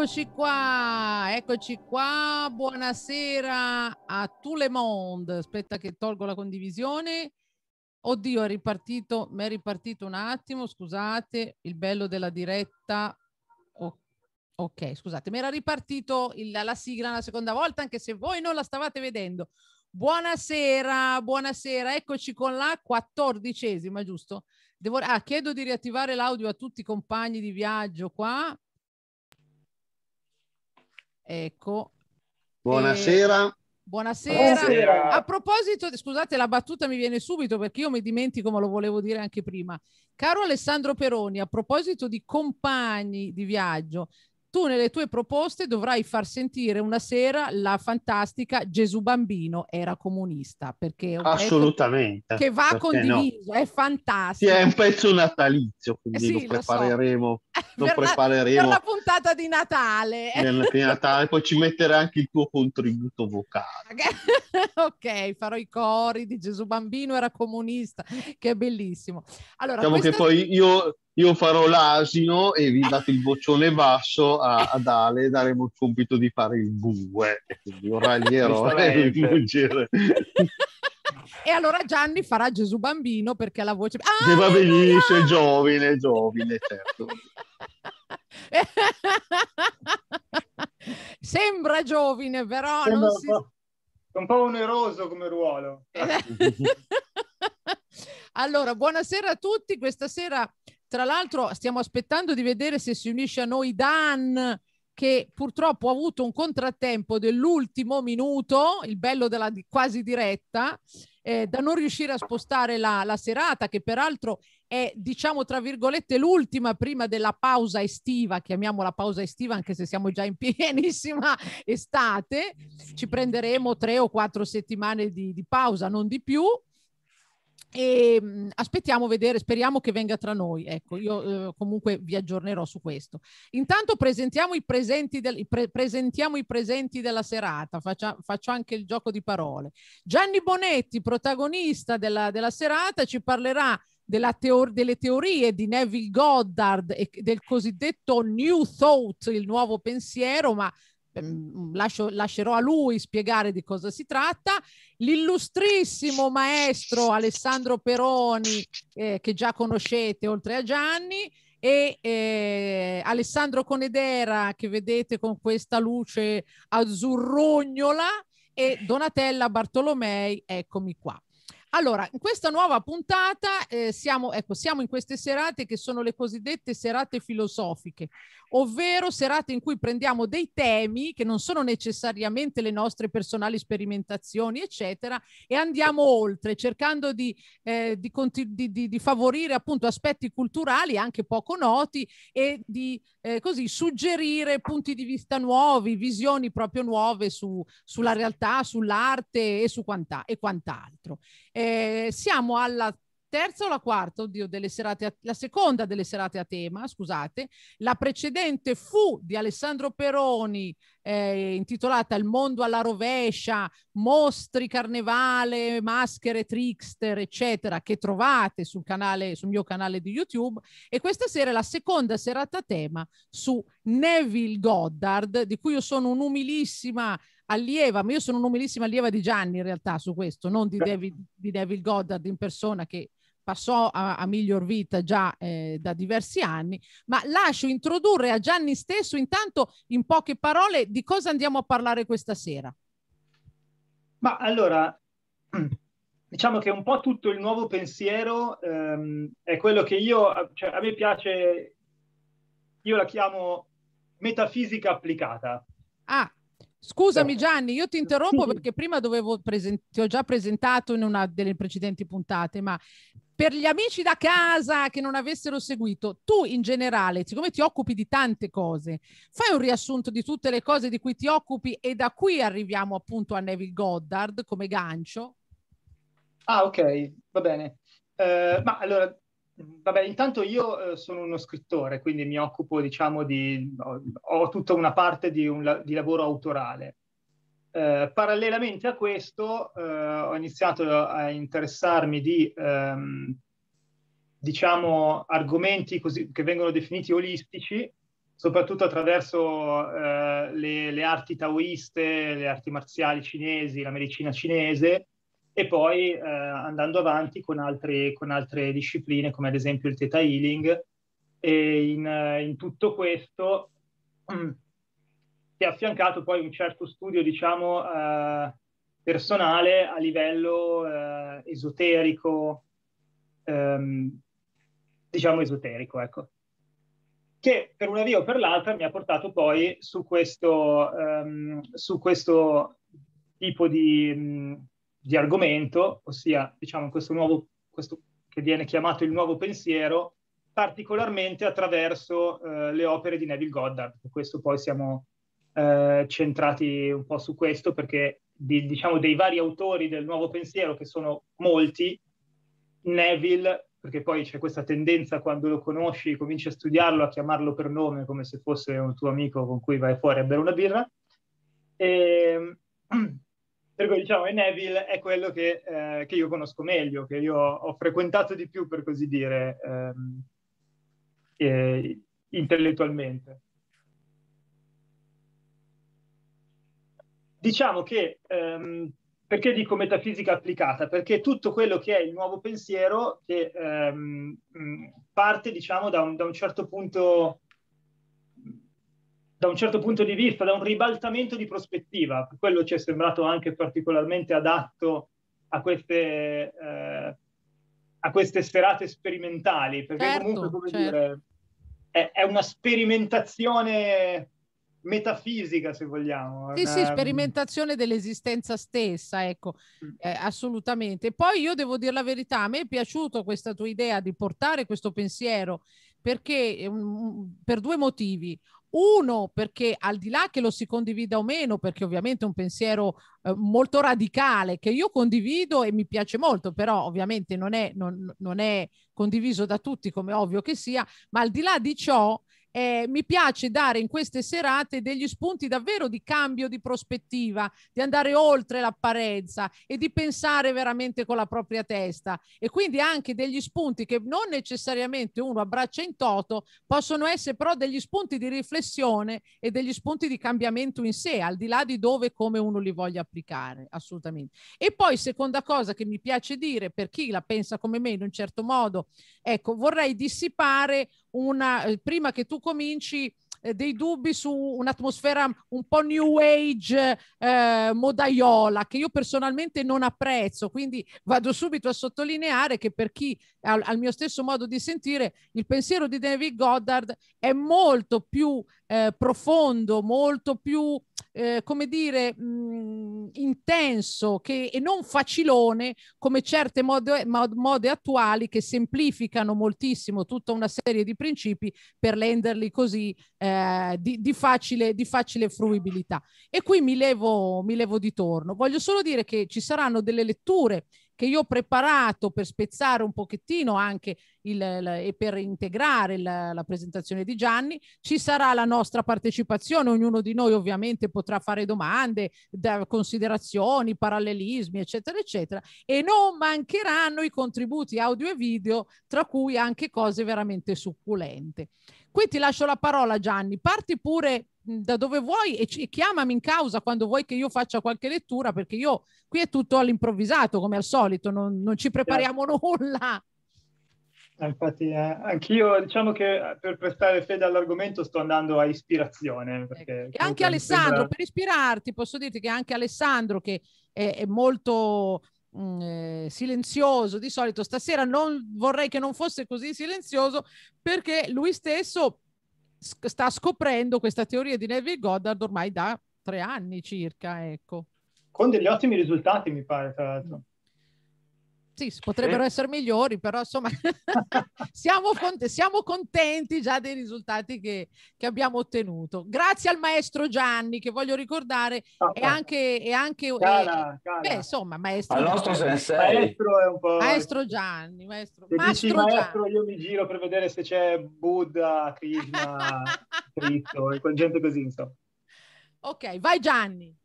Eccoci qua, eccoci qua. Buonasera a tout le monde. Aspetta che tolgo la condivisione. Oddio, è ripartito, mi è ripartito un attimo, scusate, il bello della diretta. Oh, ok, scusate, mi era ripartito il, la sigla una seconda volta, anche se voi non la stavate vedendo. Buonasera, buonasera, eccoci con la quattordicesima, giusto? Devo, ah, chiedo di riattivare l'audio a tutti i compagni di viaggio qua. Ecco. Buonasera. E... Eh, buonasera. Buonasera. A proposito, scusate, la battuta mi viene subito perché io mi dimentico, ma lo volevo dire anche prima. Caro Alessandro Peroni, a proposito di compagni di viaggio, tu nelle tue proposte dovrai far sentire una sera la fantastica Gesù Bambino era comunista perché assolutamente che va condiviso no. è fantastico sì, è un pezzo natalizio quindi eh sì, lo prepareremo, so. lo per prepareremo la, per la puntata di Natale di Natale poi ci metterai anche il tuo contributo vocale ok farò i cori di Gesù Bambino era comunista che è bellissimo allora diciamo che poi io io farò l'asino e vi date il boccione basso a, ad Ale daremo il compito di fare il bue quindi io raglierò e allora Gianni farà Gesù bambino perché ha la voce ah, eh, va benissimo è giovine giovine certo sembra giovine però sembra non si... un po' oneroso come ruolo eh. allora buonasera a tutti questa sera tra l'altro stiamo aspettando di vedere se si unisce a noi Dan, che purtroppo ha avuto un contrattempo dell'ultimo minuto, il bello della quasi diretta, eh, da non riuscire a spostare la, la, serata, che peraltro è, diciamo, tra virgolette, l'ultima prima della pausa estiva, chiamiamola pausa estiva, anche se siamo già in pienissima estate, ci prenderemo tre o quattro settimane di, di pausa, non di più e ehm, aspettiamo vedere, speriamo che venga tra noi. Ecco, io eh, comunque vi aggiornerò su questo. Intanto presentiamo i presenti, del, pre, presentiamo i presenti della serata, faccia, faccio anche il gioco di parole. Gianni Bonetti, protagonista della, della serata, ci parlerà Teor- delle teorie di Neville Goddard e del cosiddetto New Thought, il nuovo pensiero, ma Ehm, lascio, lascerò a lui spiegare di cosa si tratta. L'illustrissimo maestro Alessandro Peroni, eh, che già conoscete oltre a Gianni, e eh, Alessandro Conedera, che vedete con questa luce azzurrognola, e Donatella Bartolomei, eccomi qua. Allora, in questa nuova puntata eh, siamo, ecco, siamo in queste serate che sono le cosiddette serate filosofiche, ovvero serate in cui prendiamo dei temi che non sono necessariamente le nostre personali sperimentazioni, eccetera, e andiamo oltre, cercando di, eh, di, di, di favorire appunto aspetti culturali anche poco noti e di eh, così suggerire punti di vista nuovi, visioni proprio nuove su, sulla realtà, sull'arte e su quant'altro. Eh, siamo alla terza o la quarta, oddio, delle serate a, la seconda delle serate a tema, scusate, la precedente fu di Alessandro Peroni, eh, intitolata Il mondo alla rovescia, mostri, carnevale, maschere, trickster, eccetera, che trovate sul canale, sul mio canale di YouTube. E questa sera è la seconda serata a tema su Neville Goddard, di cui io sono un'umilissima allieva, ma io sono un'umilissima allieva di Gianni in realtà su questo, non di David, di David Goddard in persona che passò a, a miglior vita già eh, da diversi anni, ma lascio introdurre a Gianni stesso intanto in poche parole di cosa andiamo a parlare questa sera. Ma allora, diciamo che un po' tutto il nuovo pensiero ehm, è quello che io, cioè, a me piace, io la chiamo metafisica applicata. Ah, Scusami eh, Gianni, io ti interrompo perché prima dovevo present- ti ho già presentato in una delle precedenti puntate, ma per gli amici da casa che non avessero seguito, tu in generale, siccome ti occupi di tante cose, fai un riassunto di tutte le cose di cui ti occupi e da qui arriviamo appunto a Neville Goddard come gancio. Ah, ok, va bene. Eh, ma allora, vabbè, intanto io eh, sono uno scrittore, quindi mi occupo, diciamo, di... ho, ho tutta una parte di, un, di lavoro autorale eh, parallelamente a questo eh, ho iniziato a interessarmi di ehm, diciamo argomenti così, che vengono definiti olistici, soprattutto attraverso eh, le, le, arti taoiste, le arti marziali cinesi, la medicina cinese e poi eh, andando avanti con, altri, con, altre discipline come ad esempio il Theta Healing e in, in tutto questo mm, che è affiancato poi un certo studio, diciamo, eh, personale a livello eh, esoterico, ehm, diciamo esoterico, ecco, che per una via o per l'altra mi ha portato poi su questo, ehm, su questo tipo di, mm, di, argomento, ossia, diciamo, questo nuovo, questo che viene chiamato il nuovo pensiero, particolarmente attraverso eh, le opere di Neville Goddard, per questo poi siamo eh, centrati un po' su questo perché di, diciamo dei vari autori del nuovo pensiero che sono molti, Neville perché poi c'è questa tendenza quando lo conosci, cominci a studiarlo, a chiamarlo per nome come se fosse un tuo amico con cui vai fuori a bere una birra. E, ehm, per cui diciamo, Neville è quello che, eh, che, io conosco meglio, che io ho frequentato di più, per così dire, ehm, eh, intellettualmente. Diciamo che, ehm, perché dico metafisica applicata? Perché tutto quello che è il nuovo pensiero che ehm, parte, diciamo, da un, da un certo punto da un certo punto di vista, da un ribaltamento di prospettiva. Quello ci è sembrato anche particolarmente adatto a queste, eh, a queste serate sperimentali, perché certo, comunque, come certo. dire, è, è, una sperimentazione metafisica, se vogliamo. Sì, una... sì, ehm, sperimentazione dell'esistenza stessa, ecco, mm. eh, assolutamente. Poi io devo dire la verità, a me è piaciuta questa tua idea di portare questo pensiero perché eh, per due motivi. Uno, perché al di là che lo si condivida o meno, perché ovviamente è un pensiero eh, molto radicale che io condivido e mi piace molto, però ovviamente non è, non, non è condiviso da tutti, come ovvio che sia, ma al di là di ciò, eh, mi piace dare in queste serate degli spunti davvero di cambio di prospettiva, di andare oltre l'apparenza e di pensare veramente con la propria testa e quindi anche degli spunti che non necessariamente uno abbraccia in toto, possono essere però degli spunti di riflessione e degli spunti di cambiamento in sé, al di là di dove e come uno li voglia applicare, assolutamente. E poi seconda cosa che mi piace dire per chi la pensa come me in un certo modo, ecco, vorrei dissipare una, eh, prima che tu cominci eh, dei dubbi su un'atmosfera un po' new age eh, modaiola che io personalmente non apprezzo quindi vado subito a sottolineare che per chi ha al mio stesso modo di sentire il pensiero di David Goddard è molto più eh, profondo molto più eh, come dire, mh, intenso che, e non facilone come certe mode, mode attuali che semplificano moltissimo tutta una serie di principi per renderli così eh, di, di, facile, di facile fruibilità. E qui mi levo, mi levo di torno. Voglio solo dire che ci saranno delle letture che io ho preparato per spezzare un pochettino anche il, il, e per integrare la, la presentazione di Gianni. Ci sarà la nostra partecipazione, ognuno di noi ovviamente potrà fare domande, da, considerazioni, parallelismi, eccetera, eccetera. E non mancheranno i contributi audio e video, tra cui anche cose veramente succulente. Qui ti lascio la parola Gianni, parti pure da dove vuoi e, e chiamami in causa quando vuoi che io faccia qualche lettura, perché io qui è tutto all'improvvisato, come al solito, non, non ci prepariamo certo. nulla. Eh, infatti, eh, anch'io diciamo che eh, per prestare fede all'argomento sto andando a ispirazione. Ecco. e anche Alessandro, sembra... per ispirarti, posso dirti che anche Alessandro, che è, è molto mm, eh, silenzioso di solito, stasera non vorrei che non fosse così silenzioso perché lui stesso sta scoprendo questa teoria di Neville Goddard ormai da tre anni circa, ecco. Con degli ottimi risultati, mi pare, tra l'altro sì, potrebbero sì. essere migliori, però insomma siamo, fonte, siamo, contenti già dei risultati che, che, abbiamo ottenuto. Grazie al maestro Gianni, che voglio ricordare, ah, e è anche... È anche cara, è, cara. Beh, insomma, maestro... nostro sensei. Maestro, è un po'... maestro Gianni, maestro, maestro, maestro Gianni. io mi giro per vedere se c'è Buddha, Krishna, Cristo, con gente così, insomma. Ok, vai Gianni.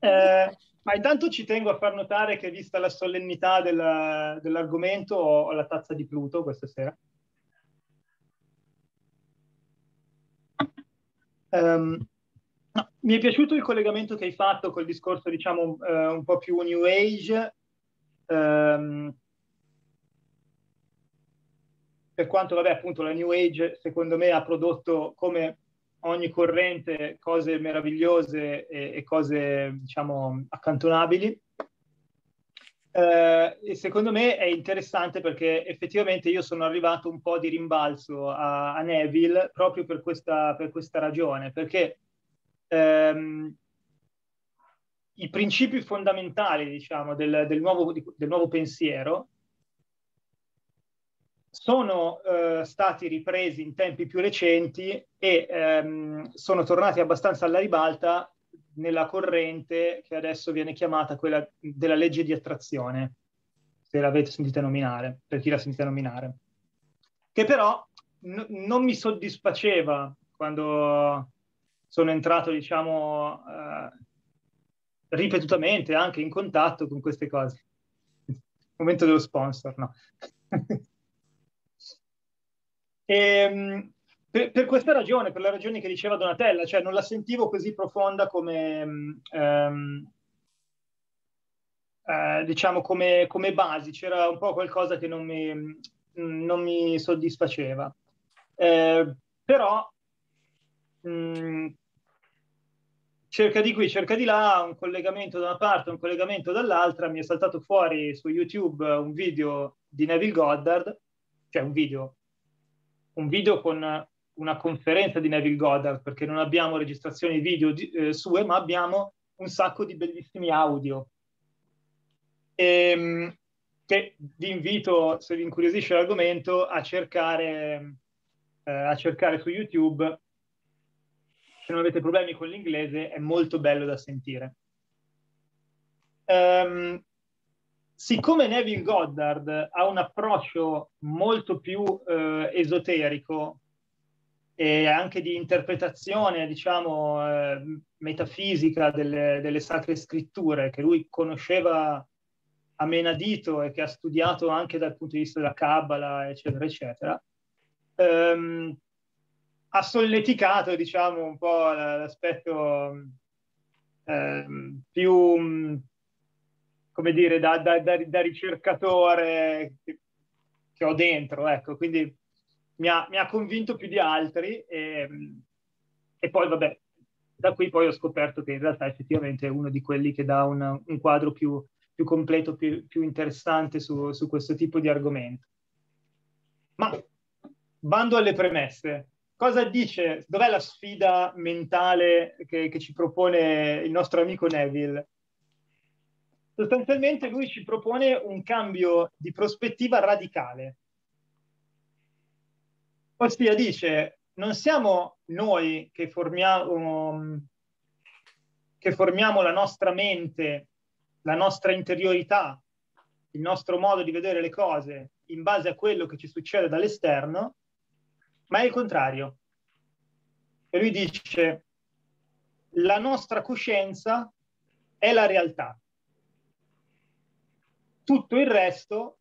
Eh, ma intanto ci tengo a far notare che vista la solennità della, dell'argomento ho la tazza di Pluto questa sera. Um, no, mi è piaciuto il collegamento che hai fatto col discorso, diciamo, uh, un po' più New Age, um, per quanto, vabbè, appunto la New Age, secondo me, ha prodotto come ogni corrente cose meravigliose e, e cose, diciamo, accantonabili. Eh, e secondo me è interessante perché effettivamente io sono arrivato un po' di rimbalzo a, a Neville proprio per questa, per questa ragione, perché ehm, i principi fondamentali diciamo, del, del, nuovo, del nuovo pensiero sono eh, stati ripresi in tempi più recenti e ehm, sono tornati abbastanza alla ribalta nella corrente che adesso viene chiamata quella della legge di attrazione, se l'avete sentita nominare, per chi l'ha sentita nominare, che però n- non mi soddisfaceva quando sono entrato, diciamo, eh, ripetutamente anche in contatto con queste cose. Momento dello sponsor, no? E, ehm, per, per, questa ragione, per le ragioni che diceva Donatella, cioè non la sentivo così profonda come, um, uh, diciamo, come, come basi, c'era un po' qualcosa che non mi, mm, non mi soddisfaceva. Eh, però mh, mm, cerca di qui, cerca di là, un collegamento da una parte, un collegamento dall'altra, mi è saltato fuori su YouTube un video di Neville Goddard, cioè un video, un video con una conferenza di Neville Goddard, perché non abbiamo registrazioni video di, eh, sue, ma abbiamo un sacco di bellissimi audio. E, ehm, che vi invito, se vi incuriosisce l'argomento, a cercare, eh, a cercare su YouTube. Se non avete problemi con l'inglese, è molto bello da sentire. Um, siccome Neville Goddard ha un approccio molto più eh, esoterico e anche di interpretazione, diciamo, eh, metafisica delle, delle, sacre scritture che lui conosceva a menadito e che ha studiato anche dal punto di vista della Kabbalah, eccetera, eccetera, ehm, ha solleticato, diciamo, un po' l'aspetto eh, più mm, come dire, da, da, da, da ricercatore che ho dentro, ecco, quindi mi ha, mi ha convinto più di altri e, e, poi vabbè, da qui poi ho scoperto che in realtà effettivamente è uno di quelli che dà un, un quadro più, più completo, più, più interessante su, su, questo tipo di argomento. Ma bando alle premesse. Cosa dice, dov'è la sfida mentale che, che ci propone il nostro amico Neville? sostanzialmente lui ci propone un cambio di prospettiva radicale. Ossia dice, non siamo noi che formiamo, che formiamo la nostra mente, la nostra interiorità, il nostro modo di vedere le cose in base a quello che ci succede dall'esterno, ma è il contrario. E lui dice, la nostra coscienza è la realtà tutto il resto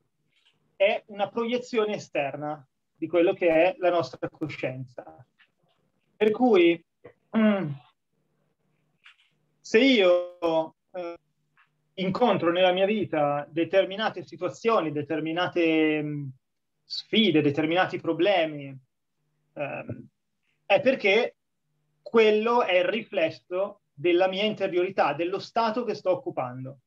è una proiezione esterna di quello che è la nostra coscienza. Per cui mm, se io eh, incontro nella mia vita determinate situazioni, determinate mh, mm, sfide, determinati problemi, ehm, è perché quello è il riflesso della mia interiorità, dello stato che sto occupando.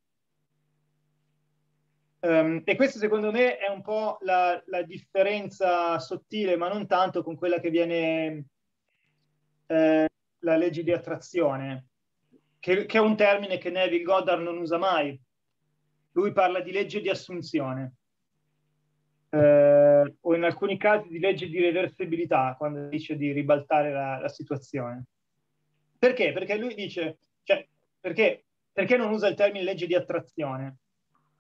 Um, e questo secondo me è un po' la, la, differenza sottile, ma non tanto, con quella che viene eh, la legge di attrazione, che, che, è un termine che Neville Goddard non usa mai. Lui parla di legge di assunzione, eh, o in alcuni casi di legge di reversibilità, quando dice di ribaltare la, la situazione. Perché? Perché lui dice, cioè, perché, perché non usa il termine legge di attrazione?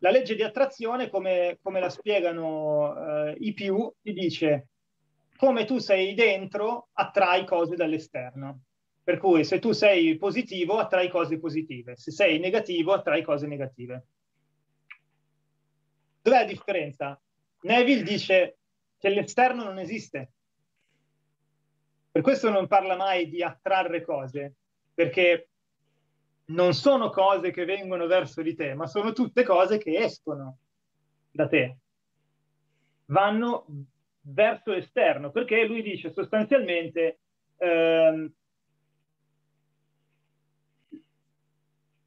La legge di attrazione, come, come la spiegano eh, i più, ti dice come tu sei dentro, attrai cose dall'esterno. Per cui se tu sei positivo, attrai cose positive. Se sei negativo, attrai cose negative. Dov'è la differenza? Neville dice che l'esterno non esiste. Per questo non parla mai di attrarre cose, perché non sono cose che vengono verso di te, ma sono tutte cose che escono da te, vanno verso l'esterno, perché lui dice sostanzialmente ehm,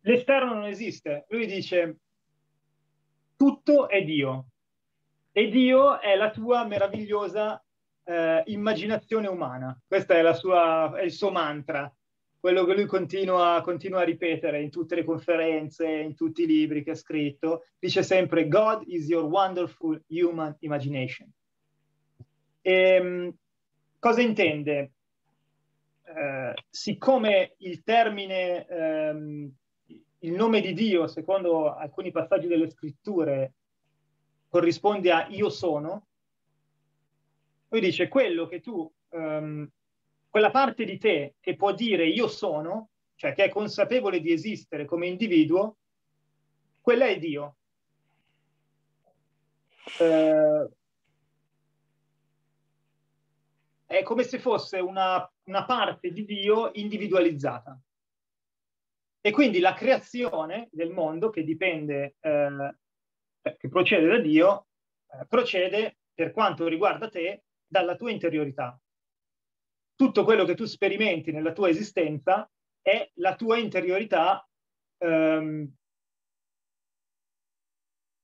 l'esterno non esiste, lui dice tutto è Dio e Dio è la tua meravigliosa eh, immaginazione umana, questo è, è il suo mantra, quello che lui continua, continua a ripetere in tutte le conferenze, in tutti i libri che ha scritto, dice sempre God is your wonderful human imagination. E, ehm, cosa intende? Eh, siccome il termine, ehm, il nome di Dio, secondo alcuni passaggi delle scritture, corrisponde a io sono, lui dice quello che tu ehm, quella parte di te che può dire io sono, cioè che è consapevole di esistere come individuo, quella è Dio. Eh, è come se fosse una, una parte di Dio individualizzata. E quindi la creazione del mondo che dipende, eh, che procede da Dio, eh, procede per quanto riguarda te dalla tua interiorità, tutto quello che tu sperimenti nella tua esistenza è la tua interiorità ehm,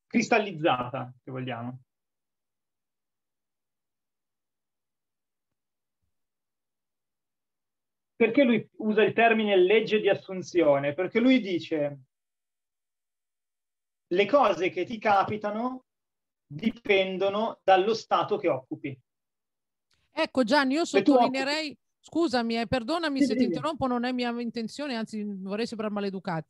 cristallizzata, se vogliamo. Perché lui usa il termine legge di assunzione? Perché lui dice le cose che ti capitano dipendono dallo stato che occupi. Ecco Gianni, io sottolineerei, scusami, eh, perdonami sì, se sì. ti interrompo, non è mia intenzione, anzi vorrei sembrare maleducato.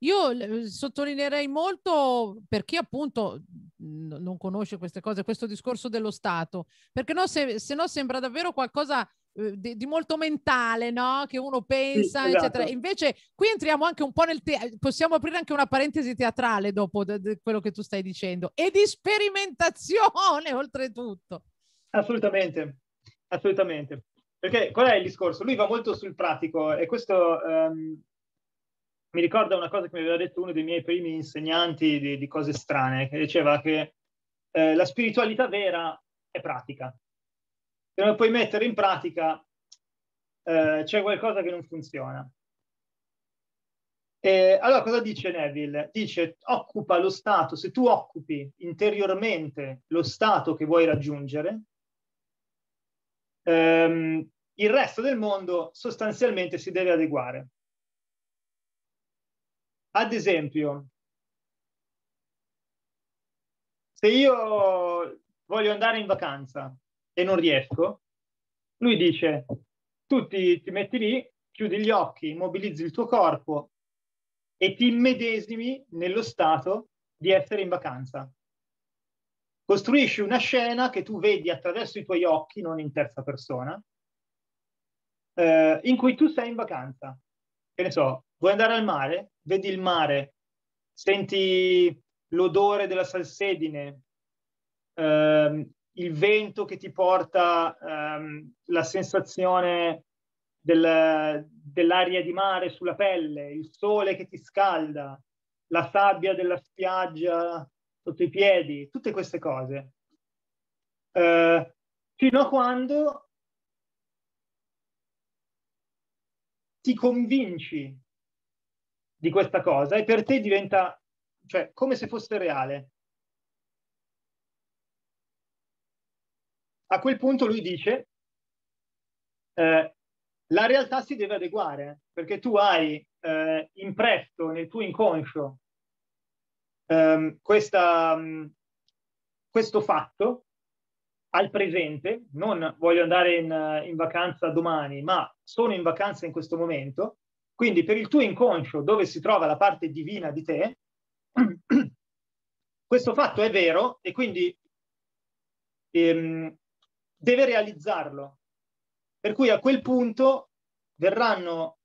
Io eh, sottolineerei molto per chi appunto n- non conosce queste cose, questo discorso dello Stato, perché no, se, se no sembra davvero qualcosa eh, di, di, molto mentale, no? Che uno pensa, sì, esatto. eccetera. Invece qui entriamo anche un po' nel teatro, possiamo aprire anche una parentesi teatrale dopo de- de quello che tu stai dicendo e di sperimentazione oltretutto. Assolutamente assolutamente. Perché qual è il discorso? Lui va molto sul pratico e questo um, mi ricorda una cosa che mi aveva detto uno dei miei primi insegnanti di, di cose strane, che diceva che eh, la spiritualità vera è pratica. Se non la puoi mettere in pratica eh, c'è qualcosa che non funziona. E allora cosa dice Neville? Dice occupa lo stato, se tu occupi interiormente lo stato che vuoi raggiungere, ehm, il resto del mondo sostanzialmente si deve adeguare. Ad esempio, se io voglio andare in vacanza e non riesco, lui dice, tu ti, ti metti lì, chiudi gli occhi, mobilizzi il tuo corpo e ti immedesimi nello stato di essere in vacanza costruisci una scena che tu vedi attraverso i tuoi occhi, non in terza persona, eh, in cui tu sei in vacanza. Che ne so, vuoi andare al mare, vedi il mare, senti l'odore della salsedine, ehm, il vento che ti porta ehm, la sensazione del, dell'aria di mare sulla pelle, il sole che ti scalda, la sabbia della spiaggia sotto i piedi, tutte queste cose. Eh, fino a quando ti convinci di questa cosa e per te diventa cioè, come se fosse reale. A quel punto lui dice, eh, la realtà si deve adeguare, perché tu hai eh, impresso nel tuo inconscio ehm, questa, mm, questo fatto al presente, non voglio andare in, eh, in vacanza domani, ma sono in vacanza in questo momento, quindi per il tuo inconscio, dove si trova la parte divina di te, questo fatto è vero e quindi ehm, deve realizzarlo. Per cui a quel punto verranno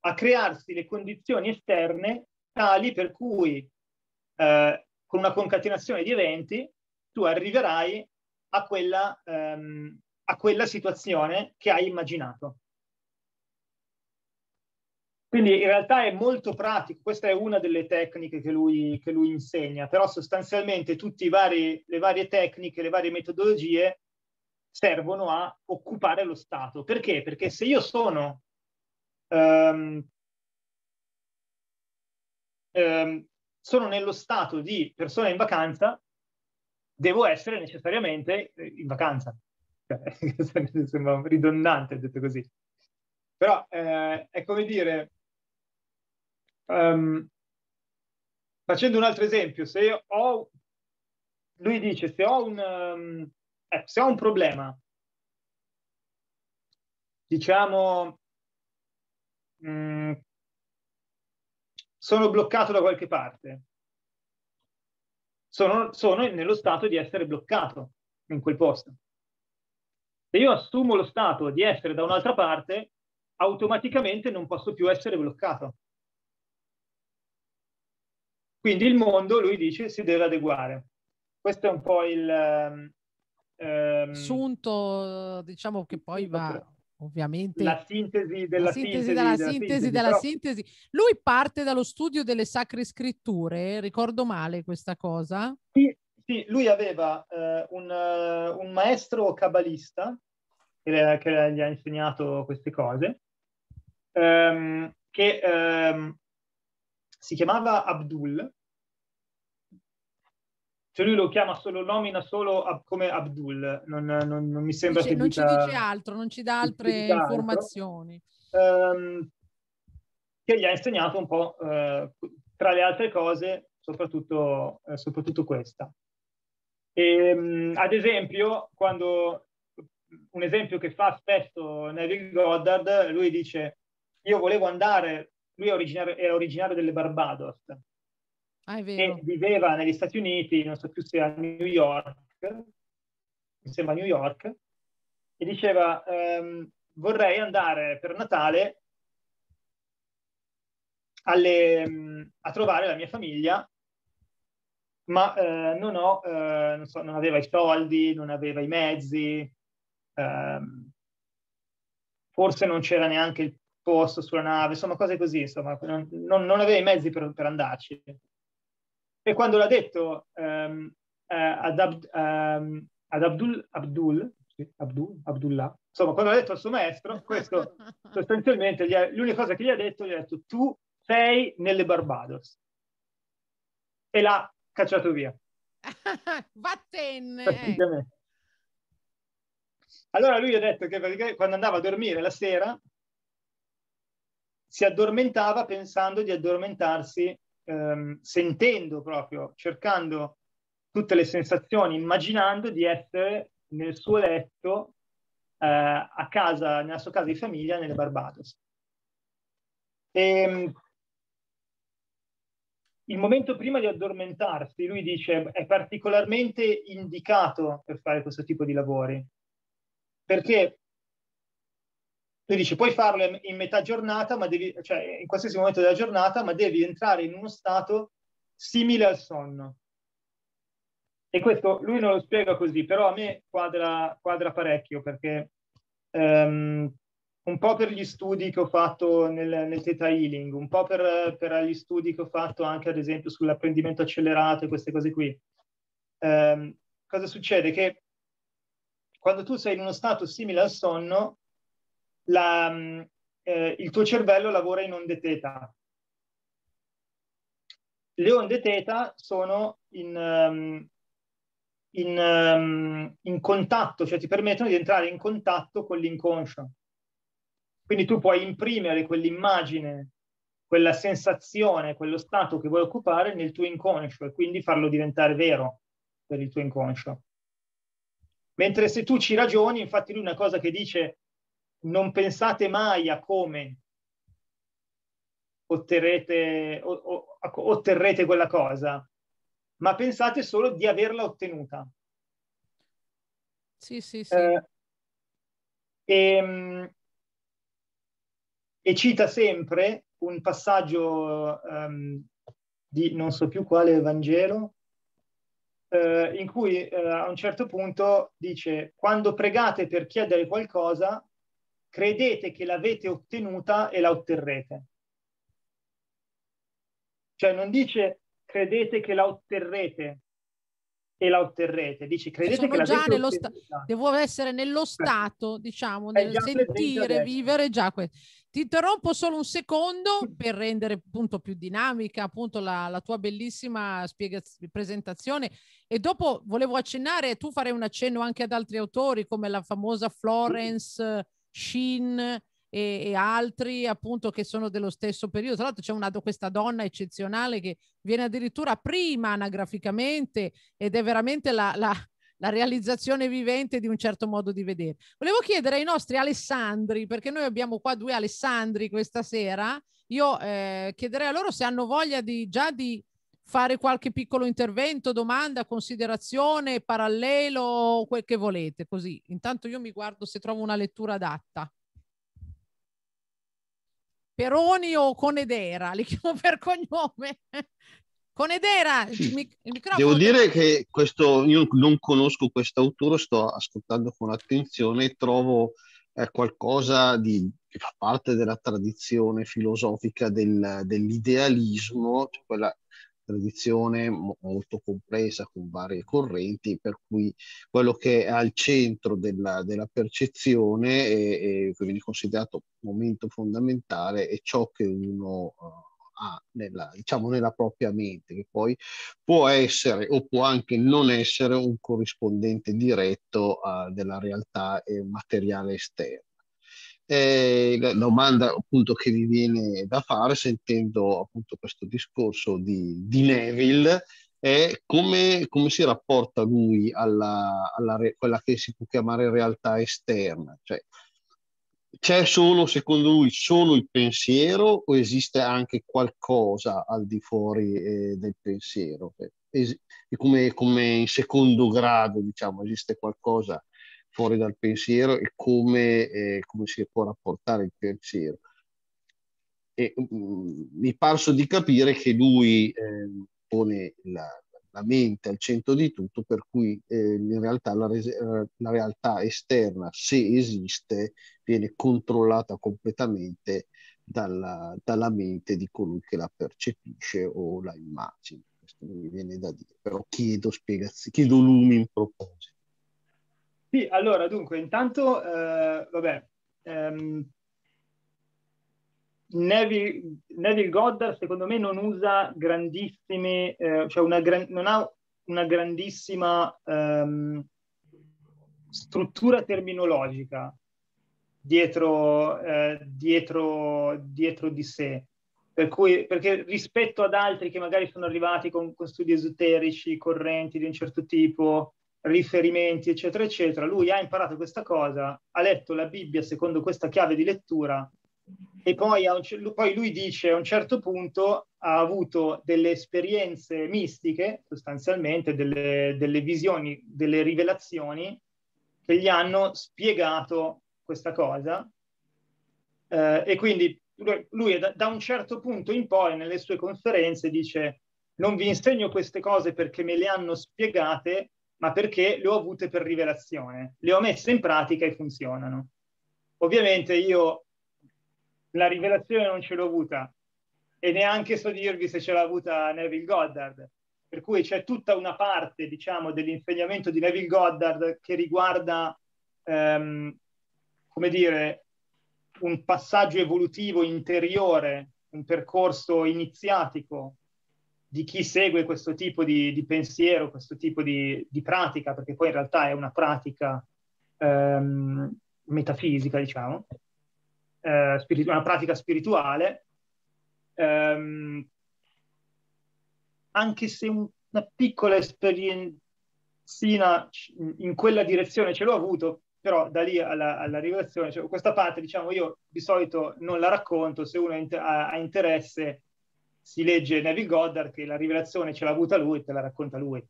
a crearsi le condizioni esterne tali per cui eh, con una concatenazione di eventi tu arriverai a quella, ehm, a quella situazione che hai immaginato. Quindi in realtà è molto pratico, questa è una delle tecniche che lui, che lui insegna, però sostanzialmente tutte le varie tecniche, le varie metodologie servono a occupare lo Stato. Perché? Perché se io sono um, um, sono nello stato di persona in vacanza, devo essere necessariamente eh, in vacanza. Cioè, sembra ridondante detto così. Però eh, è come dire, um, facendo un altro esempio, se io ho, lui dice, se ho un, um, eh, se ho un problema, diciamo, mh, mm, sono bloccato da qualche parte. Sono, sono nello stato di essere bloccato in quel posto. Se io assumo lo stato di essere da un'altra parte, automaticamente non posso più essere bloccato. Quindi il mondo, lui dice, si deve adeguare. Questo è un po' il... Um, assunto, diciamo che poi va ovviamente la sintesi della la sintesi, sintesi della, della, sintesi, sintesi, della però... sintesi. Lui parte dallo studio delle sacre scritture, ricordo male questa cosa? Sì, sì lui aveva eh, un, eh, un, maestro cabalista che, che, gli ha insegnato queste cose, ehm, che ehm, si chiamava Abdul cioè lui lo chiama solo, nomina solo ab, come Abdul, non, non, non mi sembra dice, che Non ci dice altro, non ci dà altre ci informazioni. Altro, ehm, che gli ha insegnato un po', eh, tra le altre cose, soprattutto, eh, soprattutto questa. E, ehm, ad esempio, quando un esempio che fa spesso Neville Goddard, lui dice io volevo andare, lui è originario, è originario delle Barbados, Ah, e viveva negli Stati Uniti, non so più se a New York, mi sembra New York, e diceva ehm, vorrei andare per Natale alle, mm, a trovare la mia famiglia, ma eh, non, ho, eh, non, so, non, aveva i soldi, non aveva i mezzi, ehm, forse non c'era neanche il posto sulla nave, insomma cose così, insomma, non, non aveva i mezzi per, per andarci. E quando l'ha detto um, eh, ad, Ab, um, ad, Abdul, Abdul, Abdul, Abdullah, insomma, quando l'ha detto al suo maestro, questo sostanzialmente ha, l'unica cosa che gli ha detto, gli ha detto tu sei nelle Barbados. E l'ha cacciato via. Vattene! Ecco. Allora lui ha detto che quando andava a dormire la sera si addormentava pensando di addormentarsi ehm, sentendo proprio, cercando tutte le sensazioni, immaginando di essere nel suo letto, eh, a casa, nella sua casa di famiglia, nelle Barbados. E, ehm, il momento prima di addormentarsi, lui dice, è particolarmente indicato per fare questo tipo di lavori, perché lui dice puoi farlo in metà giornata, ma devi, cioè in qualsiasi momento della giornata, ma devi entrare in uno stato simile al sonno. E questo lui non lo spiega così, però a me quadra, quadra parecchio perché um, un po' per gli studi che ho fatto nel, nel theta healing, un po' per, per, gli studi che ho fatto anche ad esempio sull'apprendimento accelerato e queste cose qui. Um, cosa succede? Che quando tu sei in uno stato simile al sonno, la, mm, eh, il tuo cervello lavora in onde teta. Le onde teta sono in, ehm, in, ehm, in contatto, cioè ti permettono di entrare in contatto con l'inconscio. Quindi tu puoi imprimere quell'immagine, quella sensazione, quello stato che vuoi occupare nel tuo inconscio e quindi farlo diventare vero per il tuo inconscio. Mentre se tu ci ragioni, infatti lui una cosa che dice non pensate mai a come otterrete, o, o, otterrete quella cosa, ma pensate solo di averla ottenuta. Sì, sì, sì. Eh, e, ehm, e, cita sempre un passaggio um, di non so più quale Vangelo, eh, in cui eh, a un certo punto dice, quando pregate per chiedere qualcosa, credete che l'avete ottenuta e la otterrete. Cioè non dice credete che la otterrete e la otterrete, dice credete Sono che già l'avete nello sta- Devo essere nello stato, diciamo, nel sentire, vivere già questo. Ti interrompo solo un secondo per rendere appunto più dinamica appunto la, la tua bellissima spiegaz- presentazione e dopo volevo accennare, tu farei un accenno anche ad altri autori come la famosa Florence... Shin e, e, altri appunto che sono dello stesso periodo. Tra l'altro c'è una, questa donna eccezionale che viene addirittura prima anagraficamente ed è veramente la, la, la realizzazione vivente di un certo modo di vedere. Volevo chiedere ai nostri Alessandri, perché noi abbiamo qua due Alessandri questa sera, io eh, chiederei a loro se hanno voglia di, già di fare qualche piccolo intervento, domanda, considerazione, parallelo, quel che volete, così. Intanto io mi guardo se trovo una lettura adatta. Peroni o Conedera, li chiamo per cognome. Conedera, sì. mi, Devo dire che questo, io non conosco questo autore, sto ascoltando con attenzione e trovo eh, qualcosa di, che fa parte della tradizione filosofica del, dell'idealismo, cioè quella tradizione molto compresa con varie correnti, per cui quello che è al centro della, della percezione e, che viene considerato momento fondamentale è ciò che uno uh, ha nella, diciamo, nella propria mente, che poi può essere o può anche non essere un corrispondente diretto uh, della realtà eh, materiale esterna eh, la domanda appunto che vi viene da fare sentendo appunto questo discorso di, di Neville è come, come, si rapporta lui alla, alla re, quella che si può chiamare realtà esterna, cioè c'è solo, secondo lui, solo il pensiero o esiste anche qualcosa al di fuori eh, del pensiero? Cioè, es- come, come, in secondo grado, diciamo, esiste qualcosa fuori dal pensiero e come, eh, come si può rapportare il pensiero. E, mh, mm, mi parso di capire che lui eh, pone la, la, mente al centro di tutto, per cui eh, in realtà la, eh, la, realtà esterna, se esiste, viene controllata completamente dalla, dalla mente di colui che la percepisce o la immagina questo mi viene da dire, però chiedo spiegazioni, chiedo lumi in proposito. Sì, allora, dunque, intanto, eh, vabbè, ehm, Neville, Neville, Goddard secondo me non usa grandissime, eh, cioè una gran, non ha una grandissima ehm, struttura terminologica dietro, eh, dietro, dietro di sé. Per cui, perché rispetto ad altri che magari sono arrivati con, con studi esoterici, correnti di un certo tipo, riferimenti, eccetera, eccetera. Lui ha imparato questa cosa, ha letto la Bibbia secondo questa chiave di lettura e poi, a un, poi lui dice a un certo punto ha avuto delle esperienze mistiche, sostanzialmente delle, delle visioni, delle rivelazioni che gli hanno spiegato questa cosa eh, e quindi lui, lui da, da un certo punto in poi nelle sue conferenze dice non vi insegno queste cose perché me le hanno spiegate, ma perché le ho avute per rivelazione, le ho messe in pratica e funzionano. Ovviamente io la rivelazione non ce l'ho avuta e neanche so dirvi se ce l'ha avuta Neville Goddard, per cui c'è tutta una parte, diciamo, dell'insegnamento di Neville Goddard che riguarda, ehm, come dire, un passaggio evolutivo interiore, un percorso iniziatico di chi segue questo tipo di, di pensiero, questo tipo di, di, pratica, perché poi in realtà è una pratica ehm, metafisica, diciamo, eh, spiritu- una pratica spirituale, ehm, anche se un, una piccola esperienzina in quella direzione ce l'ho avuto, però da lì alla, alla rivelazione, cioè questa parte diciamo io di solito non la racconto, se uno ha interesse si legge Neville Goddard che la rivelazione ce l'ha avuta lui e te la racconta lui.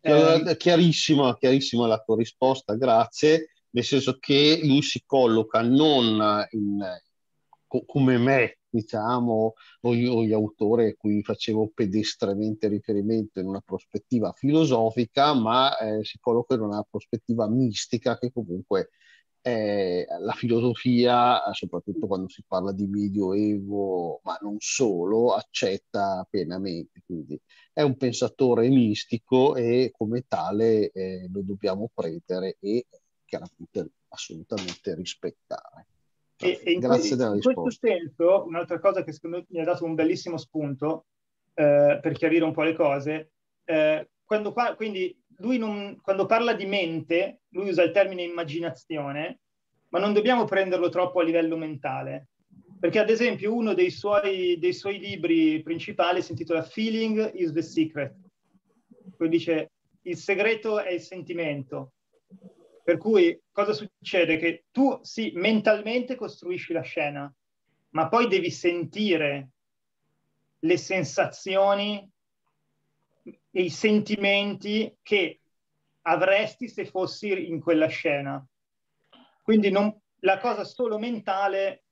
Eh, ehm, chiarissima, chiarissima la tua risposta, grazie, nel senso che lui si colloca non in, co- come me, diciamo, o, gli, autori a cui facevo pedestremente riferimento in una prospettiva filosofica, ma eh, si colloca in una prospettiva mistica che comunque eh, la filosofia, soprattutto quando si parla di medioevo, ma non solo, accetta pienamente. Quindi è un pensatore mistico e come tale eh, lo dobbiamo prendere e chiaramente assolutamente rispettare. E, e in Grazie questo, della risposta. In questo senso, un'altra cosa che secondo me mi ha dato un bellissimo spunto eh, per chiarire un po' le cose, eh, quando qua, quindi lui non, quando parla di mente, lui usa il termine immaginazione, ma non dobbiamo prenderlo troppo a livello mentale. Perché ad esempio uno dei suoi, dei suoi libri principali si intitola Feeling is the Secret. Poi dice il segreto è il sentimento. Per cui cosa succede? Che tu sì, mentalmente costruisci la scena, ma poi devi sentire le sensazioni e i sentimenti che avresti se fossi in quella scena. Quindi non, la cosa solo mentale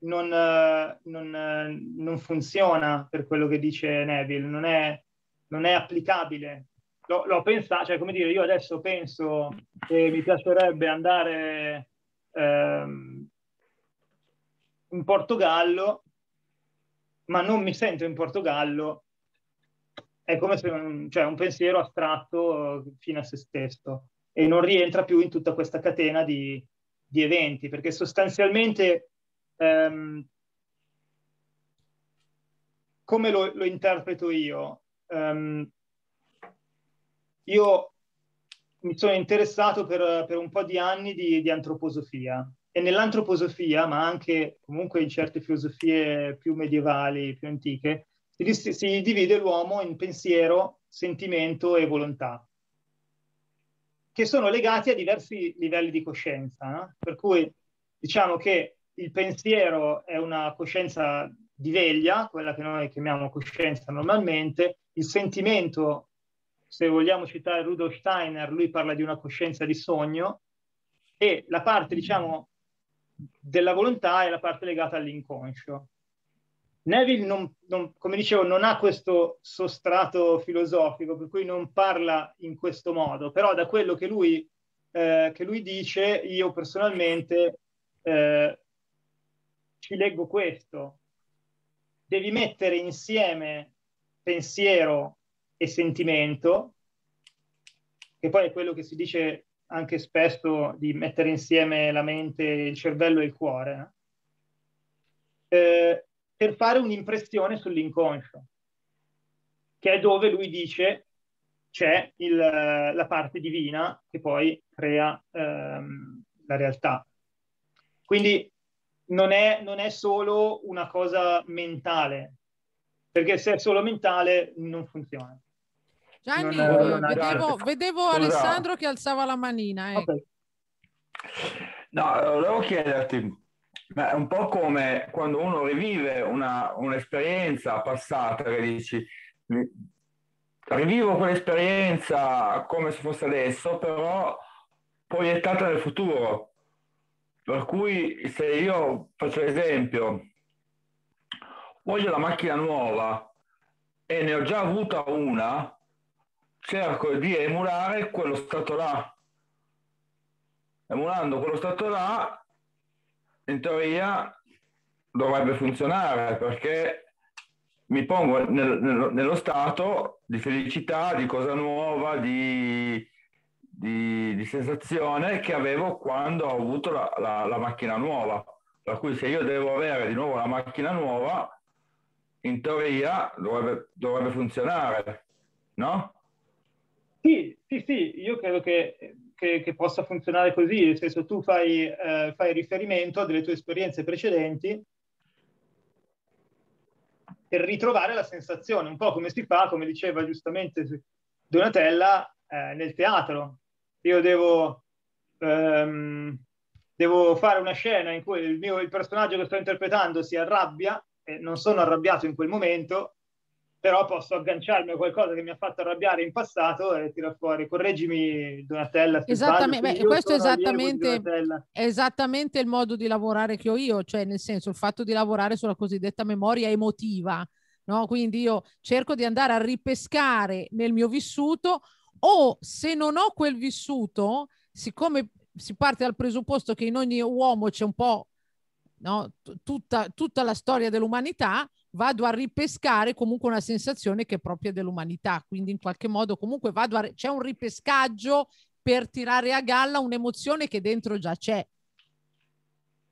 non, eh, non, eh, non, funziona per quello che dice Neville, non è, non è applicabile. L'ho, l'ho pensato, cioè come dire, io adesso penso che mi piacerebbe andare ehm, in Portogallo, ma non mi sento in Portogallo è come se cioè, un pensiero astratto eh, fino a se stesso e non rientra più in tutta questa catena di, di eventi, perché sostanzialmente ehm, come lo, lo, interpreto io? Ehm, io mi sono interessato per, per, un po' di anni di, di antroposofia e nell'antroposofia, ma anche comunque in certe filosofie più medievali, più antiche, si, si divide l'uomo in pensiero, sentimento e volontà, che sono legati a diversi livelli di coscienza. No? Per cui diciamo che il pensiero è una coscienza di veglia, quella che noi chiamiamo coscienza normalmente, il sentimento, se vogliamo citare Rudolf Steiner, lui parla di una coscienza di sogno, e la parte, diciamo, della volontà è la parte legata all'inconscio. Neville, non, non, come dicevo, non ha questo sostrato filosofico, per cui non parla in questo modo, però da quello che lui, eh, che lui dice, io personalmente eh, ci leggo questo. Devi mettere insieme pensiero e sentimento, che poi è quello che si dice anche spesso di mettere insieme la mente, il cervello e il cuore. Eh? per fare un'impressione sull'inconscio, che è dove lui dice c'è il, eh, la parte divina che poi crea ehm, la realtà. Quindi non è, non è, solo una cosa mentale, perché se è solo mentale non funziona. Gianni, non vedevo, vedevo Alessandro che alzava la manina. Eh. Okay. No, volevo chiederti, ma è un po' come quando uno rivive una, un'esperienza passata che dici rivivo quell'esperienza come se fosse adesso, però proiettata nel futuro. Per cui se io faccio l'esempio, voglio la macchina nuova e ne ho già avuta una, cerco di emulare quello stato là. Emulando quello stato là in teoria dovrebbe funzionare perché mi pongo nel, nel, nello stato di felicità, di cosa nuova, di, di, di sensazione che avevo quando ho avuto la, la, la macchina nuova. Per cui se io devo avere di nuovo la macchina nuova, in teoria dovrebbe, dovrebbe funzionare, no? Sì, sì, sì, io credo che che, che possa funzionare così, nel senso tu fai, eh, fai riferimento a delle tue esperienze precedenti per ritrovare la sensazione, un po' come si fa, come diceva giustamente Donatella, eh, nel teatro. Io devo, ehm, devo, fare una scena in cui il, mio, il personaggio che sto interpretando si arrabbia, e non sono arrabbiato in quel momento, però posso agganciarmi a qualcosa che mi ha fatto arrabbiare in passato e tira fuori, correggimi Donatella. Esattamente, Beh, questo è esattamente, è esattamente, il modo di lavorare che ho io, cioè nel senso il fatto di lavorare sulla cosiddetta memoria emotiva, no? quindi io cerco di andare a ripescare nel mio vissuto o se non ho quel vissuto, siccome si parte dal presupposto che in ogni uomo c'è un po' no? tutta, tutta la storia dell'umanità, vado a ripescare comunque una sensazione che è propria dell'umanità, quindi in qualche modo comunque vado a, c'è un ripescaggio per tirare a galla un'emozione che dentro già c'è.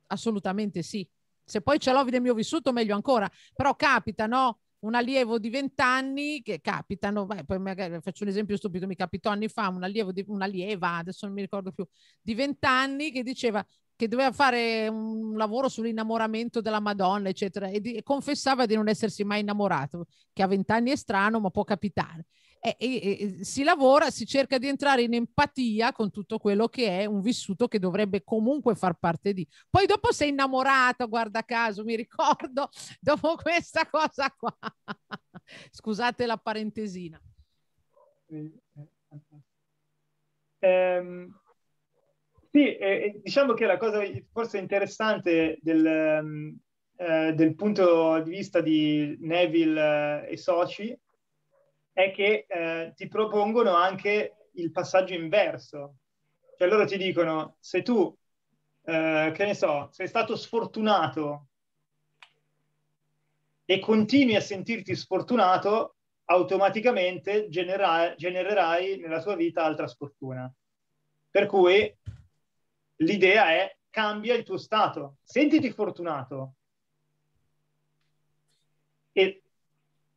Assolutamente sì. Se poi ce l'ho del mio vissuto, meglio ancora. Però capita, no? Un allievo di vent'anni che capitano, beh, poi magari faccio un esempio stupido, mi capitò anni fa un allievo, di, un'allieva, adesso non mi ricordo più, di vent'anni che diceva che doveva fare un lavoro sull'innamoramento della Madonna, eccetera, e, di, e confessava di non essersi mai innamorato, che a vent'anni è strano, ma può capitare. E, e, e, si lavora, si cerca di entrare in empatia con tutto quello che è un vissuto che dovrebbe comunque far parte di. Poi dopo sei innamorato, guarda caso, mi ricordo, dopo questa cosa qua. Scusate la parentesina. Eh, eh, eh. Ehm, sì, eh, diciamo che la cosa forse interessante del, ehm, eh, del punto di vista di Neville eh, e soci è che eh, ti propongono anche il passaggio inverso. Cioè loro ti dicono, se tu, eh, che ne so, sei stato sfortunato e continui a sentirti sfortunato, automaticamente genera- genererai nella tua vita altra sfortuna. Per cui l'idea è cambia il tuo stato, sentiti fortunato e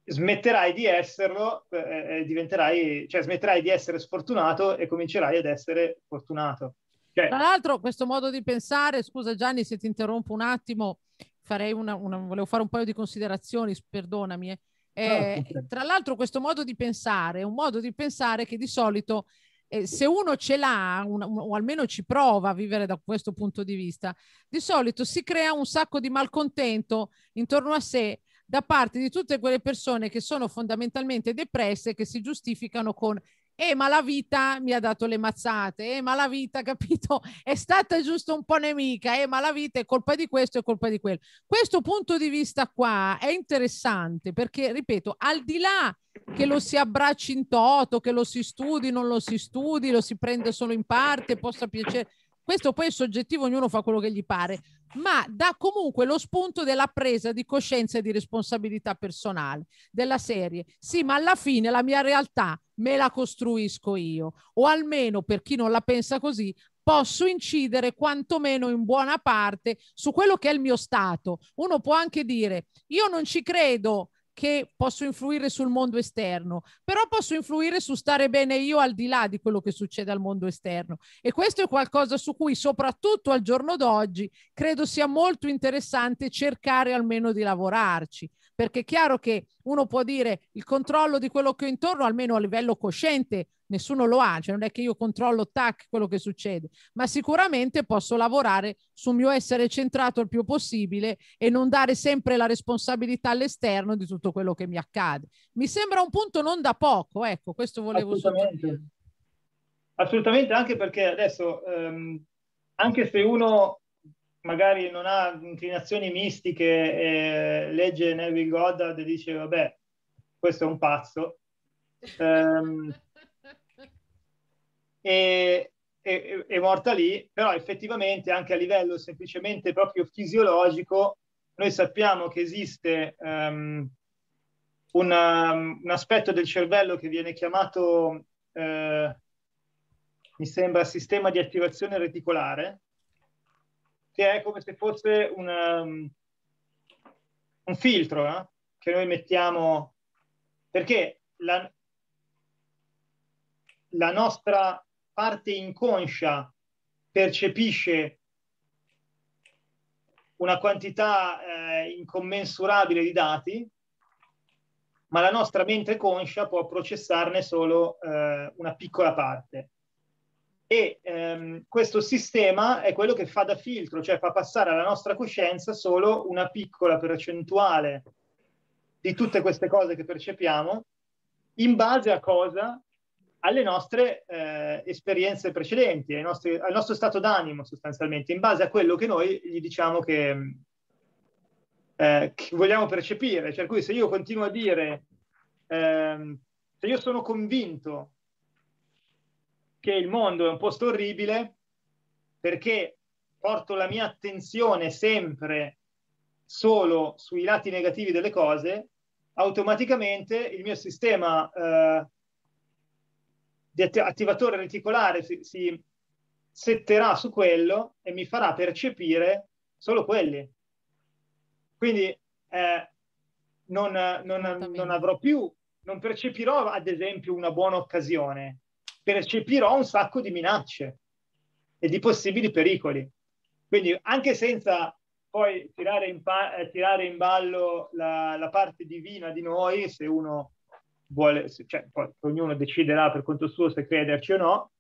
smetterai di esserlo, eh, eh, diventerai, cioè smetterai di essere sfortunato e comincerai ad essere fortunato. Cioè... Tra l'altro questo modo di pensare, scusa Gianni se ti interrompo un attimo, farei una, una volevo fare un paio di considerazioni, perdonami. Eh. Eh, tra l'altro questo modo di pensare è un modo di pensare che di solito eh, se uno ce l'ha un, o almeno ci prova a vivere da questo punto di vista, di solito si crea un sacco di malcontento intorno a sé da parte di tutte quelle persone che sono fondamentalmente depresse, che si giustificano con eh, ma la vita mi ha dato le mazzate, eh, ma la vita, capito, è stata giusto un po' nemica, eh, ma la vita è colpa di questo, è colpa di quello. Questo punto di vista qua è interessante perché, ripeto, al di là che lo si abbracci in toto, che lo si studi, non lo si studi, lo si prende solo in parte, possa piacere, questo poi è soggettivo, ognuno fa quello che gli pare, ma dà comunque lo spunto della presa di coscienza e di responsabilità personale della serie. Sì, ma alla fine la mia realtà me la costruisco io, o almeno per chi non la pensa così, posso incidere quantomeno in buona parte su quello che è il mio stato. Uno può anche dire, io non ci credo che posso influire sul mondo esterno, però posso influire su stare bene io al di là di quello che succede al mondo esterno. E questo è qualcosa su cui, soprattutto al giorno d'oggi, credo sia molto interessante cercare almeno di lavorarci perché è chiaro che uno può dire il controllo di quello che ho intorno, almeno a livello cosciente, nessuno lo ha, cioè non è che io controllo tac quello che succede, ma sicuramente posso lavorare sul mio essere centrato il più possibile e non dare sempre la responsabilità all'esterno di tutto quello che mi accade. Mi sembra un punto non da poco, ecco, questo volevo sottolineare. Assolutamente, anche perché adesso, ehm, anche se uno magari non ha inclinazioni mistiche e legge Neville Goddard e dice vabbè, questo è un pazzo. Um, e, e, è morta lì, però effettivamente anche a livello semplicemente proprio fisiologico, noi sappiamo che esiste ehm, um, una, un aspetto del cervello che viene chiamato, eh, mi sembra, sistema di attivazione reticolare, che è come se fosse una, um, un filtro no? Eh, che noi mettiamo, perché la, la nostra parte inconscia percepisce una quantità eh, incommensurabile di dati, ma la nostra mente conscia può processarne solo eh, una piccola parte e ehm, questo sistema è quello che fa da filtro, cioè fa passare alla nostra coscienza solo una piccola percentuale di tutte queste cose che percepiamo in base a cosa? Alle nostre eh, esperienze precedenti, nostri, al nostro stato d'animo sostanzialmente, in base a quello che noi gli diciamo che, eh, che vogliamo percepire. cioè, se io continuo a dire, ehm, se io sono convinto che il mondo è un posto orribile perché porto la mia attenzione sempre solo sui lati negativi delle cose, automaticamente il mio sistema eh, di attivatore reticolare si, si setterà su quello e mi farà percepire solo quelli. Quindi eh, non, non, non, avrò più, non percepirò ad esempio una buona occasione, percepirò un sacco di minacce e di possibili pericoli. Quindi anche senza poi tirare in, pa- eh, tirare in ballo la, la, parte divina di noi, se uno vuole, se, cioè, poi, ognuno deciderà per conto suo se crederci o no,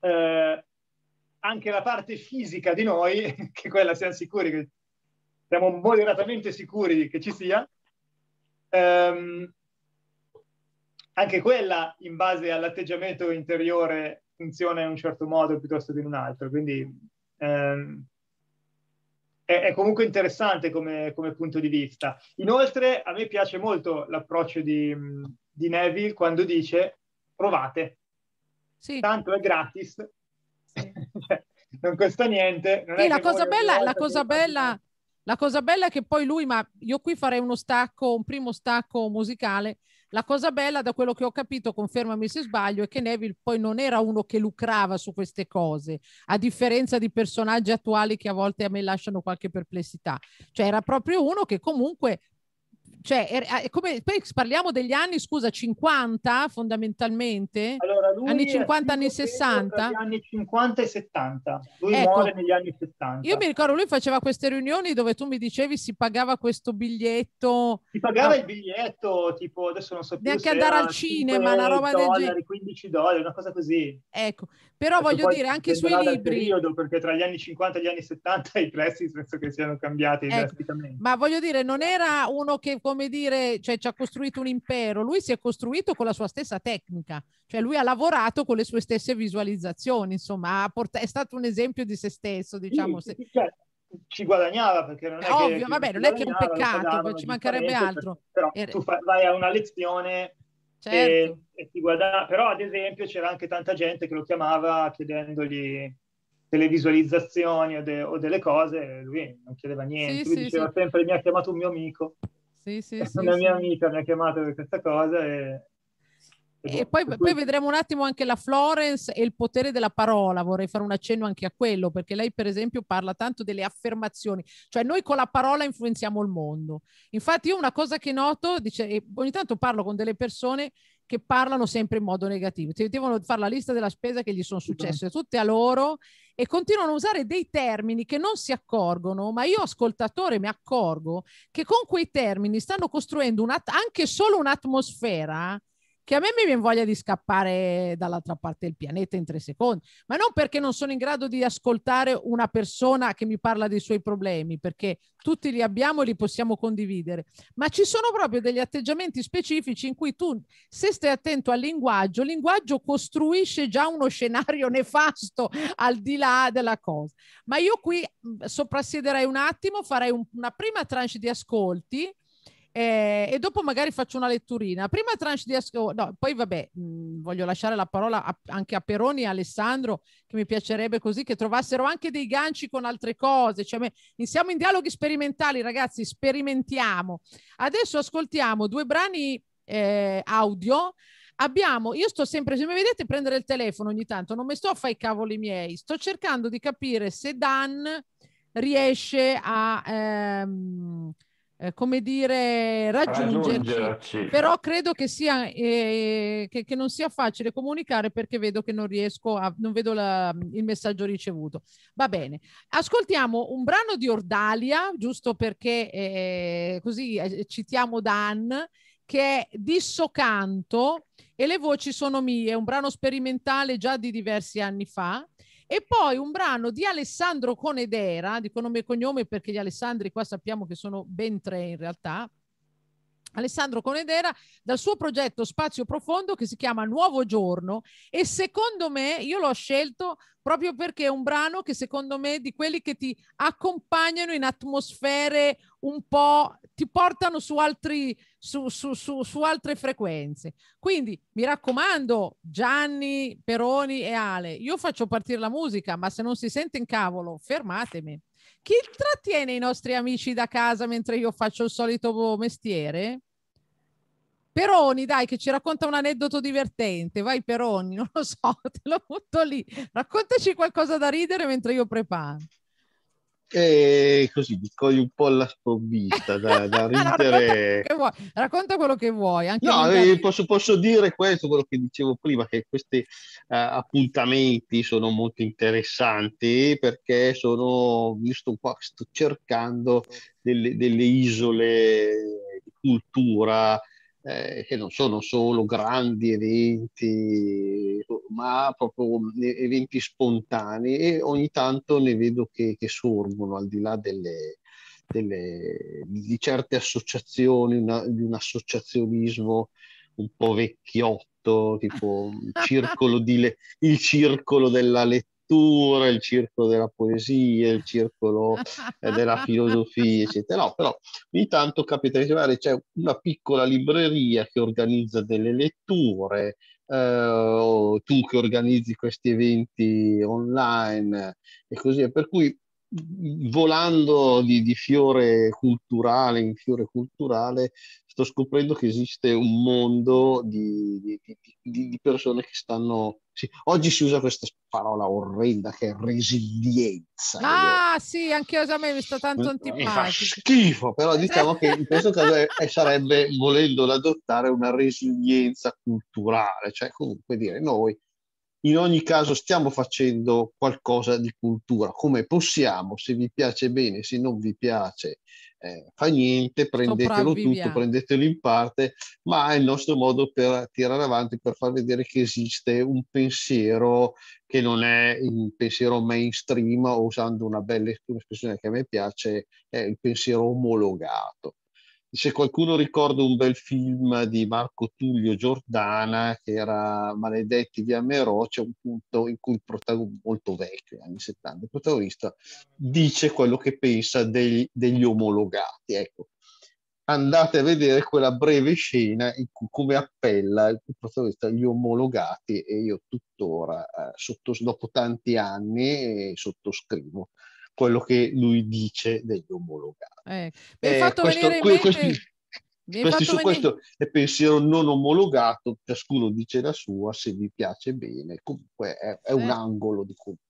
eh, anche la parte fisica di noi, che quella siamo sicuri, che siamo moderatamente sicuri che ci sia, ehm, anche quella in base all'atteggiamento interiore funziona in un certo modo piuttosto che in un altro. Quindi ehm, è, è, comunque interessante come, come, punto di vista. Inoltre a me piace molto l'approccio di, di Neville quando dice provate, sì. tanto è gratis, sì. Cioè, non costa niente. Non sì, la, cosa bella, la, cosa bella, la cosa bella è che poi lui, ma io qui farei uno stacco, un primo stacco musicale la cosa bella, da quello che ho capito, confermami se sbaglio, è che Neville poi non era uno che lucrava su queste cose, a differenza di personaggi attuali che a volte a me lasciano qualche perplessità. Cioè era proprio uno che comunque cioè, er, ah, come, poi parliamo degli anni, scusa, 50 fondamentalmente? Allora, anni 50, anni 60? anni 50 e 70. Lui ecco, muore negli anni 70. Io mi ricordo, lui faceva queste riunioni dove tu mi dicevi si pagava questo biglietto. Si pagava ah, il biglietto, tipo, adesso non so più Neanche andare al cinema, una roba dollari, del genere. 15 dollari, una cosa così. Ecco, però voglio dire, anche i suoi libri... Periodo, perché tra gli anni 50 e gli anni 70 i prezzi penso che siano cambiati ecco, drasticamente. Ma voglio dire, non era uno che, come dire, cioè, ci ha costruito un impero, lui si è costruito con la sua stessa tecnica, cioè lui ha lavorato con le sue stesse visualizzazioni, insomma, port- è stato un esempio di se stesso, diciamo. Sì, se... Cioè, ci guadagnava perché non è Ovvio, che... Ovvio, vabbè, non è che è un peccato, ci mancherebbe altro. Per, però Era... tu fa, vai a una lezione Certo. E, e guardava, Però ad esempio c'era anche tanta gente che lo chiamava chiedendogli delle visualizzazioni o, de, o delle cose, lui non chiedeva niente, sì, lui sì, diceva sì. sempre mi ha chiamato un mio amico, sì, sì, una mia amica mi ha chiamato per questa cosa e Esatto. E poi, poi, vedremo un attimo anche la Florence e il potere della parola, vorrei fare un accenno anche a quello, perché lei per esempio parla tanto delle affermazioni, cioè noi con la parola influenziamo il mondo. Infatti io una cosa che noto, dice, ogni tanto parlo con delle persone che parlano sempre in modo negativo, ti devono fare la lista della spesa che gli sono successe, tutte a loro, e continuano a usare dei termini che non si accorgono, ma io ascoltatore mi accorgo che con quei termini stanno costruendo anche solo un'atmosfera che a me mi viene voglia di scappare dall'altra parte del pianeta in tre secondi, ma non perché non sono in grado di ascoltare una persona che mi parla dei suoi problemi, perché tutti li abbiamo e li possiamo condividere, ma ci sono proprio degli atteggiamenti specifici in cui tu, se stai attento al linguaggio, il linguaggio costruisce già uno scenario nefasto al di là della cosa. Ma io qui mm, soprassiederei un attimo, farei un, una prima tranche di ascolti eh, e dopo magari faccio una letturina. Prima tranche di ascolto, no, poi vabbè, mh, voglio lasciare la parola a, anche a Peroni e a Alessandro, che mi piacerebbe così che trovassero anche dei ganci con altre cose. Cioè, me, siamo in dialoghi sperimentali, ragazzi, sperimentiamo. Adesso ascoltiamo due brani eh, audio. Abbiamo, io sto sempre, se mi vedete prendere il telefono ogni tanto, non mi sto a fare i cavoli miei, sto cercando di capire se Dan riesce a... Ehm, eh, come dire, raggiungerci. raggiungerci. Però credo che, sia, eh, che, che, non sia facile comunicare perché vedo che non riesco a, non vedo la, il messaggio ricevuto. Va bene, ascoltiamo un brano di Ordalia, giusto perché eh, così eh, citiamo Dan, che è Dissocanto e le voci sono mie, un brano sperimentale già di diversi anni fa e poi un brano di Alessandro Conedera, dico nome e cognome perché gli Alessandri qua sappiamo che sono ben tre in realtà, Alessandro Conedera dal suo progetto Spazio Profondo che si chiama Nuovo Giorno e secondo me io l'ho scelto proprio perché è un brano che secondo me di quelli che ti accompagnano in atmosfere un po' ti portano su, altri, su, su, su altre frequenze. Quindi mi raccomando Gianni, Peroni e Ale, io faccio partire la musica, ma se non si sente in cavolo, fermatemi chi trattiene i nostri amici da casa mentre io faccio il solito mestiere? Peroni, dai, che ci racconta un aneddoto divertente. Vai, Peroni, non lo so, te lo butto lì. Raccontaci qualcosa da ridere mentre io preparo. E così ti cogli un po' la sprovvista da, da ridere. no, racconta, quello racconta, quello che vuoi. Anche no, eh, posso, posso, dire questo, quello che dicevo prima, che questi eh, appuntamenti sono molto interessanti perché sono, visto qua, sto cercando delle, delle isole di cultura eh, che non sono solo grandi eventi, ma proprio eventi spontanei e ogni tanto ne vedo che, che sorgono al di là delle, delle, di certe associazioni, una, di un associazionismo un po' vecchiotto, tipo circolo le, il circolo della lettura pittura, il circolo della poesia, il circolo eh, della filosofia, eccetera. No, però ogni tanto capita che c'è una piccola libreria che organizza delle letture, eh, tu che organizzi questi eventi online e così Per cui volando di, di, fiore culturale in fiore culturale, sto scoprendo che esiste un mondo di, di, di persone che stanno... Sì. Oggi si usa questa parola orrenda che è resilienza. Ah io... sì, anche io a me mi sta tanto antipatico. Fa schifo, però diciamo che in questo caso è, è, sarebbe, volendo adottare, una resilienza culturale, cioè comunque dire noi in ogni caso stiamo facendo qualcosa di cultura, come possiamo, se vi piace bene, se non vi piace eh, fa niente, prendetelo tutto, prendetelo in parte, ma è il nostro modo per tirare avanti, per far vedere che esiste un pensiero che non è il pensiero mainstream, usando una bella espressione che a me piace, è il pensiero omologato se qualcuno ricorda un bel film di Marco Tullio Giordana che era Maledetti via Merò, c'è un punto in cui il protagonista, molto vecchio, eh, anni 70, il protagonista dice quello che pensa degli, degli omologati. Ecco, andate a vedere quella breve scena in cui come appella il protagonista agli omologati e io tuttora, eh, sottos, dopo tanti anni, eh, sottoscrivo quello che lui dice degli omologati. Eh, mi hai eh, fatto questo, venire in questi, mente... Questi, questi su venire... questo è pensiero non omologato, ciascuno dice la sua, se vi piace bene, comunque è, è eh. un angolo di cultura.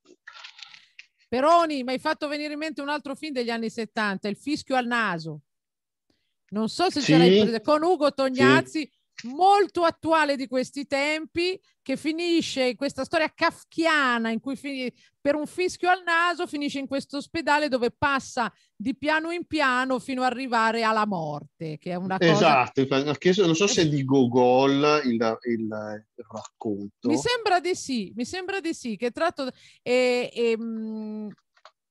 Peroni, mi hai fatto venire in mente un altro film degli anni 70, Il fischio al naso. Non so se sì. ce l'hai presa, con Ugo Tognazzi, sì molto attuale di questi tempi che finisce in questa storia kafkiana in cui fin- per un fischio al naso finisce in questo ospedale dove passa di piano in piano fino ad arrivare alla morte che è una cosa esatto non so se è di esatto. Gogol il, il, il, racconto mi sembra di sì mi sembra di sì che tratto e, e mh, mm,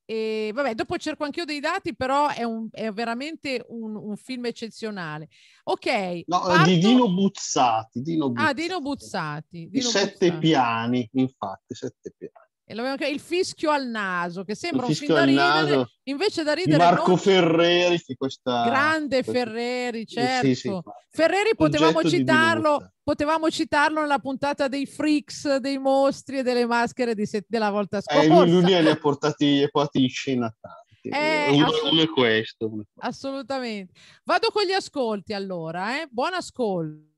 e vabbè, dopo cerco anch'io dei dati, però è, un, è veramente un, un, film eccezionale. Ok. No, eh, parto... di Dino Buzzati, Dino Buzzati. Ah, Dino Buzzati. Dino I sette piani, infatti, sette piani il fischio al naso, che sembra un film da ridere, naso. invece da ridere... Marco non... Ferreri, questa... Grande questa... Ferreri, certo. Sì, sì, certo. Ferreri potevamo citarlo, potevamo citarlo nella puntata dei freaks, dei mostri e delle maschere set... della volta scorsa. Eh, lui, lui li ha portati, portati in scena tanti. Eh, assolut- questo. Assolutamente. Vado con gli ascolti allora, eh. buon ascolto.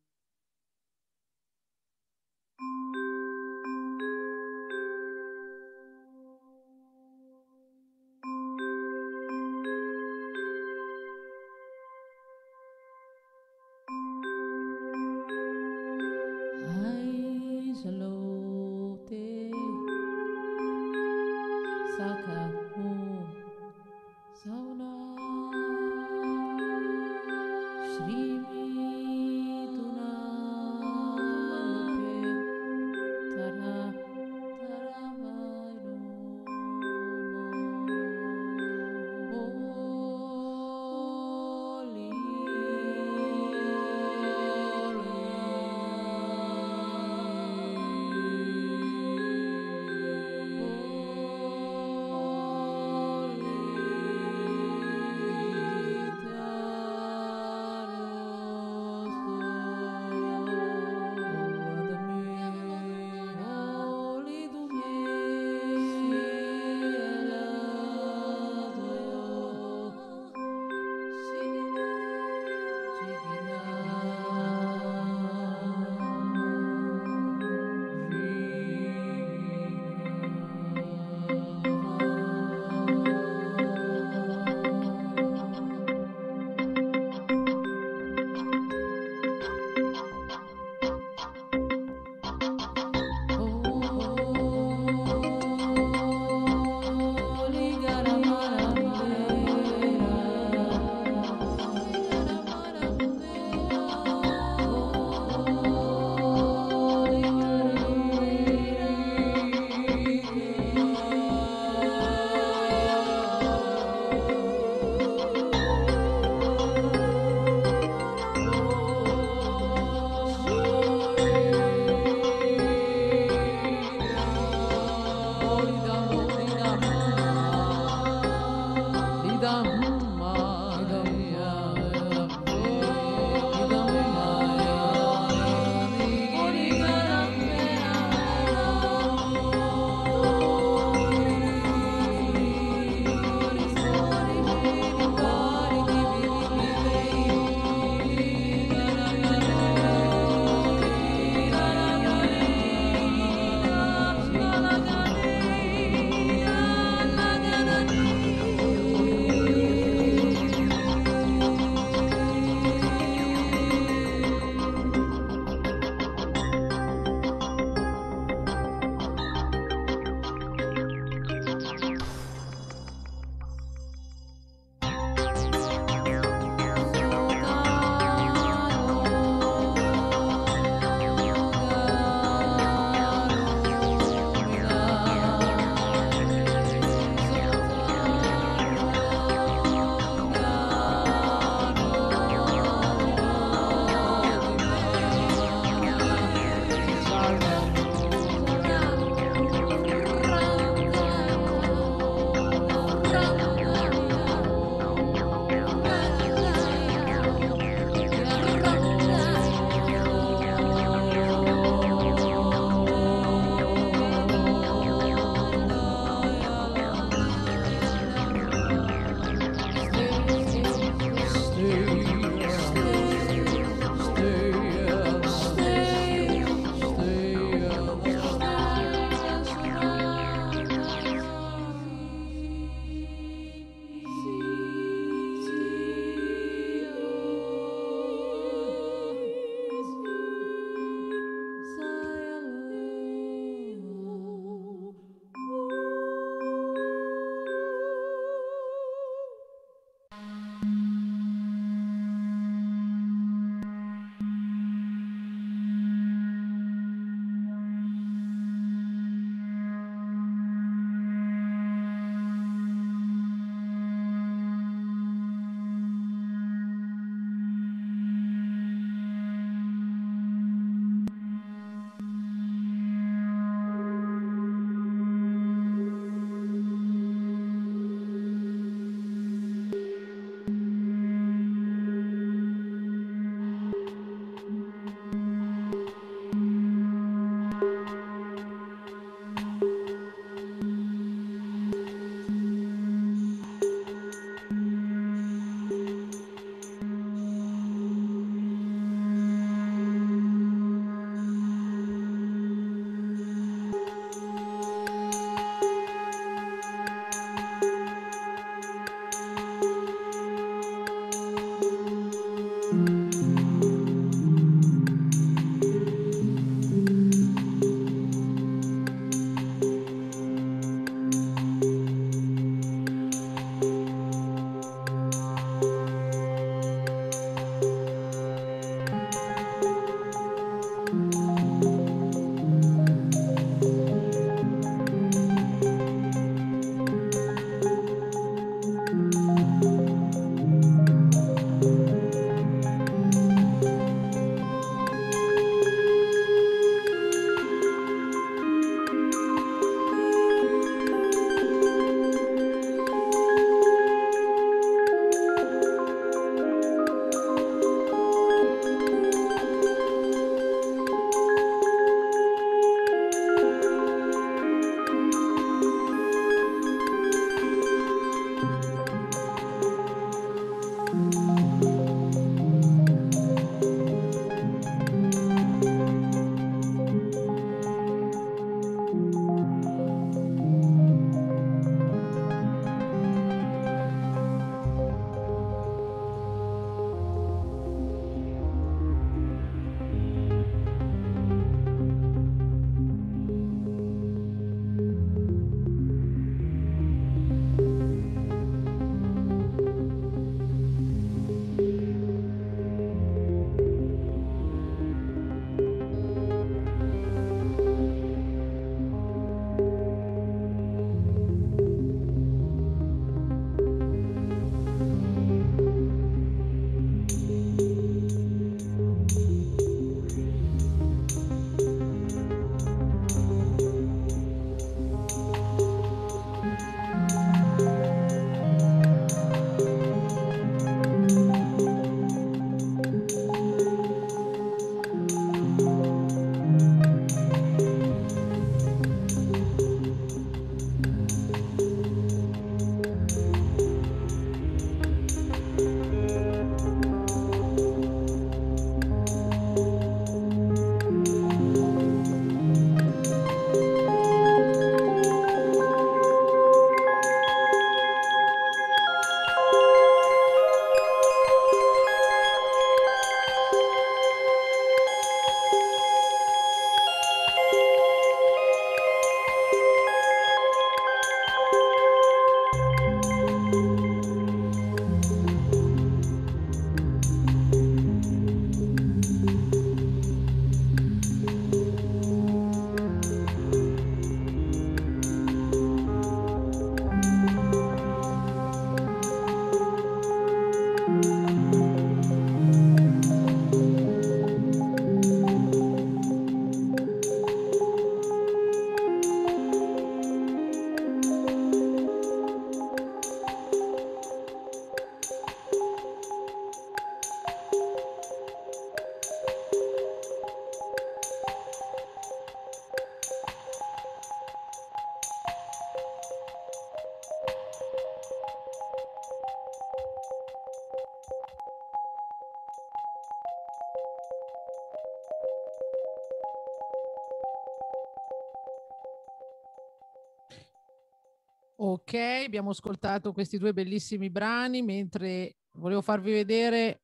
Ok, abbiamo ascoltato questi due bellissimi brani, mentre volevo farvi vedere...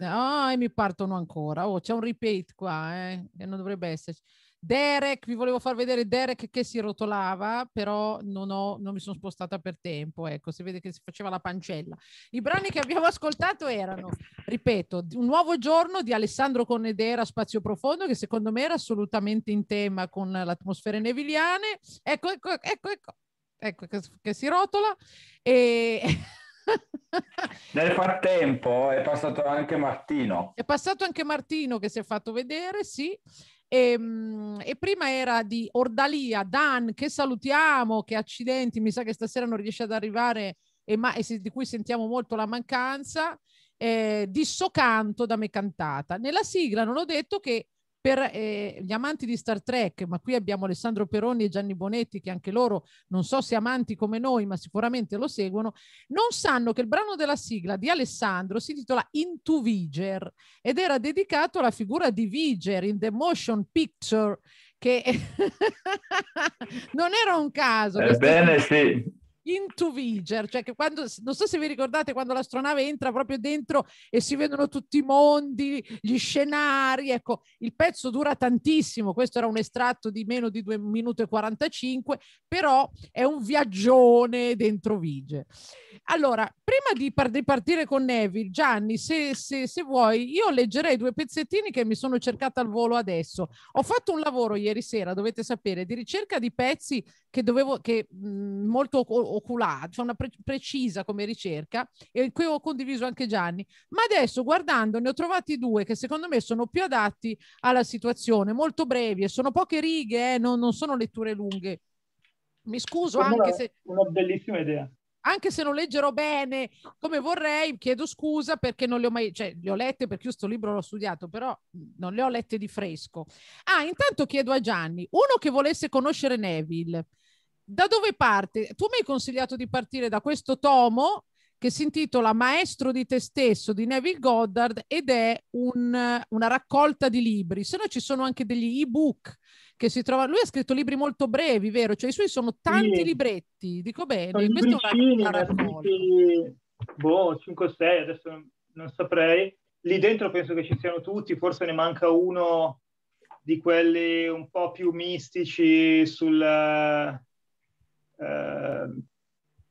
Ah, e mi partono ancora. Oh, c'è un repeat qua, eh, non dovrebbe esserci. Derek, vi volevo far vedere Derek che si rotolava, però non, ho, non mi sono spostata per tempo, ecco, si vede che si faceva la pancella. I brani che abbiamo ascoltato erano, ripeto, Un nuovo giorno di Alessandro Connedera, Spazio Profondo, che secondo me era assolutamente in tema con l'atmosfera neviliane. Ecco, ecco, ecco, ecco ecco, che, che si rotola e... Nel frattempo è passato anche Martino. È passato anche Martino che si è fatto vedere, sì. E, ehm, e, prima era di Ordalia, Dan, che salutiamo, che accidenti, mi sa che stasera non riesce ad arrivare e, ma, e se, di cui sentiamo molto la mancanza, eh, di Socanto da me cantata. Nella sigla non ho detto che per eh, gli amanti di Star Trek, ma qui abbiamo Alessandro Peroni e Gianni Bonetti che anche loro non so se amanti come noi, ma sicuramente lo seguono, non sanno che il brano della sigla di Alessandro si intitola Into Viger ed era dedicato alla figura di Viger in The Motion Picture che non era un caso. Ebbene questo... sì into Viger, cioè che quando, non so se vi ricordate quando l'astronave entra proprio dentro e si vedono tutti i mondi, gli scenari, ecco, il pezzo dura tantissimo, questo era un estratto di meno di 2 minuti e 45, però è un viaggione dentro Viger. Allora, prima di, par- di partire con Neville, Gianni, se, se, se vuoi, io leggerei due pezzettini che mi sono cercata al volo adesso. Ho fatto un lavoro ieri sera, dovete sapere, di ricerca di pezzi che dovevo, che mh, molto oculare, cioè una pre- precisa come ricerca, e cui ho condiviso anche Gianni, ma adesso guardando ne ho trovati due che secondo me sono più adatti alla situazione, molto brevi e sono poche righe, eh, non, non, sono letture lunghe. Mi scuso una, anche se... Una bellissima idea anche se non leggerò bene come vorrei, chiedo scusa perché non le ho mai, cioè le ho lette perché io sto libro l'ho studiato, però non le ho lette di fresco. Ah, intanto chiedo a Gianni, uno che volesse conoscere Neville, da dove parte? Tu mi hai consigliato di partire da questo tomo che si intitola Maestro di te stesso di Neville Goddard ed è un, una raccolta di libri. Se no ci sono anche degli ebook che si trovano. Lui ha scritto libri molto brevi, vero? Cioè i suoi sono tanti sì. libretti, dico bene. Questo è una raccolta. Boh, 5 o 6, adesso non saprei. Lì dentro penso che ci siano tutti, forse ne manca uno di quelli un po' più mistici sul Ehm,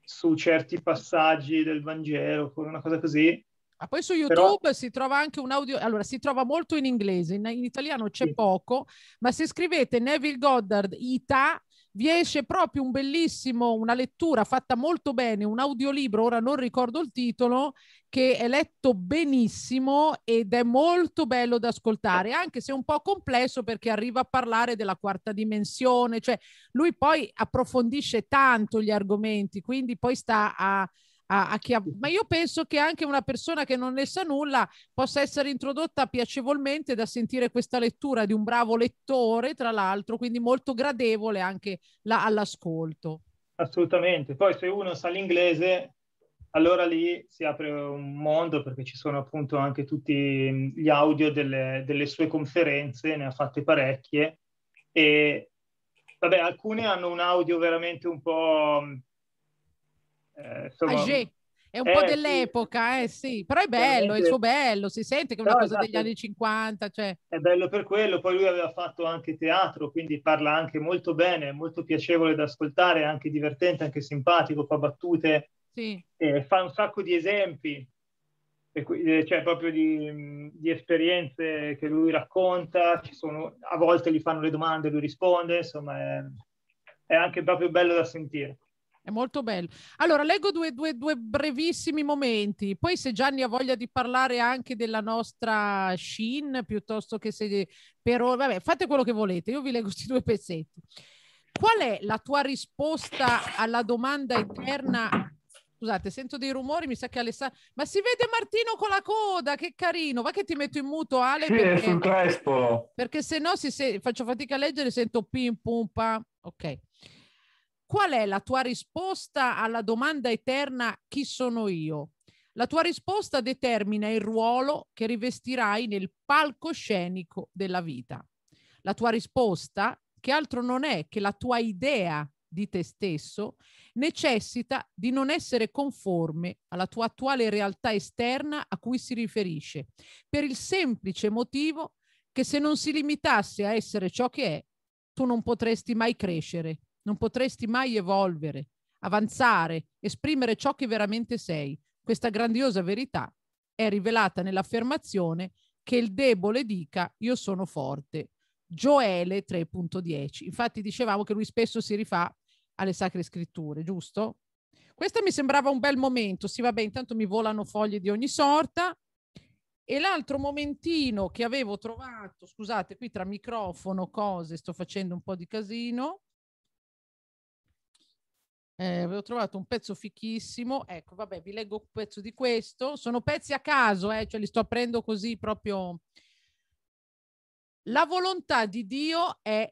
su certi passaggi del Vangelo, con una cosa così. Ah, poi su YouTube Però... si trova anche un audio, allora si trova molto in inglese, in, in italiano c'è sì. poco, ma se scrivete Neville Goddard Ita vi esce proprio un bellissimo, una lettura fatta molto bene, un audiolibro, ora non ricordo il titolo, che è letto benissimo ed è molto bello da ascoltare, anche se è un po' complesso perché arriva a parlare della quarta dimensione, cioè lui poi approfondisce tanto gli argomenti, quindi poi sta a a, a chi ha... Ma io penso che anche una persona che non ne sa nulla possa essere introdotta piacevolmente da sentire questa lettura di un bravo lettore, tra l'altro, quindi molto gradevole anche la, all'ascolto. Assolutamente. Poi se uno sa l'inglese, allora lì si apre un mondo perché ci sono appunto anche tutti mm, gli audio delle, delle sue conferenze, ne ha fatte parecchie e vabbè, alcune hanno un audio veramente un po' mm, eh, ah, insomma, Agé. È un eh, po' dell'epoca, sì. eh sì, però è bello, è il suo bello, si sente che è una no, cosa esatto. degli anni 50. Cioè... È bello per quello, poi lui aveva fatto anche teatro, quindi parla anche molto bene, è molto piacevole da ascoltare, anche divertente, anche simpatico, fa battute, sì. eh, fa un sacco di esempi, eh, cioè proprio di, di, esperienze che lui racconta, sono, a volte gli fanno le domande e lui risponde, insomma è, è anche proprio bello da sentire. È molto bello. Allora, leggo due, due, due, brevissimi momenti, poi se Gianni ha voglia di parlare anche della nostra Shin, piuttosto che se per vabbè, fate quello che volete, io vi leggo questi due pezzetti. Qual è la tua risposta alla domanda eterna? Scusate, sento dei rumori, mi sa che Alessandro... Ma si vede Martino con la coda, che carino! Va che ti metto in muto, Ale. Sì, perché... è sul trespolo. Perché se no se... faccio fatica a leggere, sento pim pum pa. Ok qual è la tua risposta alla domanda eterna chi sono io? La tua risposta determina il ruolo che rivestirai nel palcoscenico della vita. La tua risposta, che altro non è che la tua idea di te stesso, necessita di non essere conforme alla tua attuale realtà esterna a cui si riferisce, per il semplice motivo che se non si limitasse a essere ciò che è, tu non potresti mai crescere non potresti mai evolvere, avanzare, esprimere ciò che veramente sei. Questa grandiosa verità è rivelata nell'affermazione che il debole dica io sono forte. Gioele 3.10. Infatti dicevamo che lui spesso si rifà alle sacre scritture, giusto? Questo mi sembrava un bel momento. Sì, vabbè, intanto mi volano foglie di ogni sorta. E l'altro momentino che avevo trovato, scusate, qui tra microfono, cose, sto facendo un po' di casino. Eh, avevo trovato un pezzo fichissimo. Ecco, vabbè, vi leggo un pezzo di questo. Sono pezzi a caso, eh, cioè li sto aprendo così proprio. La volontà di Dio è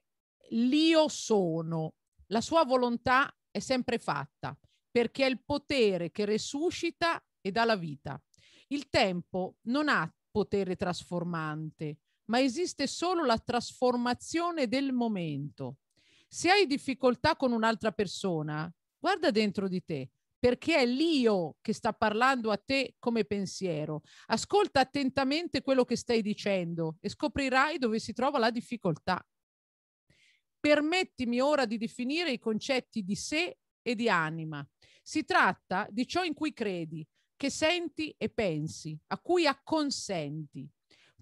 l'io sono. La sua volontà è sempre fatta perché è il potere che resuscita e dà la vita. Il tempo non ha potere trasformante, ma esiste solo la trasformazione del momento. Se hai difficoltà con un'altra persona, guarda dentro di te, perché è l'io che sta parlando a te come pensiero. Ascolta attentamente quello che stai dicendo e scoprirai dove si trova la difficoltà. Permettimi ora di definire i concetti di sé e di anima. Si tratta di ciò in cui credi, che senti e pensi, a cui acconsenti.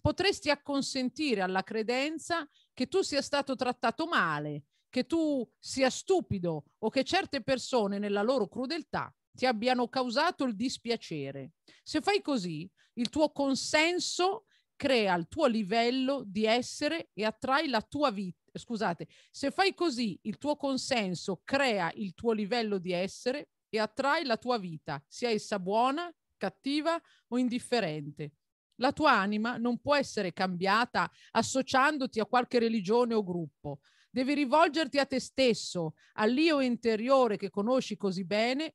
Potresti acconsentire alla credenza che tu sia stato trattato male, che tu sia stupido o che certe persone nella loro crudeltà ti abbiano causato il dispiacere. Se fai così, il tuo consenso crea il tuo livello di essere e attrai la tua vita. Scusate, se fai così, il tuo consenso crea il tuo livello di essere e attrai la tua vita, sia essa buona, cattiva o indifferente. La tua anima non può essere cambiata associandoti a qualche religione o gruppo. Devi rivolgerti a te stesso, all'io interiore che conosci così bene,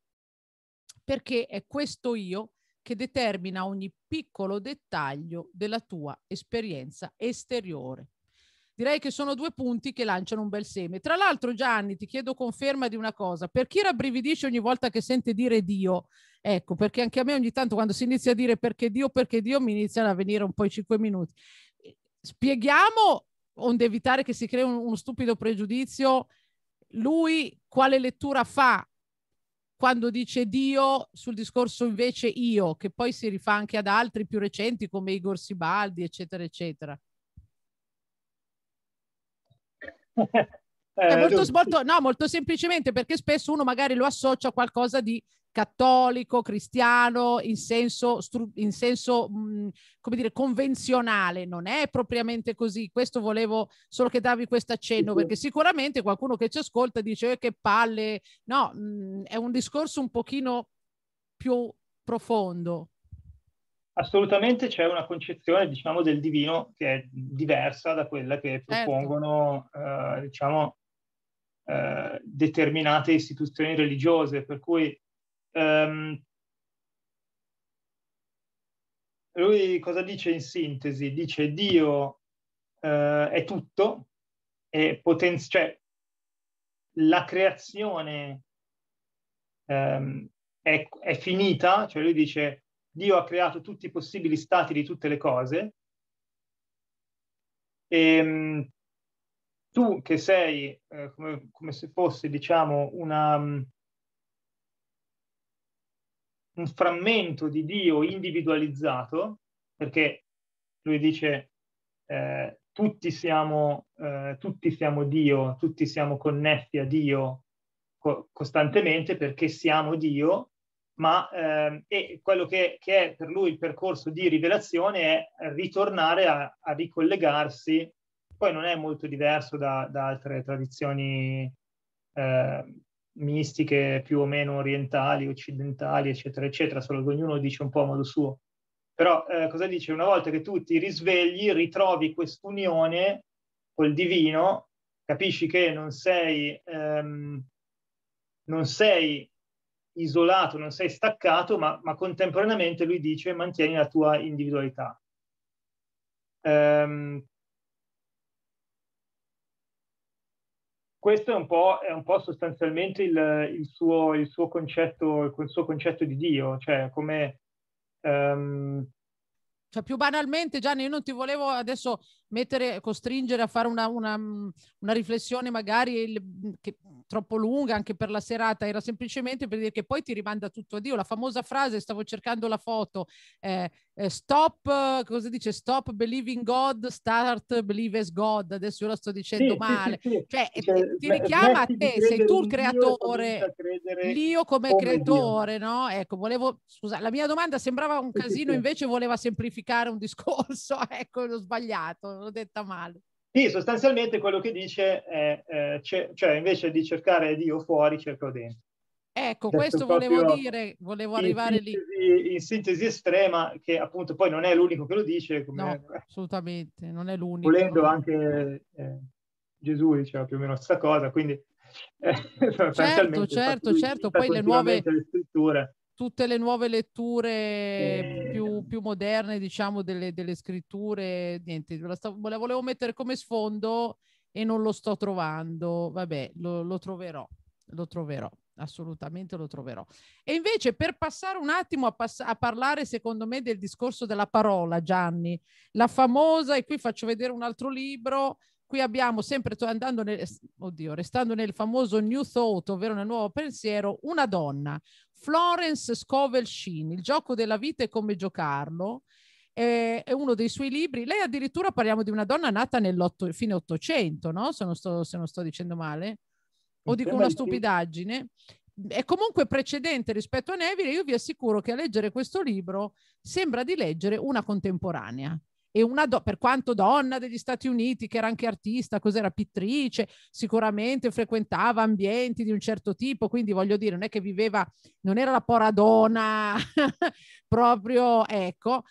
perché è questo io che determina ogni piccolo dettaglio della tua esperienza esteriore. Direi che sono due punti che lanciano un bel seme. Tra l'altro, Gianni, ti chiedo conferma di una cosa. Per chi rabbrividisce ogni volta che sente dire Dio, ecco, perché anche a me ogni tanto quando si inizia a dire perché Dio, perché Dio, mi iniziano a venire un po' i cinque minuti. Spieghiamo onde evitare che si crei un, uno stupido pregiudizio, lui quale lettura fa quando dice Dio sul discorso invece io, che poi si rifà anche ad altri più recenti come Igor Sibaldi, eccetera, eccetera. eh, molto, molto, no, molto semplicemente perché spesso uno magari lo associa a qualcosa di cattolico, cristiano, in senso, in senso mm, come dire, convenzionale. Non è propriamente così. Questo volevo solo che darvi questo accenno, perché sicuramente qualcuno che ci ascolta dice eh, che palle. No, mm, è un discorso un pochino più profondo. Assolutamente c'è una concezione, diciamo, del divino che è diversa da quella che certo. propongono, certo. eh, diciamo, eh, determinate istituzioni religiose, per cui Um, lui cosa dice in sintesi? Dice Dio eh, è tutto, è poten- cioè la creazione ehm, è, è, finita, cioè lui dice Dio ha creato tutti i possibili stati di tutte le cose. E, ehm, tu che sei eh, come, come, se fosse, diciamo, una, un frammento di Dio individualizzato, perché lui dice eh, tutti, siamo, eh, tutti siamo Dio, tutti siamo connessi a Dio co- costantemente perché siamo Dio, ma eh, e quello che, che, è per lui il percorso di rivelazione è ritornare a, a ricollegarsi, poi non è molto diverso da, da altre tradizioni ehm, mistiche più o meno orientali, occidentali, eccetera, eccetera, solo che ognuno dice un po' a modo suo. Però eh, cosa dice? Una volta che tu ti risvegli, ritrovi quest'unione col divino, capisci che non sei, ehm, non sei isolato, non sei staccato, ma, ma, contemporaneamente lui dice mantieni la tua individualità. Ehm, questo è un po', è un po sostanzialmente il, il, suo, il, suo concetto, il, suo, concetto, di Dio, cioè come... Um... Cioè più banalmente Gianni, io non ti volevo adesso mettere, costringere a fare una, una, una riflessione magari il, che, troppo lunga anche per la serata, era semplicemente per dire che poi ti rimanda tutto a Dio. La famosa frase, stavo cercando la foto, eh, eh, stop, cosa dice? Stop believing God, start believe as God. Adesso io la sto dicendo sì, male. Sì, sì, cioè, cioè, eh, ti richiama a te, sei tu il creatore, l'io come, come creatore, Dio. no? Ecco, volevo, scusa, la mia domanda sembrava un casino, invece voleva semplificare un discorso, ecco, l'ho sbagliato l'ho detta male. Sì, sostanzialmente quello che dice è, eh, cioè, cioè invece di cercare Dio fuori, cerco dentro. Ecco, certo questo volevo dire, volevo arrivare in sintesi, lì. In sintesi estrema, che appunto poi non è l'unico che lo dice. Come, no, assolutamente, non è l'unico. Volendo no. anche eh, Gesù diceva più o meno la stessa cosa, quindi... Eh, certo, certo, certo, poi le nuove... Le scritture tutte le nuove letture più, più moderne, diciamo, delle, delle scritture, niente, la, stavo, la, volevo mettere come sfondo e non lo sto trovando. Vabbè, lo, lo troverò, lo troverò, assolutamente lo troverò. E invece per passare un attimo a, pass- a parlare, secondo me, del discorso della parola, Gianni, la famosa, e qui faccio vedere un altro libro, qui abbiamo sempre andando nel, oddio, restando nel famoso New Thought, ovvero nel nuovo pensiero, una donna, Florence Scovel Sheen, Il gioco della vita e come giocarlo, è, è uno dei suoi libri. Lei addirittura parliamo di una donna nata nel fine Ottocento, no? Se non sto, se non sto dicendo male, o dico una stupidaggine è comunque precedente rispetto a Neville, io vi assicuro che a leggere questo libro sembra di leggere una contemporanea e una do- per quanto donna degli Stati Uniti, che era anche artista, cos'era pittrice, sicuramente frequentava ambienti di un certo tipo, quindi voglio dire, non è che viveva, non era la poradona proprio, ecco,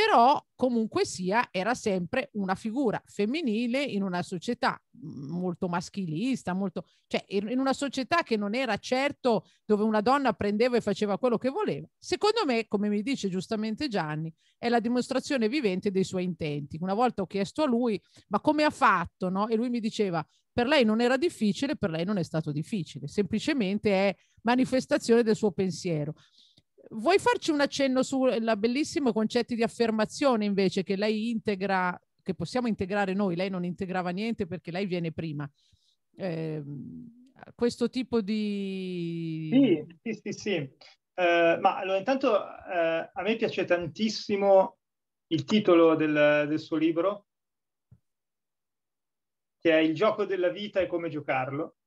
però comunque sia era sempre una figura femminile in una società mm, molto maschilista, molto, cioè in una società che non era certo dove una donna prendeva e faceva quello che voleva. Secondo me, come mi dice giustamente Gianni, è la dimostrazione vivente dei suoi intenti. Una volta ho chiesto a lui, ma come ha fatto? No? E lui mi diceva, per lei non era difficile, per lei non è stato difficile, semplicemente è manifestazione del suo pensiero. Vuoi farci un accenno sul eh, bellissimo concetto di affermazione invece che lei integra, che possiamo integrare noi, lei non integrava niente perché lei viene prima. Eh, questo tipo di... Sì, sì, sì. sì. Eh, ma allora intanto eh, a me piace tantissimo il titolo del, del suo libro, che è Il gioco della vita e come giocarlo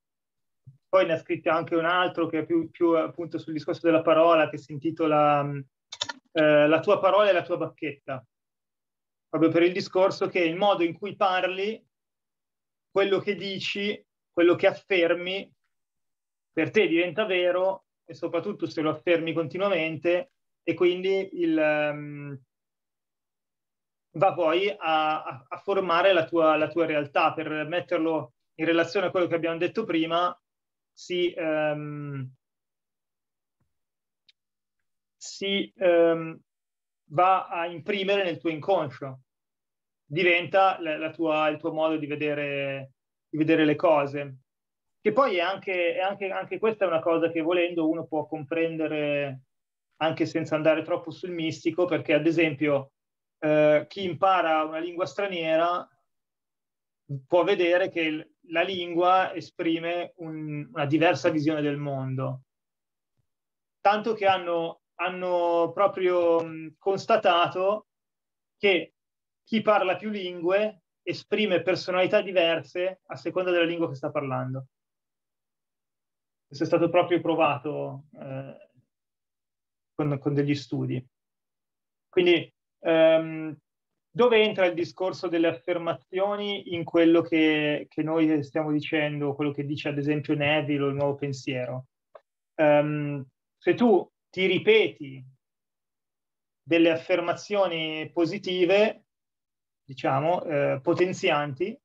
poi ne ha scritto anche un altro che è più, più appunto sul discorso della parola, che si intitola eh, La tua parola e la tua bacchetta. Proprio per il discorso che il modo in cui parli, quello che dici, quello che affermi, per te diventa vero e soprattutto se lo affermi continuamente e quindi il, um, va poi a, a formare la tua, la tua, realtà per metterlo in relazione a quello che abbiamo detto prima si, um, ehm, si um, ehm, va a imprimere nel tuo inconscio, diventa la, la tua, il tuo modo di vedere, di vedere, le cose. Che poi è anche, è anche, anche questa è una cosa che volendo uno può comprendere anche senza andare troppo sul mistico, perché ad esempio eh, chi impara una lingua straniera può vedere che il, la lingua esprime un, una diversa visione del mondo, tanto che hanno, hanno proprio constatato che chi parla più lingue esprime personalità diverse a seconda della lingua che sta parlando. Questo è stato proprio provato eh, con, con, degli studi. Quindi ehm, dove entra il discorso delle affermazioni in quello che, che noi stiamo dicendo, quello che dice ad esempio Neville o il nuovo pensiero? Um, se tu ti ripeti delle affermazioni positive, diciamo, eh, potenzianti,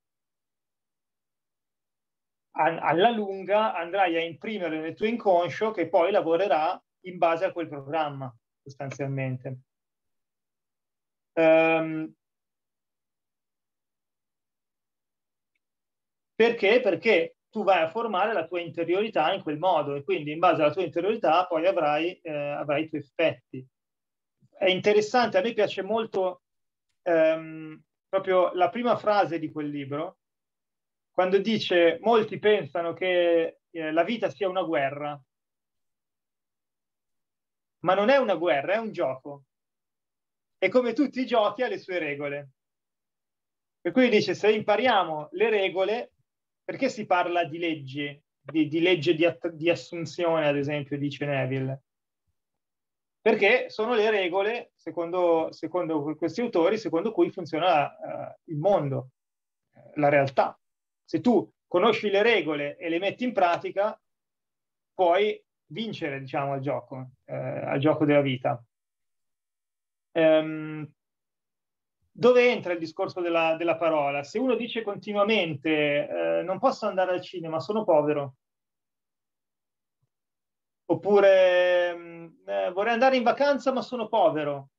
alla lunga andrai a imprimere nel tuo inconscio che poi lavorerà in base a quel programma, sostanzialmente. Um, perché? Perché tu vai a formare la tua interiorità in quel modo e quindi in base alla tua interiorità poi avrai, eh, avrai i tuoi effetti. È interessante, a me piace molto ehm, proprio la prima frase di quel libro, quando dice molti pensano che eh, la vita sia una guerra, ma non è una guerra, è un gioco e come tutti i giochi ha le sue regole. Per cui dice, se impariamo le regole, perché si parla di leggi, di, di legge di, di, assunzione, ad esempio, dice Neville? Perché sono le regole, secondo, secondo questi autori, secondo cui funziona uh, il mondo, eh, la realtà. Se tu conosci le regole e le metti in pratica, puoi vincere, diciamo, al gioco, eh, al gioco della vita. Ehm, dove entra il discorso della, della, parola? Se uno dice continuamente eh, non posso andare al cinema, sono povero, oppure mm, eh, vorrei andare in vacanza ma sono povero,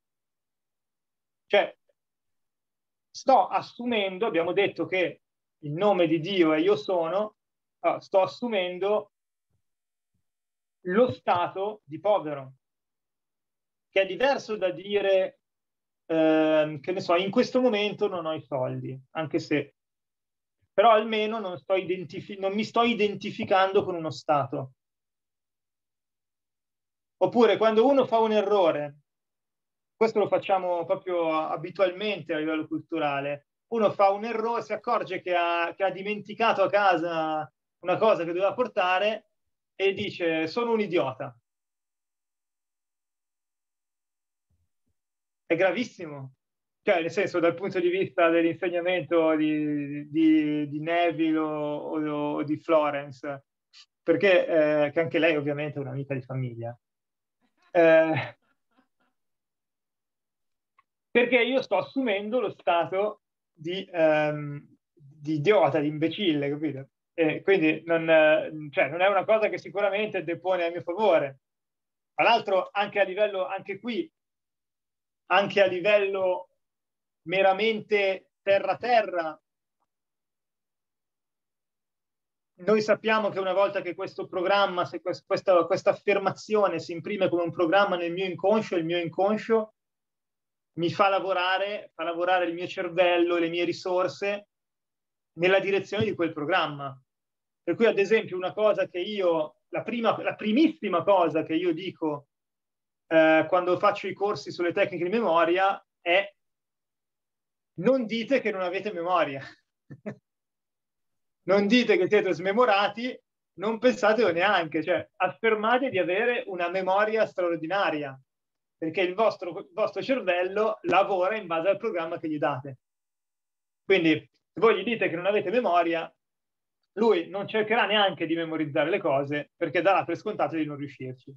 cioè sto assumendo, abbiamo detto che il nome di Dio è io sono, ah, sto assumendo lo stato di povero che è diverso da dire, eh, che ne so, in questo momento non ho i soldi, anche se, però almeno non, identifi- non mi sto identificando con uno Stato. Oppure quando uno fa un errore, questo lo facciamo proprio abitualmente a livello culturale, uno fa un errore, si accorge che ha, che ha, dimenticato a casa una cosa che doveva portare e dice sono un idiota. è gravissimo. Cioè, nel senso, dal punto di vista dell'insegnamento di, di, di Neville o, o, o, di Florence, perché eh, che anche lei ovviamente è un'amica di famiglia. Eh, perché io sto assumendo lo stato di, ehm, di idiota, di imbecille, capito? E quindi non, cioè, non, è una cosa che sicuramente depone a mio favore. Tra l'altro, anche a livello, anche qui, anche a livello meramente terra-terra. Noi sappiamo che una volta che questo programma, se questa, questa affermazione si imprime come un programma nel mio inconscio, il mio inconscio mi fa lavorare, fa lavorare il mio cervello, e le mie risorse nella direzione di quel programma. Per cui, ad esempio, una cosa che io, la, prima, la primissima cosa che io dico eh, quando faccio i corsi sulle tecniche di memoria è non dite che non avete memoria. non dite che siete smemorati, non pensatelo neanche, cioè affermate di avere una memoria straordinaria, perché il vostro, il vostro cervello lavora in base al programma che gli date. Quindi se voi gli dite che non avete memoria, lui non cercherà neanche di memorizzare le cose perché darà per scontato di non riuscirci.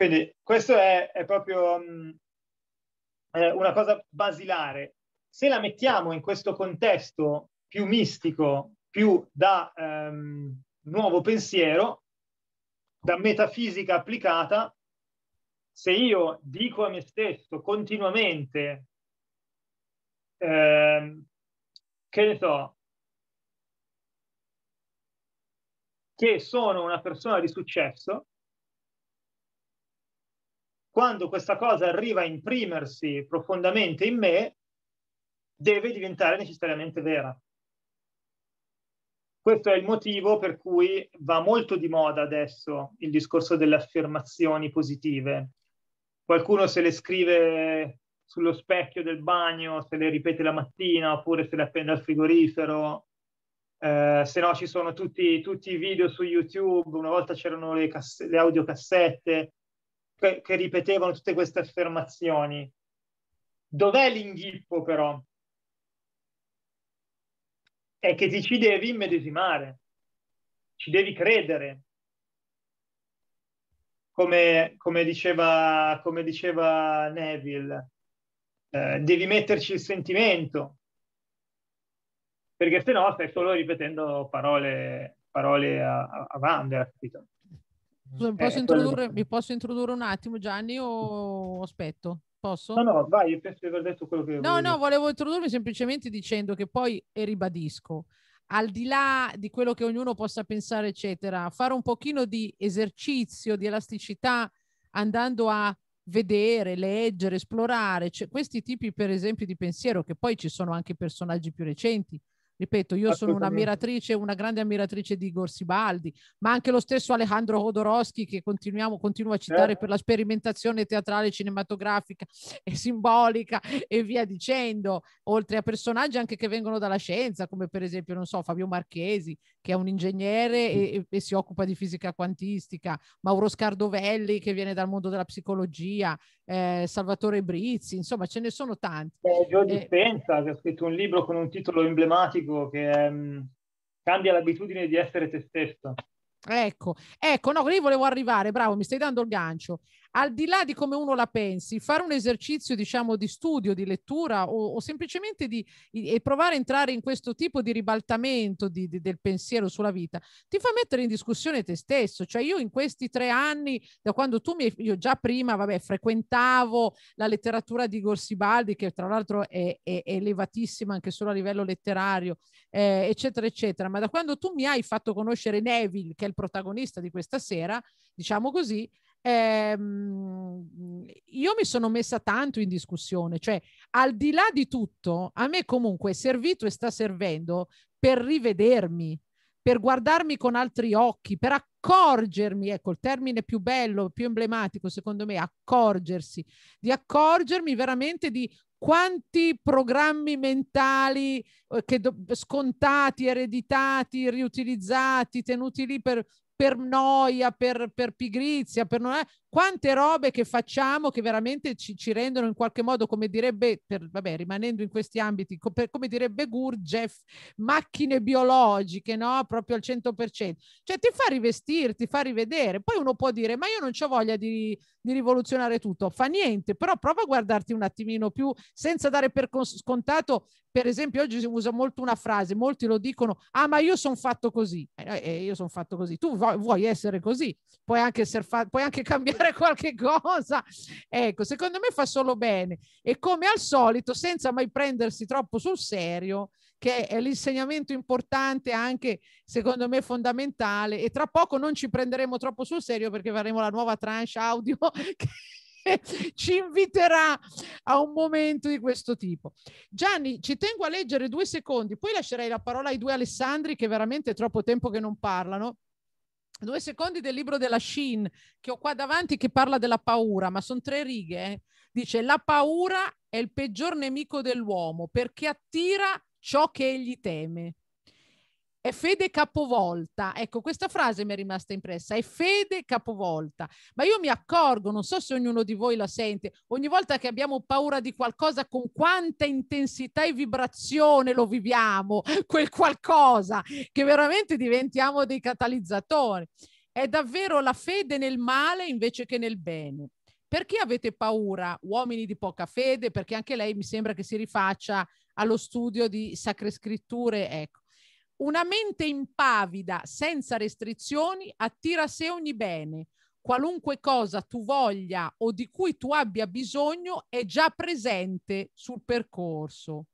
Quindi questo è, è proprio um, è una cosa basilare. Se la mettiamo in questo contesto più mistico, più da um, nuovo pensiero, da metafisica applicata, se io dico a me stesso continuamente, eh, che ne so, che sono una persona di successo, quando questa cosa arriva a imprimersi profondamente in me, deve diventare necessariamente vera. Questo è il motivo per cui va molto di moda adesso il discorso delle affermazioni positive. Qualcuno se le scrive sullo specchio del bagno, se le ripete la mattina oppure se le appende al frigorifero. Eh, se no ci sono tutti, tutti, i video su YouTube, una volta c'erano le, cass- le audiocassette, che, ripetevano tutte queste affermazioni. Dov'è l'inghippo però? È che ti ci devi immedesimare, ci devi credere. Come, come diceva, come diceva Neville, eh, devi metterci il sentimento, perché se no stai solo ripetendo parole, parole a, a, a Vander, capito? Scusa, posso eh, quello... mi, posso introdurre, un attimo Gianni o aspetto? Posso? No, no, vai, penso di aver detto quello che... No, volevo. no, volevo introdurmi semplicemente dicendo che poi, e ribadisco, al di là di quello che ognuno possa pensare, eccetera, fare un pochino di esercizio, di elasticità, andando a vedere, leggere, esplorare, cioè, questi tipi per esempio di pensiero, che poi ci sono anche personaggi più recenti, Ripeto, io sono un'ammiratrice, una grande ammiratrice di Igor Sibaldi, ma anche lo stesso Alejandro Jodorowsky che continuiamo, continuo a citare eh. per la sperimentazione teatrale, cinematografica e simbolica e via dicendo, oltre a personaggi anche che vengono dalla scienza, come per esempio, non so, Fabio Marchesi, che è un ingegnere e, e si occupa di fisica quantistica, Mauro Scardovelli che viene dal mondo della psicologia, eh, Salvatore Brizzi, insomma ce ne sono tanti. Eh, Giorgio eh, Spenza che ha scritto un libro con un titolo emblematico che è ehm, Cambia l'abitudine di essere te stesso. Ecco, ecco, no, lì volevo arrivare, bravo, mi stai dando il gancio al di là di come uno la pensi, fare un esercizio diciamo di studio, di lettura o, o semplicemente di e provare a entrare in questo tipo di ribaltamento di, di, del pensiero sulla vita, ti fa mettere in discussione te stesso. Cioè io in questi tre anni, da quando tu mi, io già prima, vabbè, frequentavo la letteratura di Gorsibaldi, che tra l'altro è, è, è elevatissima anche solo a livello letterario, eh, eccetera, eccetera, ma da quando tu mi hai fatto conoscere Neville, che è il protagonista di questa sera, diciamo così, eh, io mi sono messa tanto in discussione, cioè al di là di tutto, a me comunque è servito e sta servendo per rivedermi, per guardarmi con altri occhi, per accorgermi, ecco il termine più bello, più emblematico secondo me, accorgersi, di accorgermi veramente di quanti programmi mentali eh, do- scontati, ereditati, riutilizzati, tenuti lì per per noia, per, per pigrizia, per non... quante robe che facciamo che veramente ci, ci rendono in qualche modo, come direbbe, per, vabbè, rimanendo in questi ambiti, per, come direbbe Gurjev, macchine biologiche, no? Proprio al 100%. Cioè ti fa rivestirti, ti fa rivedere. Poi uno può dire, ma io non ho voglia di, di rivoluzionare tutto. Fa niente, però prova a guardarti un attimino più senza dare per scontato, per esempio oggi si usa molto una frase, molti lo dicono, ah ma io sono fatto così, E eh, eh, io sono fatto così, tu vu vuoi essere così, puoi anche, puoi anche cambiare qualche cosa. Ecco, secondo me fa solo bene e come al solito, senza mai prendersi troppo sul serio, che è l'insegnamento importante anche secondo me fondamentale e tra poco non ci prenderemo troppo sul serio perché faremo la nuova tranche audio che ci inviterà a un momento di questo tipo. Gianni, ci tengo a leggere due secondi, poi lascerei la parola ai due Alessandri che veramente è troppo tempo che non parlano. Due secondi del libro della Sheen che ho qua davanti che parla della paura, ma sono tre righe. Eh. Dice la paura è il peggior nemico dell'uomo perché attira ciò che egli teme. È fede capovolta. Ecco, questa frase mi è rimasta impressa. È fede capovolta. Ma io mi accorgo, non so se ognuno di voi la sente, ogni volta che abbiamo paura di qualcosa, con quanta intensità e vibrazione lo viviamo, quel qualcosa, che veramente diventiamo dei catalizzatori. È davvero la fede nel male invece che nel bene perché avete paura, uomini di poca fede, perché anche lei mi sembra che si rifaccia allo studio di sacre scritture, ecco. Una mente impavida, senza restrizioni, attira a sé ogni bene. Qualunque cosa tu voglia o di cui tu abbia bisogno è già presente sul percorso.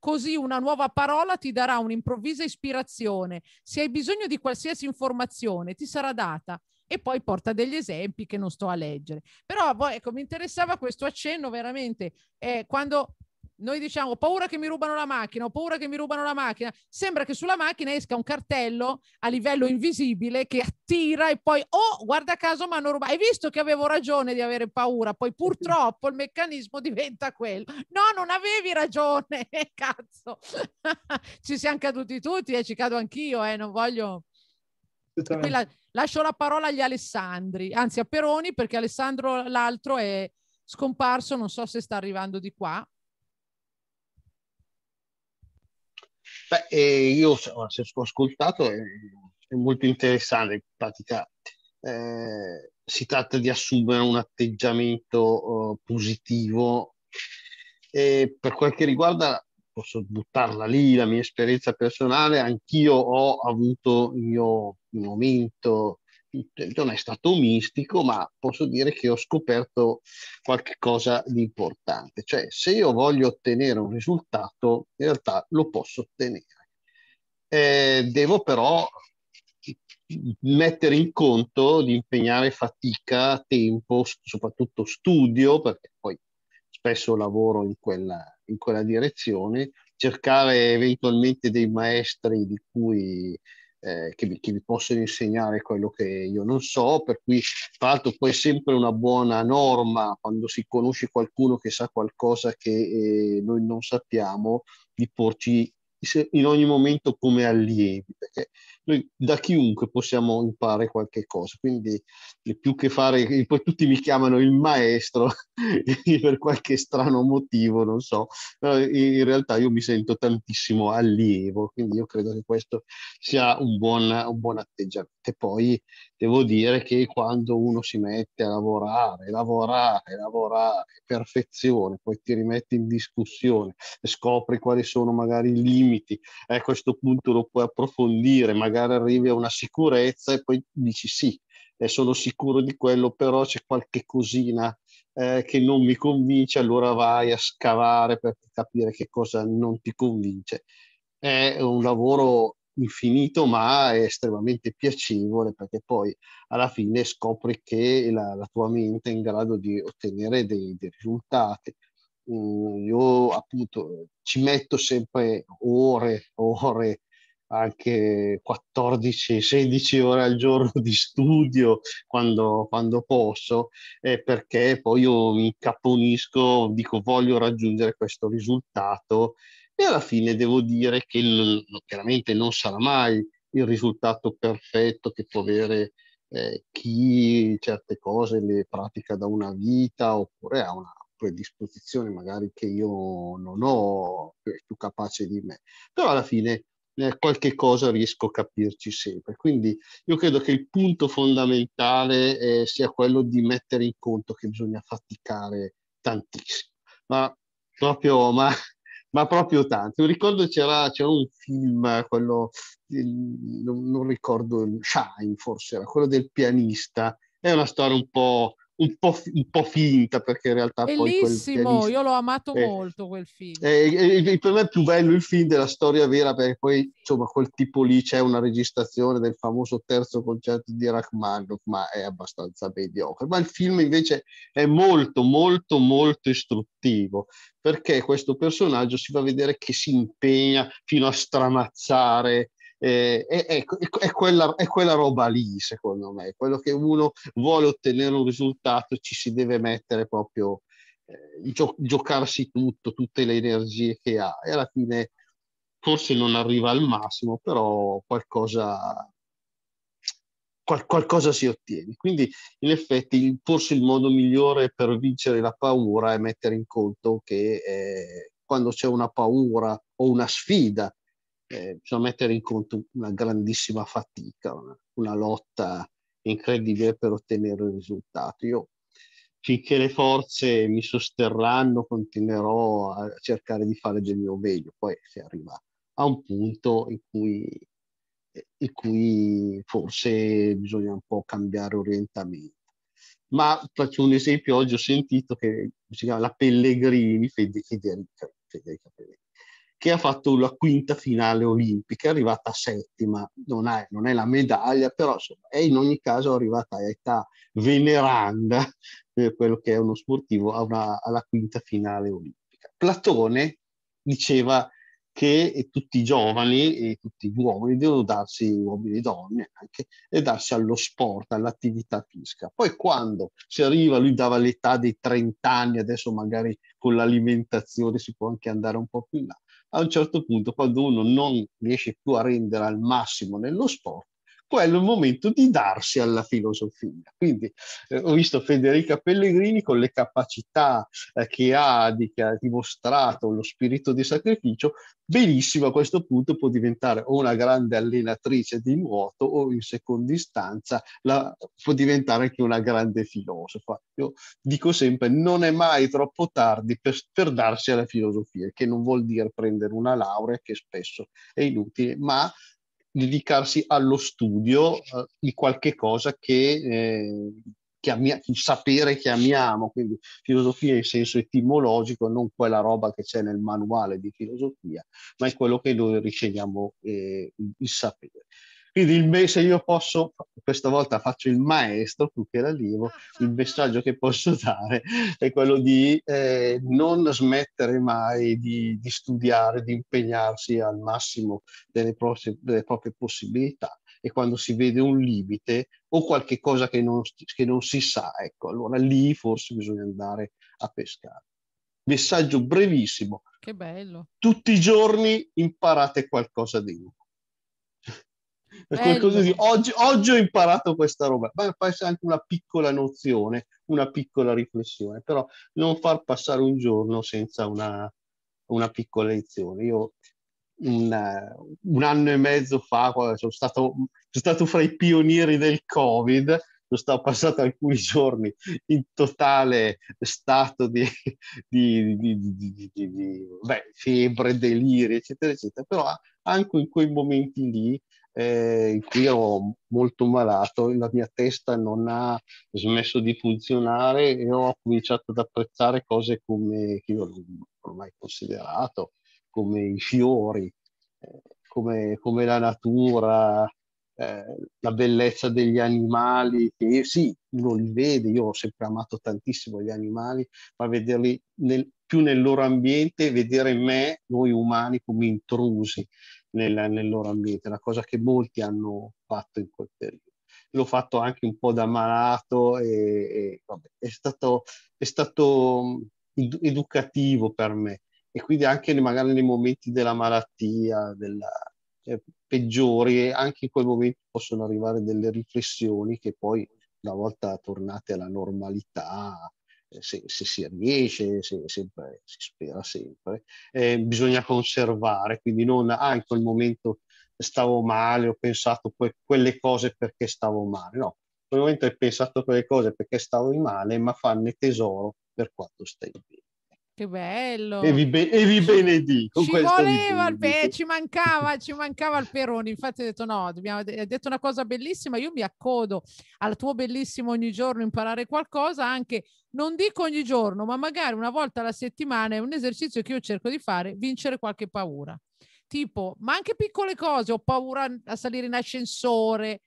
Così una nuova parola ti darà un'improvvisa ispirazione. Se hai bisogno di qualsiasi informazione, ti sarà data e poi porta degli esempi che non sto a leggere. Però boh, ecco, mi interessava questo accenno veramente, eh, quando noi diciamo ho paura che mi rubano la macchina, ho paura che mi rubano la macchina, sembra che sulla macchina esca un cartello a livello invisibile che attira e poi, oh, guarda caso mi hanno rubato, hai visto che avevo ragione di avere paura, poi purtroppo il meccanismo diventa quello, no, non avevi ragione, eh, cazzo, ci siamo caduti tutti e eh, ci cado anch'io, eh, non voglio... Quella, Lascio la parola agli Alessandri, anzi a Peroni, perché Alessandro l'altro è scomparso, non so se sta arrivando di qua. Beh, eh, io se ho ascoltato è, è molto interessante, in pratica eh, si tratta di assumere un atteggiamento eh, positivo. E per quel che riguarda posso buttarla lì, la mia esperienza personale, anch'io ho avuto il mio momento non è stato mistico, ma posso dire che ho scoperto qualche cosa di importante. Cioè, se io voglio ottenere un risultato, in realtà lo posso ottenere. Eh, devo però mettere in conto di impegnare fatica, tempo, soprattutto studio, perché poi spesso lavoro in quella, in quella direzione, cercare eventualmente dei maestri di cui eh, che, vi, che, vi, possono insegnare quello che io non so, per cui tra l'altro poi è sempre una buona norma quando si conosce qualcuno che sa qualcosa che eh, noi non sappiamo, di porci in ogni momento come allievi, perché noi da chiunque possiamo imparare qualche cosa, quindi più che fare, poi tutti mi chiamano il maestro per qualche strano motivo, non so, però in realtà io mi sento tantissimo allievo, quindi io credo che questo sia un buon, un buon atteggiamento. E poi devo dire che quando uno si mette a lavorare, lavorare, lavorare, perfezione, poi ti rimetti in discussione, scopri quali sono magari i limiti, eh, a questo punto lo puoi approfondire, magari magari arrivi a una sicurezza e poi dici sì, eh, sono sicuro di quello, però c'è qualche cosina eh, che non mi convince, allora vai a scavare per capire che cosa non ti convince. È un lavoro infinito, ma è estremamente piacevole perché poi alla fine scopri che la, la tua mente è in grado di ottenere dei, dei risultati. Mm, io appunto ci metto sempre ore, ore anche 14-16 ore al giorno di studio quando, quando posso, eh, perché poi io mi incaponisco, dico voglio raggiungere questo risultato e alla fine devo dire che non, chiaramente non sarà mai il risultato perfetto che può avere eh, chi certe cose le pratica da una vita oppure ha una predisposizione magari che io non ho, è più capace di me, però alla fine eh, qualche cosa riesco a capirci sempre. Quindi io credo che il punto fondamentale eh, sia quello di mettere in conto che bisogna faticare tantissimo, ma proprio, ma, ma proprio tanto. Mi ricordo c'era, c'era un film, quello, non, non ricordo, Shine forse era, quello del pianista, è una storia un po' un po', un po', finta perché in realtà bellissimo, poi pianista, io l'ho amato eh, molto quel film eh, eh, per me è più bello il film della storia vera perché poi insomma quel tipo lì c'è una registrazione del famoso terzo concerto di Rachmaninoff ma è abbastanza mediocre ma il film invece è molto molto molto istruttivo perché questo personaggio si fa vedere che si impegna fino a stramazzare eh, è, è, è, quella, è, quella, roba lì, secondo me, quello che uno vuole ottenere un risultato ci si deve mettere proprio, eh, gio, giocarsi tutto, tutte le energie che ha e alla fine forse non arriva al massimo, però qualcosa, qual, qualcosa si ottiene. Quindi in effetti il, forse il modo migliore per vincere la paura è mettere in conto che... Eh, quando c'è una paura o una sfida eh, bisogna mettere in conto una grandissima fatica, una, una lotta incredibile per ottenere un risultato. Io finché le forze mi sosterranno continuerò a cercare di fare del mio meglio, poi si arriva a un punto in cui, eh, in cui forse bisogna un po' cambiare orientamento. Ma faccio un esempio, oggi ho sentito che si chiama la Pellegrini Federica, Federica Pellegrini che ha fatto la quinta finale olimpica, è arrivata settima, non è, non è la medaglia, però insomma, è in ogni caso arrivata a età veneranda, eh, quello che è uno sportivo, una, alla quinta finale olimpica. Platone diceva che tutti i giovani e tutti gli uomini devono darsi, uomini e donne anche, e darsi allo sport, all'attività fisica. Poi quando si arriva, lui dava l'età dei 30 anni, adesso magari con l'alimentazione si può anche andare un po' più in là, a un certo punto, quando uno non riesce più a rendere al massimo nello sport, quello è il momento di darsi alla filosofia. Quindi eh, ho visto Federica Pellegrini con le capacità eh, che ha, di, che ha dimostrato lo spirito di sacrificio, benissimo a questo punto può diventare o una grande allenatrice di nuoto o in seconda istanza la, può diventare anche una grande filosofa. Io dico sempre non è mai troppo tardi per, per darsi alla filosofia, che non vuol dire prendere una laurea che spesso è inutile, ma dedicarsi allo studio eh, di qualche cosa che, eh, che amia- sapere che amiamo, quindi filosofia in senso etimologico, non quella roba che c'è nel manuale di filosofia, ma è quello che noi riceviamo eh, il sapere. Quindi il me- se io posso, questa volta faccio il maestro più che l'allievo, il messaggio che posso dare è quello di eh, non smettere mai di, di, studiare, di impegnarsi al massimo delle, pro- delle proprie possibilità e quando si vede un limite o qualche cosa che non, che non, si sa, ecco, allora lì forse bisogna andare a pescare. Messaggio brevissimo. Che bello. Tutti i giorni imparate qualcosa di nuovo. Di... Oggi, oggi, ho imparato questa roba, ma può essere anche una piccola nozione, una piccola riflessione, però non far passare un giorno senza una, una piccola lezione. Io un, un, anno e mezzo fa sono stato, sono stato fra i pionieri del Covid, sono passato alcuni giorni in totale stato di, di, di, di beh, febbre, delirio, eccetera, eccetera, però anche in quei momenti lì eh, in cui ero molto malato, la mia testa non ha smesso di funzionare e ho cominciato ad apprezzare cose come, che io non ho mai considerato, come i fiori, eh, come, come, la natura, eh, la bellezza degli animali, che sì, uno li vede, io ho sempre amato tantissimo gli animali, ma vederli nel, più nel loro ambiente, vedere me, noi umani, come intrusi nel, nel loro ambiente, una cosa che molti hanno fatto in quel periodo l'ho fatto anche un po' da malato e, e vabbè, è, stato, è stato, mm, educativo per me e quindi anche magari nei momenti della malattia, della, eh, peggiori, anche in quei momenti possono arrivare delle riflessioni che poi una volta tornate alla normalità eh, se, se, si riesce, se, sempre, si spera sempre, eh, bisogna conservare, quindi non ah, in quel momento stavo male, ho pensato que- quelle cose perché stavo male, no, in quel momento hai pensato quelle cose perché stavo male, ma fanne tesoro per quanto stai bene. Che bello! E vi, be- e vi benedico. Ci voleva, il pe- ci, mancava, ci mancava il Peroni. Infatti ho detto no, abbiamo detto una cosa bellissima, io mi accodo al tuo bellissimo ogni giorno imparare qualcosa, anche non dico ogni giorno, ma magari una volta alla settimana è un esercizio che io cerco di fare, vincere qualche paura. Tipo, ma anche piccole cose, ho paura a salire in ascensore,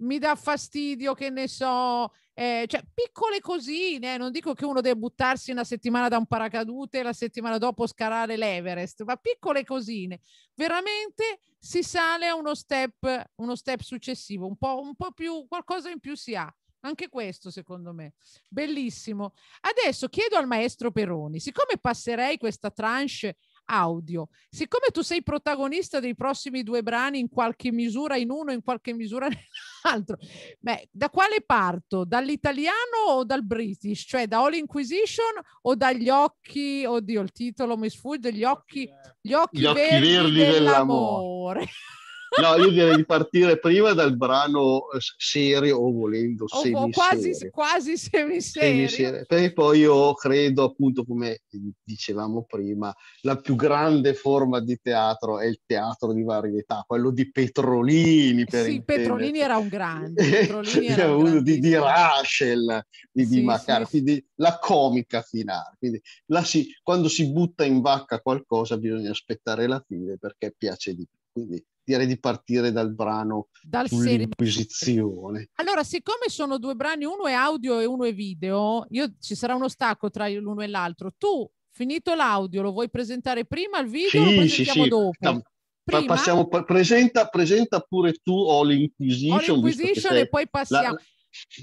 mi dà fastidio che ne so, eh, cioè piccole cosine, eh, non dico che uno deve buttarsi una settimana da un paracadute e la settimana dopo scalare l'Everest, ma piccole cosine, veramente si sale a uno step, uno step successivo, un po', un po' più, qualcosa in più si ha. Anche questo, secondo me, bellissimo. Adesso chiedo al maestro Peroni, siccome passerei questa tranche audio. Siccome tu sei protagonista dei prossimi due brani, in qualche misura in uno, in qualche misura nell'altro, beh, da quale parto? Dall'italiano o dal British? Cioè da All Inquisition o dagli occhi, oddio il titolo mi sfugge, gli occhi, gli occhi, gli verdi, verdi dell'amore. dell'amore. No, io direi di partire prima dal brano eh, serio o volendo o semiserio. Quasi, quasi semiserio. semiserio. Perché poi io credo appunto come dicevamo prima, la più grande forma di teatro è il teatro di varietà, quello di Petrolini. Per sì, Petrolini era un grande. Petrolini era un Di, di Rachel, di, sì, di Macar, sì. quindi la comica finale. Quindi la si, quando si butta in vacca qualcosa bisogna aspettare la fine perché piace di più. Quindi direi di partire dal brano dal sull'Inquisizione. Allora, siccome sono due brani, uno è audio e uno è video, io, ci sarà uno stacco tra l'uno e l'altro. Tu, finito l'audio, lo vuoi presentare prima il video sì, o lo presentiamo sì, sì. dopo? No. Prima... Passiamo, presenta, presenta, pure tu All Inquisition, All Inquisition e poi passiamo. La,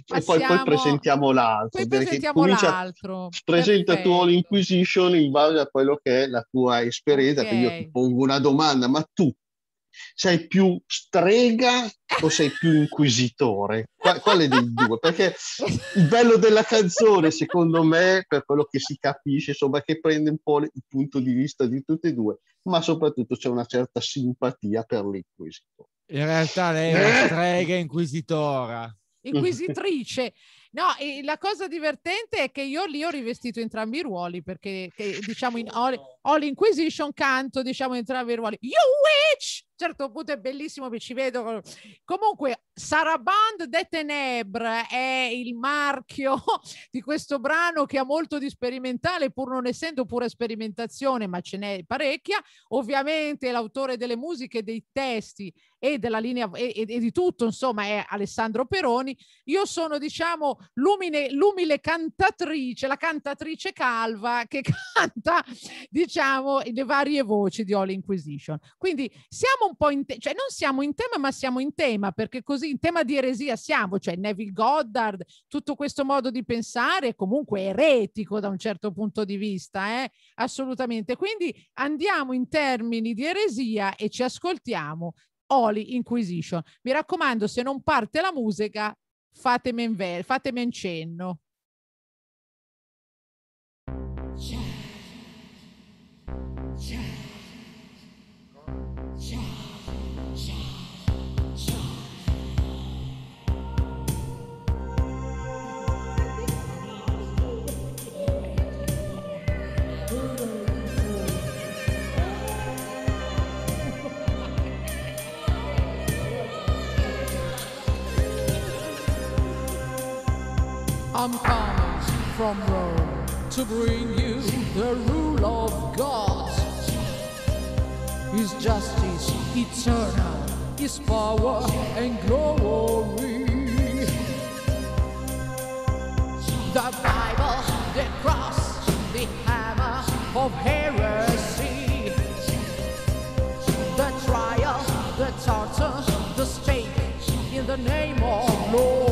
Passiamo... E poi, poi, presentiamo l'altro. Poi presentiamo l'altro. Presenta tu All Inquisition in base a quello che è la tua esperienza. Okay. io ti pongo una domanda, ma tu sei più strega o sei più inquisitore? Quale dei due? Perché il bello della canzone, secondo me, per quello che si capisce, insomma, che prende un po' il punto di vista di tutti e due, ma soprattutto c'è una certa simpatia per l'inquisitore. In realtà lei è una eh? strega inquisitora. Inquisitrice. No, la cosa divertente è che io lì ho rivestito entrambi i ruoli perché, che, diciamo, in, ho, ho l'Inquisition, canto, diciamo, entrambi i ruoli. You witch! certo punto è bellissimo che ci vedo. Comunque, Saraband de Tenebre è il marchio di questo brano che ha molto di sperimentale, pur non essendo pura sperimentazione, ma ce n'è parecchia. Ovviamente l'autore delle musiche, dei testi e della linea e, e, e di tutto, insomma, è Alessandro Peroni. Io sono, diciamo, l'umile, l'umile cantatrice, la cantatrice calva che canta, diciamo, diciamo, le varie voci di All Inquisition. Quindi siamo un po' in tema, cioè non siamo in tema, ma siamo in tema, perché così in tema di eresia siamo, cioè Neville Goddard, tutto questo modo di pensare è comunque eretico da un certo punto di vista, eh? assolutamente. Quindi andiamo in termini di eresia e ci ascoltiamo Holy Inquisition. Mi raccomando, se non parte la musica, fatemi in, ver- fatemi in cenno. I'm coming from Rome to bring you the of God. His justice eternal, His power and glory. The Bible, the cross, the hammer of heresy. The trial, the torture, the stake in the name of Lord.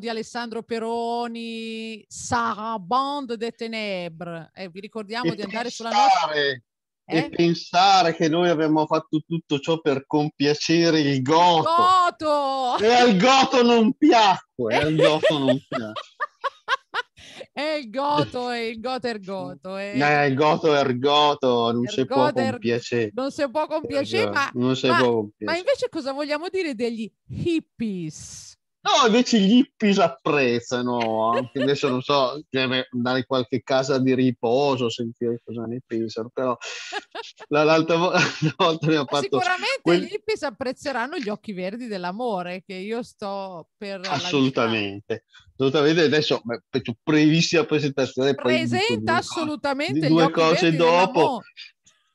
di Alessandro Peroni, Sarà Sarabande de Tenebre. Eh, vi ricordiamo e di andare sulla nostra... Eh? E pensare che noi abbiamo fatto tutto ciò per compiacere il goto. goto! E al goto non piacque, al goto non piacque. è il goto, è il goto ergoto. È... Eh, il goto ergoto, non si può compiacere. Non si può compiacere, ma, ma, ma, invece cosa vogliamo dire degli hippies? No, invece gli hippies apprezzano, anche adesso non so, deve cioè, andare in qualche casa di riposo, sentire cosa ne pensano, però l'altra volta ne ho fatto... Sicuramente quel... gli hippies apprezzeranno gli occhi verdi dell'amore che io sto per... Assolutamente, assolutamente, adesso brevissima presentazione. Presenta assolutamente... Di due, di due cose dopo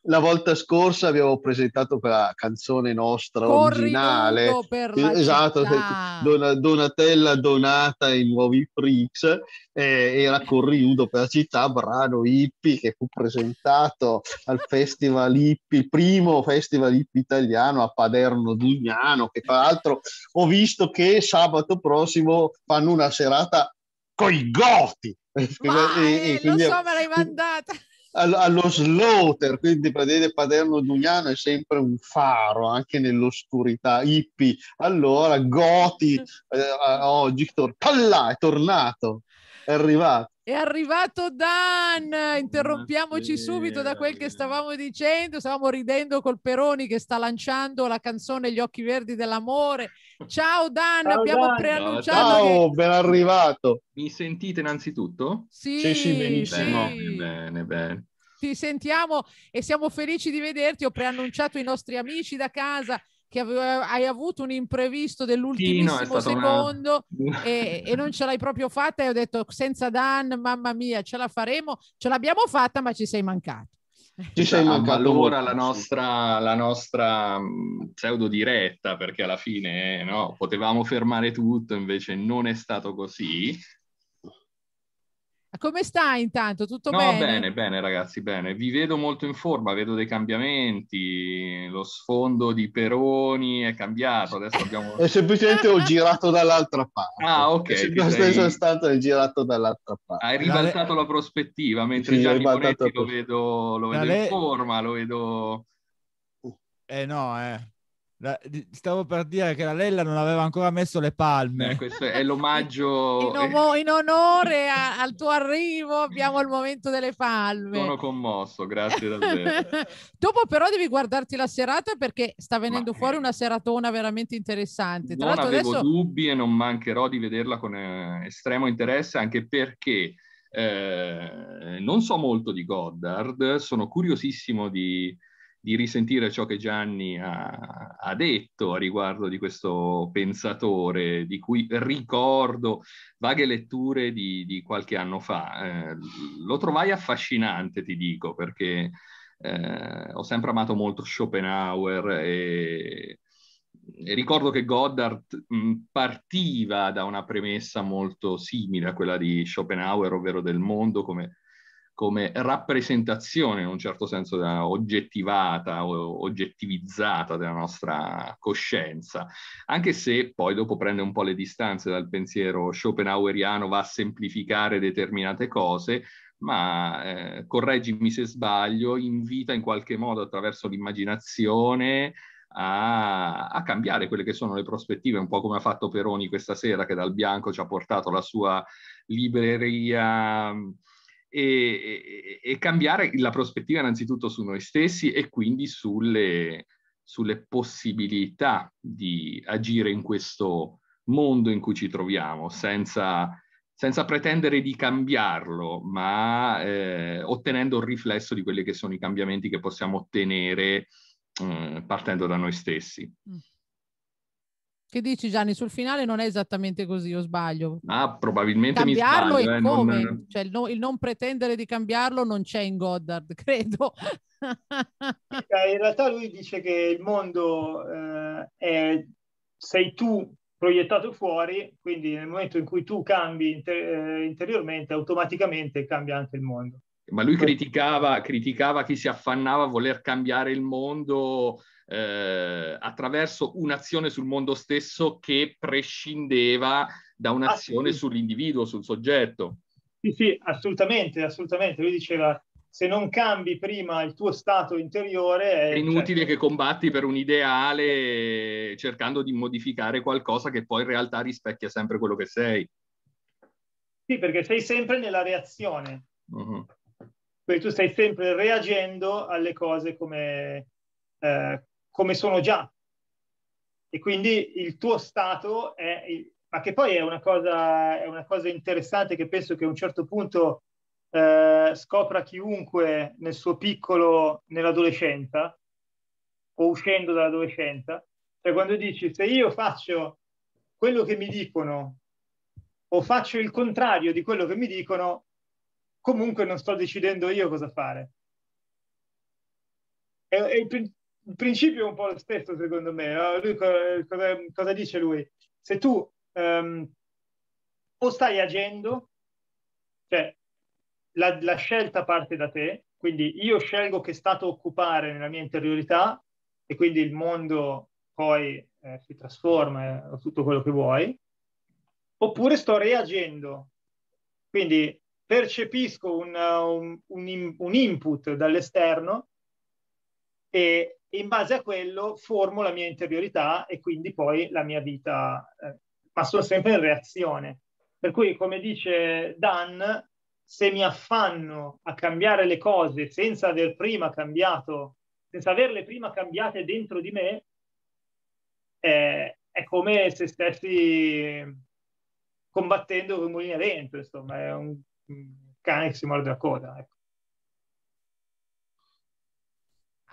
la volta scorsa abbiamo presentato quella canzone nostra Corri originale, esatto, Don, Donatella Donata i nuovi freaks eh, era Corriudo per la città, brano hippie che fu presentato al festival hippie, il primo festival hippie italiano a Paderno Dugnano, che tra l'altro ho visto che sabato prossimo fanno una serata coi goti. Vai, e, e eh, quindi... so, me l'hai mandata allo slaughter, quindi praticamente Paderno Dugnano è sempre un faro anche nell'oscurità hippie. Allora, Goti, eh, oggi tor- è tornato, è arrivato. È arrivato Dan, interrompiamoci subito da quel che stavamo dicendo, stavamo ridendo col Peroni che sta lanciando la canzone Gli occhi verdi dell'amore. Ciao Dan, ciao abbiamo Dan. preannunciato. Ciao, che... ben arrivato. Mi sentite innanzitutto? Sì, sì, sì benissimo. Sì. Eh, bene, bene. Ti sentiamo e siamo felici di vederti, ho preannunciato i nostri amici da casa che hai avuto un imprevisto dell'ultimissimo sì, no, secondo una... e, e, non ce l'hai proprio fatta e ho detto senza Dan, mamma mia, ce la faremo, ce l'abbiamo fatta ma ci sei mancato. Ci sei mancato ora la nostra, la nostra pseudo diretta perché alla fine no, potevamo fermare tutto, invece non è stato così. Come stai intanto? Tutto no, bene? Bene, bene ragazzi, bene. Vi vedo molto in forma, vedo dei cambiamenti, lo sfondo di Peroni è cambiato, adesso abbiamo... è semplicemente ho girato dall'altra parte. Ah, ok. È sempre la sei... stessa è girato dall'altra parte. Hai ribaltato la, la prospettiva, mentre sì, Gianni Bonetti lo vedo, lo vedo le... in forma, lo vedo... Eh no, eh. La, stavo per dire che la Lella non aveva ancora messo le palme. Eh, questo è l'omaggio. in, om- in, onore a- al tuo arrivo abbiamo il momento delle palme. Sono commosso, grazie davvero. Dopo però devi guardarti la serata perché sta venendo Ma... fuori eh, una seratona veramente interessante. Tra non avevo adesso... dubbi e non mancherò di vederla con eh, estremo interesse anche perché eh, non so molto di Goddard, sono curiosissimo di di risentire ciò che Gianni ha, ha, detto a riguardo di questo pensatore, di cui ricordo vaghe letture di, di qualche anno fa. Eh, lo trovai affascinante, ti dico, perché eh, ho sempre amato molto Schopenhauer e, e ricordo che Goddard mm, partiva da una premessa molto simile a quella di Schopenhauer, ovvero del mondo come come rappresentazione in un certo senso oggettivata o oggettivizzata della nostra coscienza, anche se poi dopo prende un po' le distanze dal pensiero schopenhaueriano, va a semplificare determinate cose, ma eh, correggimi se sbaglio, invita in qualche modo attraverso l'immaginazione a, a, cambiare quelle che sono le prospettive, un po' come ha fatto Peroni questa sera che dal bianco ci ha portato la sua libreria e, e, cambiare la prospettiva innanzitutto su noi stessi e quindi sulle, sulle possibilità di agire in questo mondo in cui ci troviamo, senza, senza pretendere di cambiarlo, ma eh, ottenendo il riflesso di quelli che sono i cambiamenti che possiamo ottenere eh, partendo da noi stessi. Mm. Che dici Gianni, sul finale non è esattamente così, o sbaglio? Ah, probabilmente cambiarlo mi sbaglio. Cambiarlo eh, non... cioè, il, no, il, non pretendere di cambiarlo non c'è in Goddard, credo. in realtà lui dice che il mondo eh, è, sei tu proiettato fuori, quindi nel momento in cui tu cambi inter- eh, interiormente, automaticamente cambia anche il mondo. Ma lui criticava, criticava chi si affannava a voler cambiare il mondo eh, attraverso un'azione sul mondo stesso che prescindeva da un'azione sull'individuo, sul soggetto. Sì, sì, assolutamente, assolutamente. Lui diceva, se non cambi prima il tuo stato interiore... È, eh, è inutile cioè... che combatti per un ideale cercando di modificare qualcosa che poi in realtà rispecchia sempre quello che sei. Sì, perché sei sempre nella reazione. Uh-huh. Quindi tu stai sempre reagendo alle cose come, eh, come sono già. E quindi il tuo stato è... Il, ma che poi è una, cosa, è una cosa interessante che penso che a un certo punto eh, scopra chiunque nel suo piccolo, nell'adolescenza, o uscendo dall'adolescenza, cioè quando dici se io faccio quello che mi dicono o faccio il contrario di quello che mi dicono, comunque non sto decidendo io cosa fare. È, è il, il principio è un po' lo stesso secondo me. Lui, cosa, cosa, dice lui? Se tu um, o stai agendo, cioè la, la scelta parte da te, quindi io scelgo che stato occupare nella mia interiorità e quindi il mondo poi eh, si trasforma eh, o tutto quello che vuoi, oppure sto reagendo. Quindi percepisco un, un, un, un input dall'esterno e e in base a quello formo la mia interiorità e quindi poi la mia vita, eh, ma sono sempre in reazione. Per cui, come dice Dan, se mi affanno a cambiare le cose senza aver prima cambiato, senza averle prima cambiate dentro di me, eh, è come se stessi combattendo con mulini a vento, insomma, è un cane che si morde la coda. Ecco.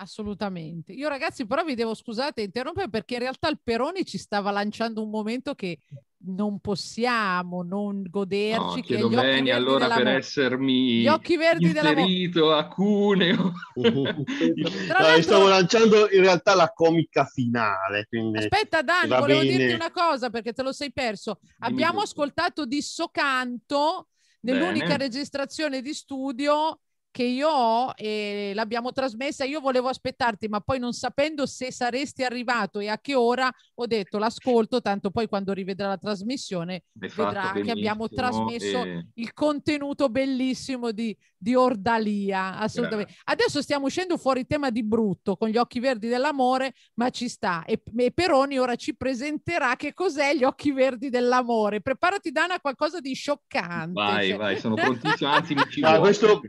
Assolutamente. Io ragazzi però vi devo scusate interrompere perché in realtà il Peroni ci stava lanciando un momento che non possiamo non goderci. No, chiedo bene allora per essermi inserito a Cuneo. no, stavo lanciando in realtà la comica finale. Aspetta Dani, volevo bene. dirti una cosa perché te lo sei perso. Abbiamo Dimmi ascoltato tutto. di Socanto nell'unica bene. registrazione di studio che io ho e l'abbiamo trasmessa. Io volevo aspettarti, ma poi non sapendo se saresti arrivato e a che ora, ho detto l'ascolto, tanto poi quando rivedrà la trasmissione È vedrà che abbiamo trasmesso e... il contenuto bellissimo di, di Ordalia. Assolutamente. Grazie. Adesso stiamo uscendo fuori tema di brutto con gli occhi verdi dell'amore, ma ci sta. E, e Peroni ora ci presenterà che cos'è gli occhi verdi dell'amore. Preparati, Dana, a qualcosa di scioccante. Vai, cioè. vai, sono contento. Anzi, mi ci ah, questo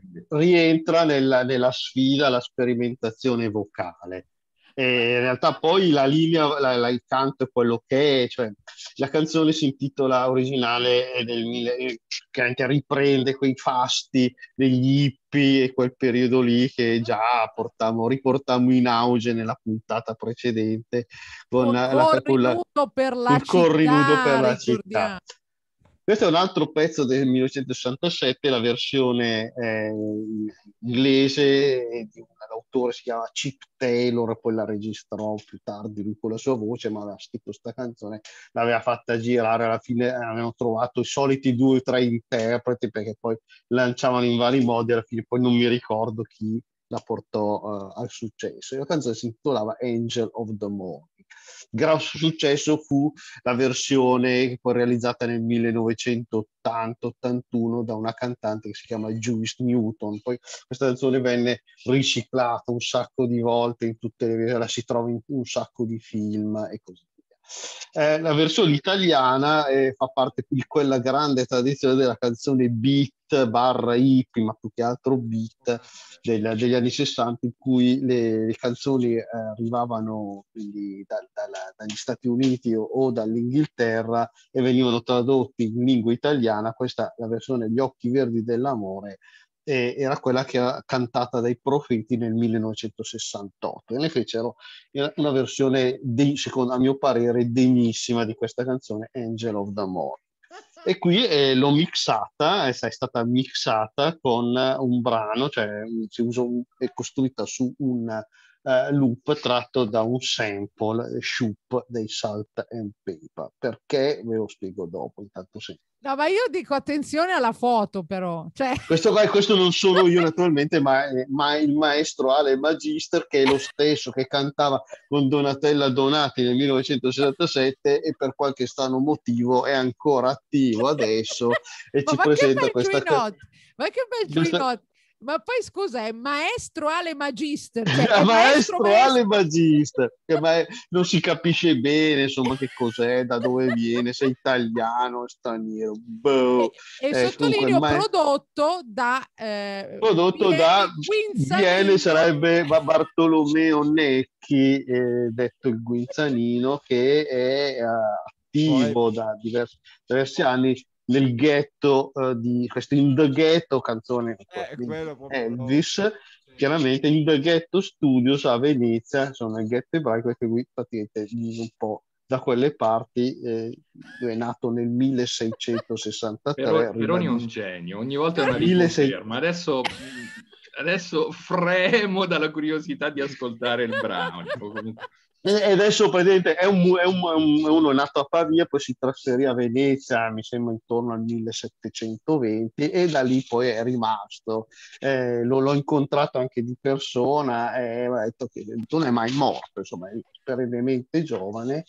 rientra nella, nella sfida la sperimentazione vocale. E in realtà poi la linea, la, la, il canto è quello che è, cioè la canzone si intitola originale è del mille, che anche riprende quei fasti degli hippie e quel periodo lì che già portamo, riportammo in auge nella puntata precedente con, con la, corrinudo, la, per la città, corrinudo per la città. Questo è un altro pezzo del 1967, la versione eh, inglese eh, di un autore si chiama Chip Taylor, poi la registrò più tardi lui con la sua voce, ma aveva scritto questa canzone, l'aveva fatta girare, alla fine eh, avevano trovato i soliti due o tre interpreti perché poi lanciavano in vari modi, alla fine poi non mi ricordo chi la portò uh, al successo. La canzone si intitolava Angel of the Moon. Grosso successo fu la versione realizzata nel 1980-81 da una cantante che si chiama Juice Newton. Poi questa canzone venne riciclata un sacco di volte in tutte le la si trova in un sacco di film e così eh, la versione italiana eh, fa parte di quella grande tradizione della canzone beat barra hip, ma più che altro beat del, degli anni 60 in cui le, le canzoni eh, arrivavano quindi, da, da, da, dagli Stati Uniti o, o, dall'Inghilterra e venivano tradotte in lingua italiana. Questa è la versione Gli occhi verdi dell'amore eh, era quella che era cantata dai profeti nel 1968 e ne fecero una versione, dei, secondo, a mio parere, degnissima di questa canzone, Angel of the Morning e qui eh, l'ho mixata, è stata mixata con un brano, cioè un, è costruita su un uh, loop tratto da un sample eh, shoop dei Salt and Paper. Perché ve lo spiego dopo, intanto sentite. No, ma io dico attenzione alla foto, però. Cioè... Questo, qua, questo non sono io, naturalmente, ma, eh, ma, il maestro Ale Magister, che è lo stesso che cantava con Donatella Donati nel 1967 e per qualche strano motivo è ancora attivo adesso e ma ci presenta questa. Not? Ma che bel questa ma poi scusa, è maestro ale magister. Cioè maestro, maestro, ale magister, che ma non si capisce bene, insomma, che cos'è, da dove viene, se è italiano, straniero. Boh. E, e eh, sottolineo comunque, prodotto da... Eh, prodotto Biele, da... Biele sarebbe Bartolomeo Necchi, eh, detto il Guinzanino, che è eh, attivo da diversi, diversi anni nel ghetto uh, di questo In The Ghetto, canzone eh, di Elvis. Proprio... Chiaramente in The Ghetto Studios a Venezia, insomma, il ghetto ebraico è che qui praticamente un po' da quelle parti, eh, è nato nel 1663. Però, è un genio, ogni volta è una 16... adesso adesso fremo dalla curiosità di ascoltare il brano. E adesso praticamente è un, è, un, è, uno nato a Pavia, poi si trasferì a Venezia, mi sembra intorno al 1720, e da lì poi è rimasto. Eh, lo, l'ho incontrato anche di persona e ha detto che non è mai morto, insomma, è perennemente giovane.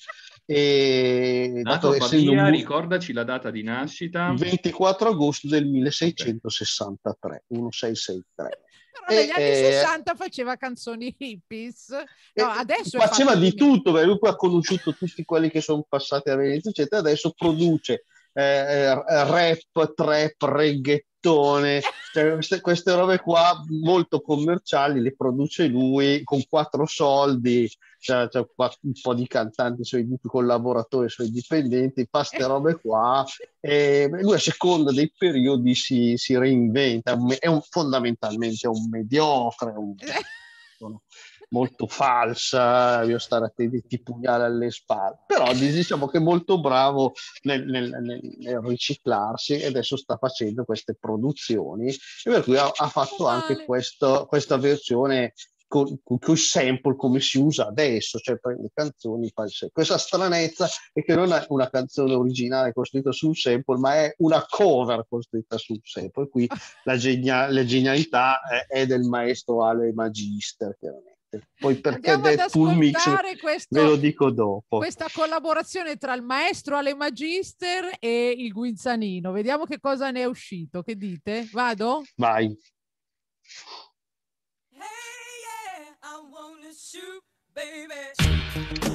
E, nato a Pavia, un... ricordaci la data di nascita. 24 agosto del 1663, okay. 1663. Però e, negli anni eh, 60 faceva canzoni hippies. No, adesso faceva di tutto, perché lui ha conosciuto tutti quelli che sono passati a Venezia, eccetera. Adesso produce eh, eh rap, trap, reggaeton mattone, cioè queste, queste, robe qua molto commerciali le produce lui con quattro soldi, c'è, cioè, cioè, un po' di cantanti, suoi collaboratori, suoi dipendenti, fa queste robe qua e lui a seconda dei periodi si, si reinventa, è un, fondamentalmente è un mediocre, un, molto falsa, io stare attenti ti pugnala alle spalle, però diciamo che è molto bravo nel, nel, nel, riciclarsi e adesso sta facendo queste produzioni e per cui ha, ha fatto anche questo, questa versione con, con, sample come si usa adesso, cioè prende canzoni, fa questa stranezza è che non è una canzone originale costruita su un sample, ma è una cover costruita su un sample, qui la, genia- la genialità è, è, del maestro Ale Magister, chiaramente. Poi perché Andiamo Deadpool Mix questo, ve lo dico dopo. Questa collaborazione tra il maestro Ale Magister e il Guinzanino. Vediamo che cosa ne è uscito. Che dite? Vado? Vai. Hey yeah, I wanna shoot, baby.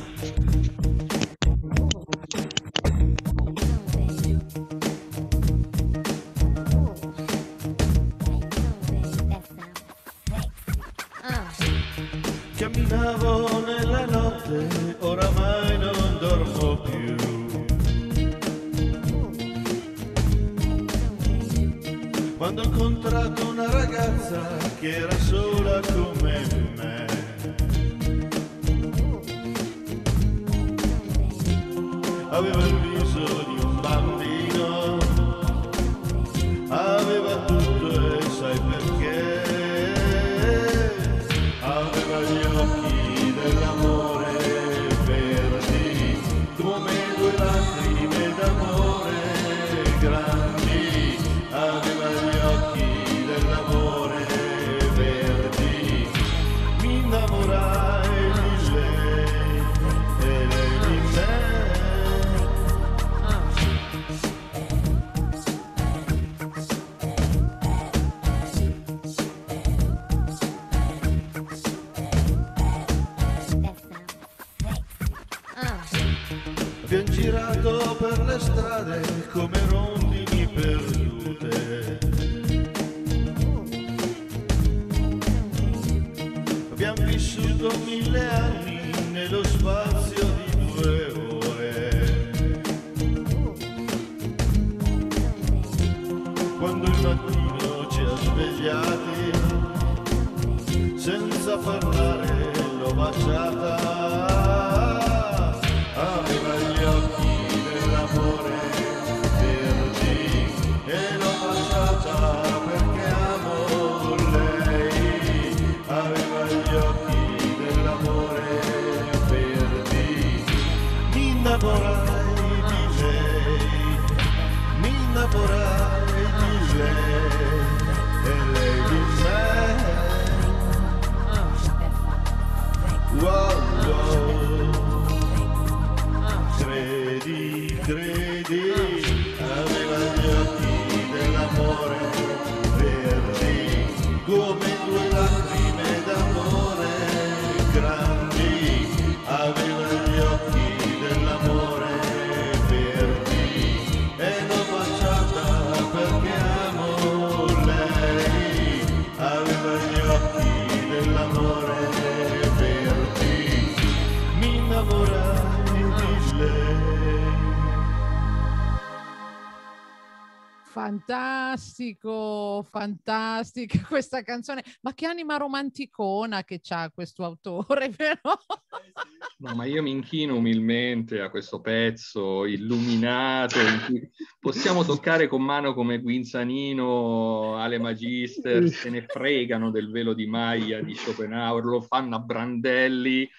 fantastico, fantastica questa canzone, ma che anima romanticona che ha questo autore, però. No, ma io mi inchino umilmente a questo pezzo illuminato in cui possiamo toccare con mano come Guinzanino, Ale Magister, se ne fregano del velo di maglia di Schopenhauer, lo fanno a brandelli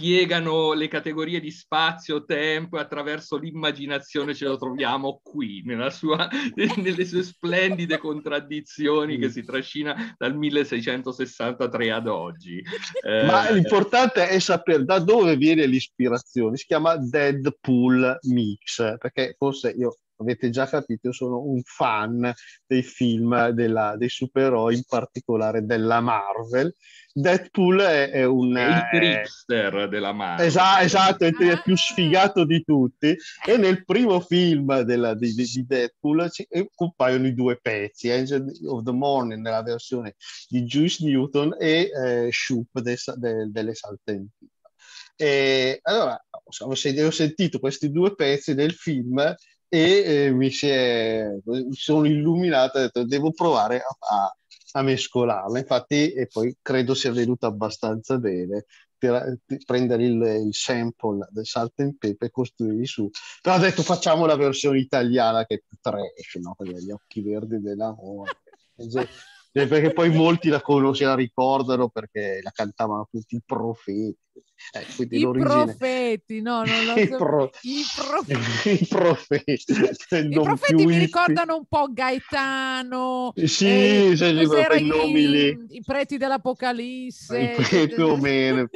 spiegano le categorie di spazio-tempo e attraverso l'immaginazione ce lo troviamo qui, sua, nelle sue splendide contraddizioni che si trascina dal 1663 ad oggi. Eh, Ma l'importante è sapere da dove viene l'ispirazione, si chiama Deadpool Mix, perché forse io avete già capito, io sono un fan dei film della, dei supereroi, in particolare della Marvel, Deadpool è, è un... È il eh, trickster è... della Marvel. Esa- esatto, è il più sfigato di tutti. E nel primo film della, di, di, Deadpool ci, compaiono i due pezzi, Angel of the Morning nella versione di Juice Newton e eh, Shoop de, de, delle Saltenti. E allora, ho sentito questi due pezzi del film e eh, mi, è, mi, sono illuminata e ho detto devo provare a, a mescolarla. Infatti, e poi credo sia venuta abbastanza bene per, eh, prendere il, il, sample del salt and pepe e costruirli su. Però ho detto facciamo la versione italiana che è più trash, no? gli occhi verdi della morte. Eh, perché poi molti la conoscono, la ricordano perché la cantavano tutti i profeti. Eh, I l'origine... profeti, no, non lo so. Pro... I, profeti. I profeti, I profeti mi ricordano un po' Gaetano. Eh, sì, eh, sì, i, i, preti dell'Apocalisse. I preti più o meno,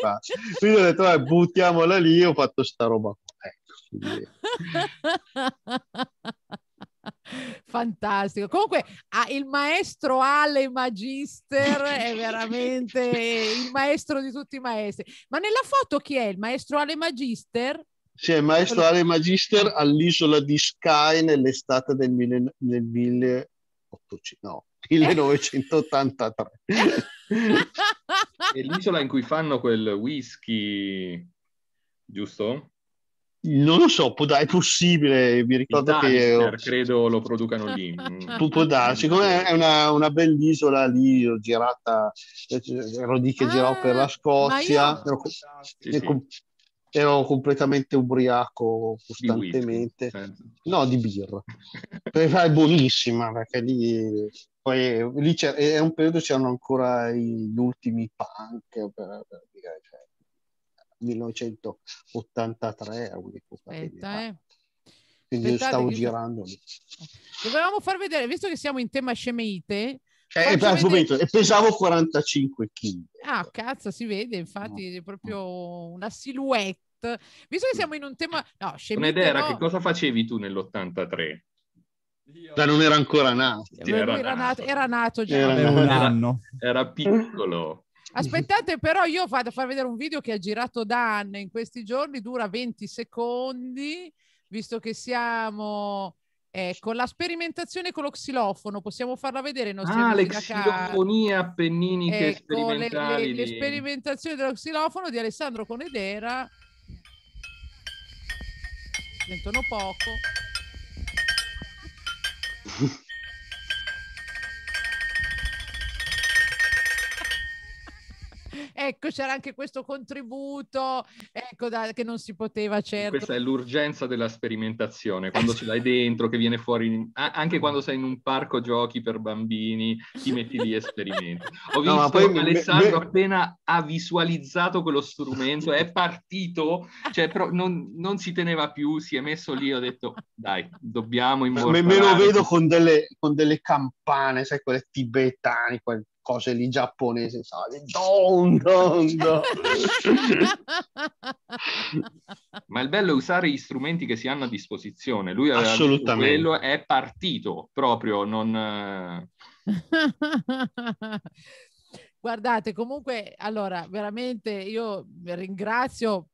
Quindi ho detto, eh, buttiamola lì, ho fatto sta roba qua. Ecco, Fantastico. Comunque, ah, il maestro Ale Magister è veramente il maestro di tutti i maestri. Ma nella foto chi è? Il maestro Ale Magister? Sì, è il maestro Ale Magister all'isola di Skye nell'estate del, mille, del 1800, no, 1983. è l'isola in cui fanno quel whisky, giusto? non lo so, può, è possibile, mi ricordo Danister, che... Ero... credo lo producano lì. Pu- mm. può darsi, siccome è una, una bell'isola lì, ho girata, eh, eh, ero lì che girò ah, per la ah, Scozia, io... ero, sì, ero, sì. ero, completamente ubriaco costantemente. Di no, di birra. è buonissima, perché lì... Poi, lì è un periodo c'erano ancora gli ultimi punk, per, per 1983 a un'epoca. Aspetta, eh. Quindi Aspettate stavo girando Dovevamo far vedere, visto che siamo in tema scemeite, eh, beh, momento, e pesavo 45 kg. Ah, cazzo, si vede, infatti, è proprio una silhouette. Visto che siamo in un tema... No, Un'idea no. era che cosa facevi tu nell'83? Da non era ancora nato. Sì, era, era, nato. nato. era nato già. Era, un anno. Era, era piccolo. Aspettate però, io vado a far vedere un video che ha girato Dan in questi giorni, dura 20 secondi, visto che siamo... Ecco, la sperimentazione con lo xilofono, possiamo farla vedere ai nostri ah, le xilofonie appenniniche ecco, le, le, le, sperimentazioni dello xilofono di Alessandro Conedera. Sentono poco. Ecco, c'era anche questo contributo ecco, da, che non si poteva certo. Questa è l'urgenza della sperimentazione, eh, quando ce l'hai dentro, che viene fuori, in... anche quando sei in un parco giochi per bambini, ti metti lì e sperimenti. Ho visto no, poi Alessandro me... appena ha visualizzato quello strumento, è partito, cioè però non, non si teneva più, si è messo lì, ho detto dai, dobbiamo immortalare. Me, me lo vedo con delle, con delle campane, sai, quelle tibetane, quelle cose lì giapponesi, sai, don, don, don. Ma il bello è usare gli strumenti che si hanno a disposizione. Lui aveva quello, è partito proprio, non... Eh. Guardate, comunque, allora, veramente io ringrazio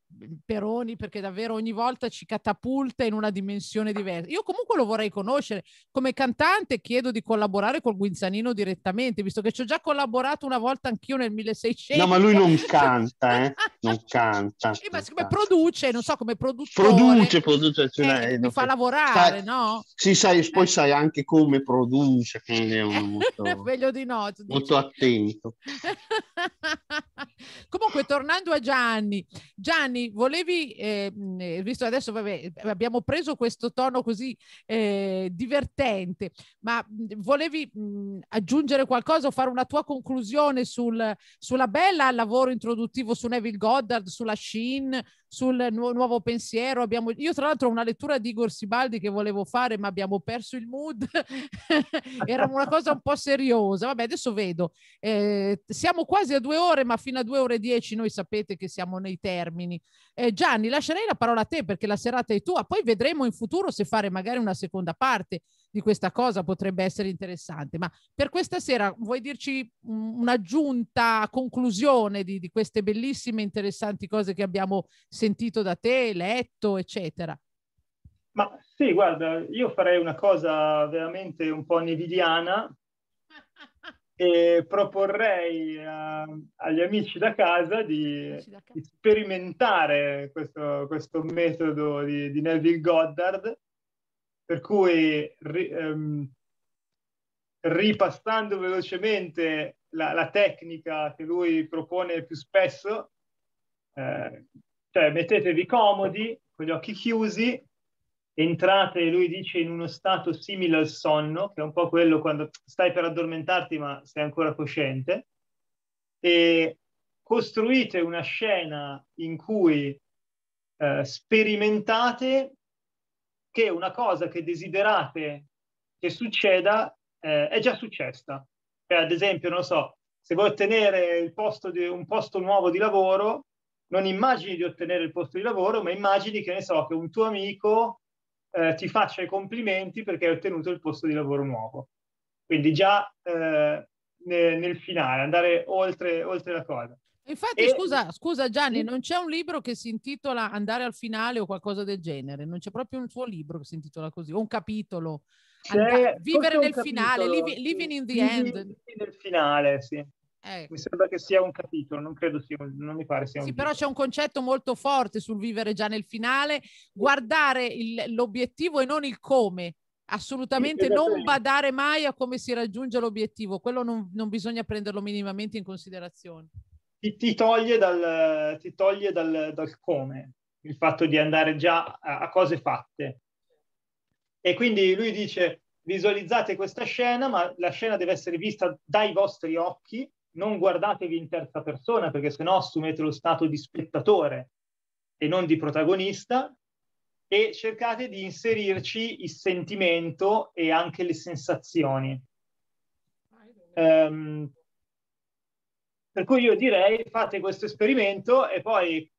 Peroni perché davvero ogni volta ci catapulta in una dimensione diversa. Io comunque lo vorrei conoscere. Come cantante chiedo di collaborare col Guinzanino direttamente, visto che ci ho già collaborato una volta anch'io nel 1600. No, ma lui non canta, eh? non canta. Eh, ma siccome produce, non so come produttore. Produce, produce. Cioè, eh, mi fa lavorare, sai, no? Sì, sai, eh. poi sai anche come produce, quindi è eh, molto, Veglio di no, molto attento. comunque, tornando a Gianni, Gianni Giovanni, volevi, eh, eh, visto adesso vabbè, eh, abbiamo preso questo tono così eh, divertente, ma volevi mh, aggiungere qualcosa o fare una tua conclusione sul, sulla bella lavoro introduttivo su Neville Goddard, sulla Sheen, sul nu- nuovo pensiero? Abbiamo... Io tra l'altro ho una lettura di Igor Sibaldi che volevo fare, ma abbiamo perso il mood, era una cosa un po' seriosa, vabbè adesso vedo, eh, siamo quasi a due ore, ma fino a due ore e dieci noi sapete che siamo nei termini. Eh, Gianni, lascerei la parola a te perché la serata è tua, poi vedremo in futuro se fare magari una seconda parte di questa cosa potrebbe essere interessante, ma per questa sera vuoi dirci mm, un'aggiunta conclusione di, di queste bellissime, interessanti cose che abbiamo sentito da te, letto, eccetera? Ma sì, guarda, io farei una cosa veramente un po' nevidiana, e proporrei a, ehm, agli amici da casa di, da casa. sperimentare questo, questo metodo di, di, Neville Goddard, per cui ri, ehm, ripassando velocemente la, la, tecnica che lui propone più spesso, eh, cioè mettetevi comodi con gli occhi chiusi entrate, lui dice, in uno stato simile al sonno, che è un po' quello quando stai per addormentarti ma sei ancora cosciente, e costruite una scena in cui eh, sperimentate che una cosa che desiderate che succeda eh, è già successa. Cioè, ad esempio, non so, se vuoi ottenere posto di, un posto nuovo di lavoro, non immagini di ottenere il posto di lavoro, ma immagini che ne so, che un tuo amico eh, ti faccia i complimenti perché hai ottenuto il posto di lavoro nuovo. Quindi già eh, nel, nel finale, andare oltre, oltre la cosa. Infatti, e... scusa, scusa, Gianni, non c'è un libro che si intitola Andare al finale o qualcosa del genere, non c'è proprio un tuo libro che si intitola così, o un capitolo. Andare, vivere nel capitolo, finale, living, living in the living end. Living nel finale, sì. Eh. Mi sembra che sia un capitolo, non credo sia, un, non mi pare sia un. Sì, libro. però c'è un concetto molto forte sul vivere già nel finale, guardare il, l'obiettivo e non il come. Assolutamente sì, non badare mai a come si raggiunge l'obiettivo, quello non, non bisogna prenderlo minimamente in considerazione. Ti, ti toglie, dal, ti toglie dal, dal, come, il fatto di andare già a, a cose fatte. E quindi lui dice: visualizzate questa scena, ma la scena deve essere vista dai vostri occhi non guardatevi in terza persona perché sennò assumete lo stato di spettatore e non di protagonista e cercate di inserirci il sentimento e anche le sensazioni. Um, per cui io direi fate questo esperimento e poi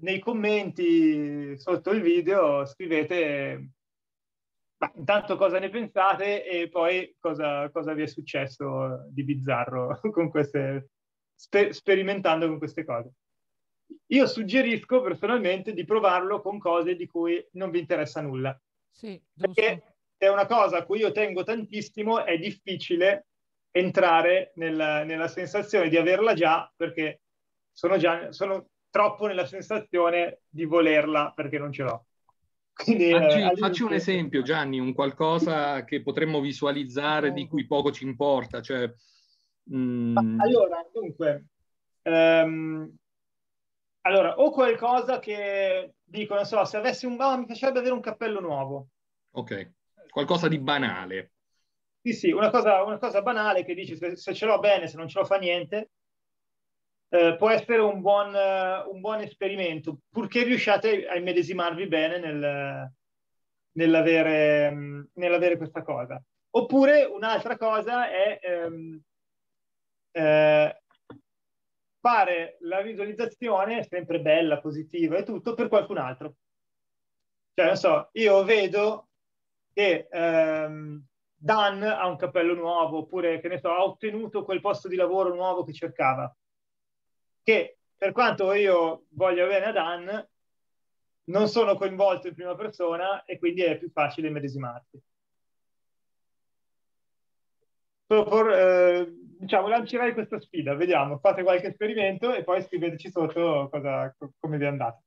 nei commenti sotto il video scrivete ma intanto cosa ne pensate e poi cosa, cosa vi è successo di bizzarro con queste, sper- sperimentando con queste cose? Io suggerisco personalmente di provarlo con cose di cui non vi interessa nulla. Sì, perché è una cosa a cui io tengo tantissimo, è difficile entrare nella, nella sensazione di averla già perché sono, già, sono troppo nella sensazione di volerla perché non ce l'ho. Quindi, facci, eh, facci, un esempio Gianni, un qualcosa che potremmo visualizzare di eh. cui poco ci importa. Cioè, mm... Allora, dunque, um, allora, o qualcosa che dico, non so, se avessi un bar mi piacerebbe avere un cappello nuovo. Ok, qualcosa di banale. Sì, sì, una cosa, una cosa banale che dici se, se ce l'ho bene, se non ce l'ho fa niente, eh, può essere un buon, uh, un buon, esperimento, purché riusciate a immedesimarvi bene nel, nell'avere, mh, mm, nell'avere, questa cosa. Oppure un'altra cosa è ehm, eh, fare la visualizzazione, sempre bella, positiva e tutto, per qualcun altro. Cioè, non so, io vedo che ehm, Dan ha un cappello nuovo, oppure, che ne so, ha ottenuto quel posto di lavoro nuovo che cercava che per quanto io voglio bene a Dan, non sono coinvolto in prima persona e quindi è più facile medesimarti. Propor, eh, diciamo, lancerai questa sfida, vediamo, fate qualche esperimento e poi scriveteci sotto cosa, come vi è andato.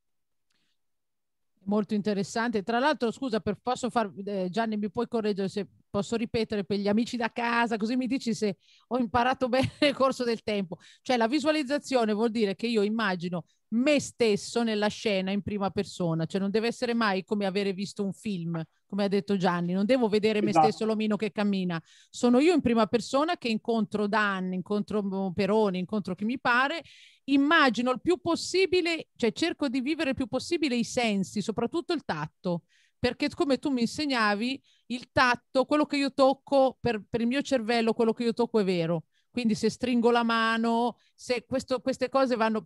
Molto interessante. Tra l'altro, scusa, per, posso far, eh, Gianni, mi puoi correggere se posso ripetere per gli amici da casa, così mi dici se ho imparato bene nel corso del tempo. Cioè, la visualizzazione vuol dire che io immagino me stesso nella scena in prima persona, cioè non deve essere mai come avere visto un film, come ha detto Gianni, non devo vedere esatto. me stesso l'omino che cammina, sono io in prima persona che incontro Dan, incontro mm, Peroni, incontro chi mi pare, immagino il più possibile, cioè cerco di vivere il più possibile i sensi, soprattutto il tatto, perché come tu mi insegnavi, il tatto, quello che io tocco per, per il mio cervello, quello che io tocco è vero. Quindi se stringo la mano, se questo, queste cose vanno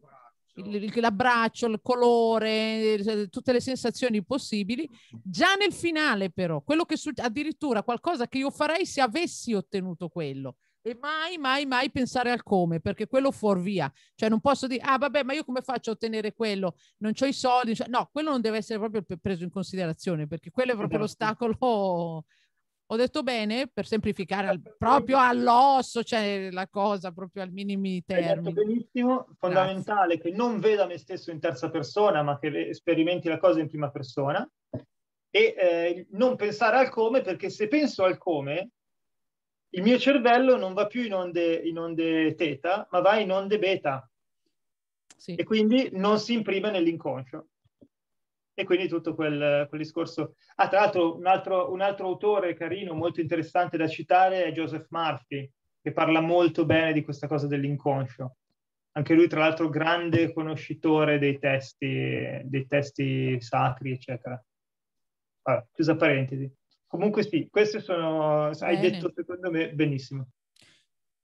Esatto. l'abbraccio, il colore, eh, tutte le sensazioni possibili. Già nel finale però, quello che succede, addirittura qualcosa che io farei se avessi ottenuto quello. E mai, mai, mai pensare al come, perché quello fuorvia. via. Cioè non posso dire, ah vabbè, ma io come faccio a ottenere quello? Non ho i soldi. Cioè no, quello non deve essere proprio preso in considerazione, perché quello è proprio esatto. l'ostacolo ho detto bene per semplificare al, proprio all'osso, cioè la cosa proprio al minimi termini. Hai detto benissimo, fondamentale Grazie. che non veda me stesso in terza persona, ma che sperimenti la cosa in prima persona e eh, non pensare al come perché se penso al come il mio cervello non va più in onde, in onde teta, ma va in onde beta. Sì. E quindi non si imprime nell'inconscio e quindi tutto quel, quel discorso. Ah, tra l'altro un, altro, un altro autore carino, molto interessante da citare è Joseph Murphy, che parla molto bene di questa cosa dell'inconscio. Anche lui, tra l'altro, grande conoscitore dei testi, dei testi sacri, eccetera. Allora, chiusa parentesi. Comunque sì, queste sono, bene. hai detto secondo me benissimo.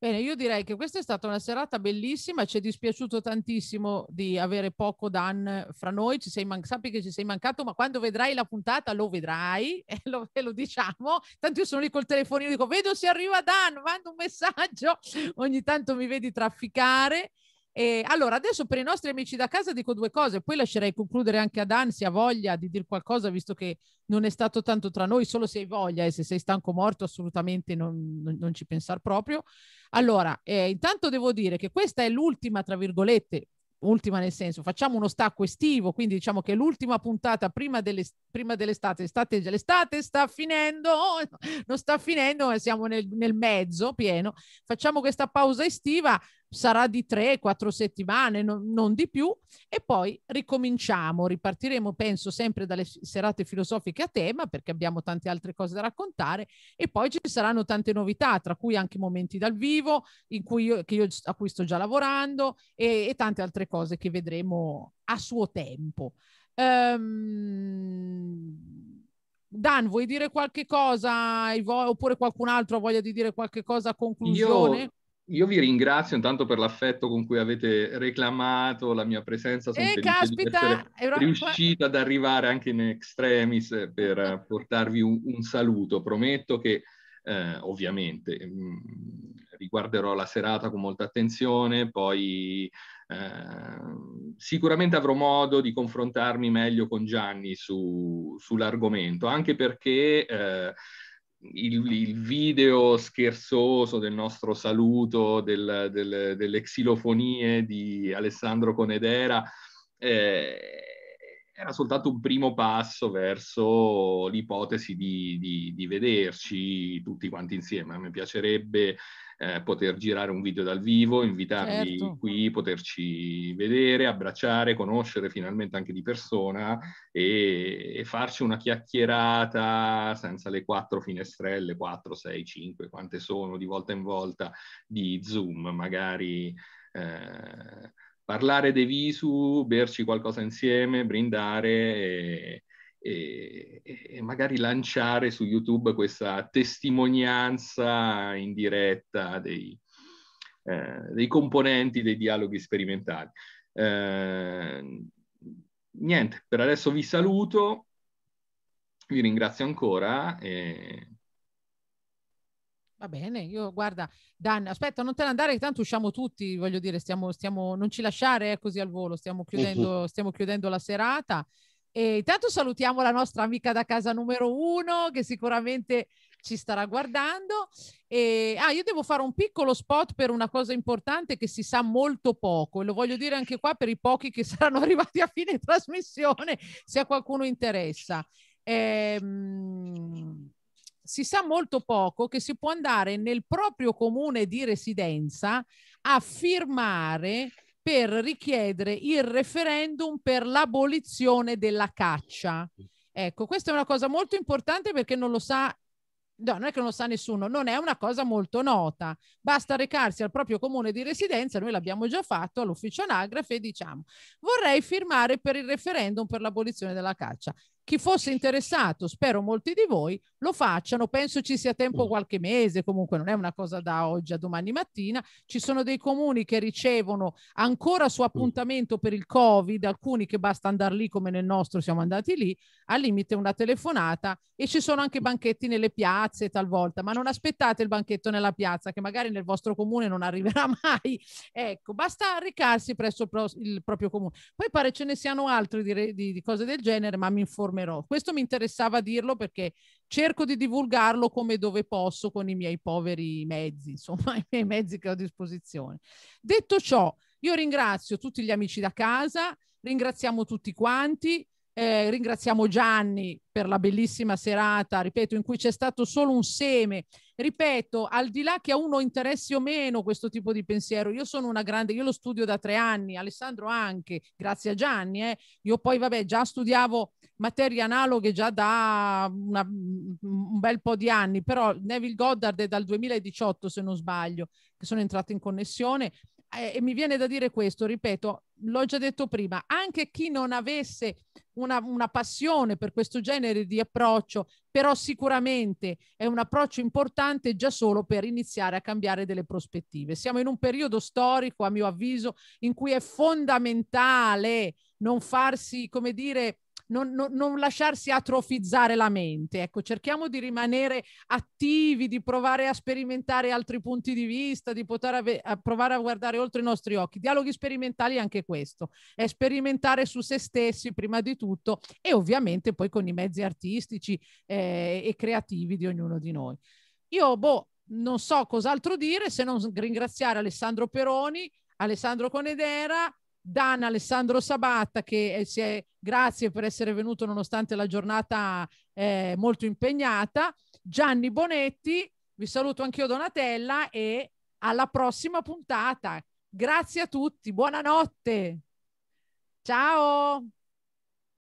Bene, io direi che questa è stata una serata bellissima, ci è dispiaciuto tantissimo di avere poco Dan fra noi, man- sappi che ci sei mancato, ma quando vedrai la puntata lo vedrai e lo, e lo diciamo. Tanto io sono lì col telefonino, dico vedo se arriva Dan, mando un messaggio, ogni tanto mi vedi trafficare. E allora, adesso per i nostri amici da casa dico due cose, poi lascerei concludere anche ad se Ansia voglia di dire qualcosa, visto che non è stato tanto tra noi, solo se hai voglia e eh, se sei stanco morto assolutamente non, non, non ci pensare proprio. Allora, eh, intanto devo dire che questa è l'ultima, tra virgolette, ultima nel senso, facciamo uno stacco estivo, quindi diciamo che l'ultima puntata prima, delle, prima dell'estate, l'estate, l'estate sta finendo, oh, non sta finendo, ma siamo nel, nel mezzo pieno, facciamo questa pausa estiva, sarà di 3-4 settimane, no, non di più, e poi ricominciamo, ripartiremo penso sempre dalle serate filosofiche a tema perché abbiamo tante altre cose da raccontare e poi ci saranno tante novità, tra cui anche momenti dal vivo cui io, io, a cui sto già lavorando e, e tante altre cose che vedremo a suo tempo. Um, Dan, vuoi dire qualche cosa oppure qualcun altro ha voglia di dire qualche cosa a conclusione? Io io vi ringrazio intanto per l'affetto con cui avete reclamato la mia presenza. Sono eh, caspita, ero... riuscita ad arrivare anche in extremis per eh. portarvi un, un saluto. Prometto che eh, ovviamente mh, mm, riguarderò la serata con molta attenzione, poi eh, sicuramente avrò modo di confrontarmi meglio con Gianni su, sull'argomento, anche perché... Eh, il, il, video scherzoso del nostro saluto, del, del, delle xilofonie di Alessandro Conedera, eh, era soltanto un primo passo verso l'ipotesi di, di, di vederci tutti quanti insieme. Mi piacerebbe eh, poter girare un video dal vivo, invitarvi certo. qui, poterci vedere, abbracciare, conoscere finalmente anche di persona e, e farci una chiacchierata senza le quattro finestrelle, quattro, sei, cinque, quante sono di volta in volta di Zoom, magari. Eh, parlare dei visu, berci qualcosa insieme, brindare e, e, e, magari lanciare su YouTube questa testimonianza in diretta dei, eh, dei componenti dei dialoghi sperimentali. Eh, niente, per adesso vi saluto, vi ringrazio ancora. E Va bene, io guarda, Dan, aspetta, non te ne andare, che tanto usciamo tutti, voglio dire, stiamo, stiamo, non ci lasciare eh, così al volo, stiamo chiudendo, stiamo chiudendo la serata. E intanto salutiamo la nostra amica da casa numero uno che sicuramente ci starà guardando. E, ah, io devo fare un piccolo spot per una cosa importante che si sa molto poco e lo voglio dire anche qua per i pochi che saranno arrivati a fine trasmissione, se a qualcuno interessa. Ehm si sa molto poco che si può andare nel proprio comune di residenza a firmare per richiedere il referendum per l'abolizione della caccia. Ecco, questa è una cosa molto importante perché non lo sa no, non è che non lo sa nessuno, non è una cosa molto nota. Basta recarsi al proprio comune di residenza, noi l'abbiamo già fatto all'ufficio anagrafe diciamo vorrei firmare per il referendum per l'abolizione della caccia chi fosse interessato, spero molti di voi, lo facciano, penso ci sia tempo mm. qualche mese, comunque non è una cosa da oggi a domani mattina, ci sono dei comuni che ricevono ancora su mm. appuntamento per il Covid, alcuni che basta andare lì come nel nostro siamo andati lì, al limite una telefonata e ci sono anche mm. banchetti nelle piazze talvolta, ma non aspettate il banchetto nella piazza che magari nel vostro comune non arriverà mai, ecco, basta recarsi presso il, pro- il proprio comune. Poi pare ce ne siano altri di, re- di cose del genere, ma mi informerò farmelo. Questo mi interessava dirlo perché cerco di divulgarlo come dove posso con i miei poveri mezzi, insomma, i miei mezzi che ho a disposizione. Detto ciò, io ringrazio tutti gli amici da casa, ringraziamo tutti quanti. Eh, ringraziamo Gianni per la bellissima serata, ripeto, in cui c'è stato solo un seme. Ripeto, al di là che a uno interessi o meno questo tipo di pensiero, io sono una grande, io lo studio da tre anni, Alessandro anche, grazie a Gianni. Eh. Io poi, vabbè, già studiavo materie analoghe già da una, un bel po' di anni, però Neville Goddard è dal 2018, se non sbaglio, che sono entrato in connessione eh, e mi viene da dire questo, ripeto, l'ho già detto prima, anche chi non avesse una, una, passione per questo genere di approccio, però sicuramente è un approccio importante già solo per iniziare a cambiare delle prospettive. Siamo in un periodo storico, a mio avviso, in cui è fondamentale non farsi, come dire, non, non, non lasciarsi atrofizzare la mente. Ecco, cerchiamo di rimanere attivi, di provare a sperimentare altri punti di vista, di poter ave- a provare a guardare oltre i nostri occhi. Dialoghi sperimentali è anche questo, è sperimentare su se stessi prima di tutto e ovviamente poi con i mezzi artistici eh, e creativi di ognuno di noi. Io, boh, non so cos'altro dire se non ringraziare Alessandro Peroni, Alessandro Conedera, Dan Alessandro Sabatta che eh, si è, grazie per essere venuto nonostante la giornata eh, molto impegnata, Gianni Bonetti, vi saluto anch'io Donatella e alla prossima puntata. Grazie a tutti, buonanotte. Ciao.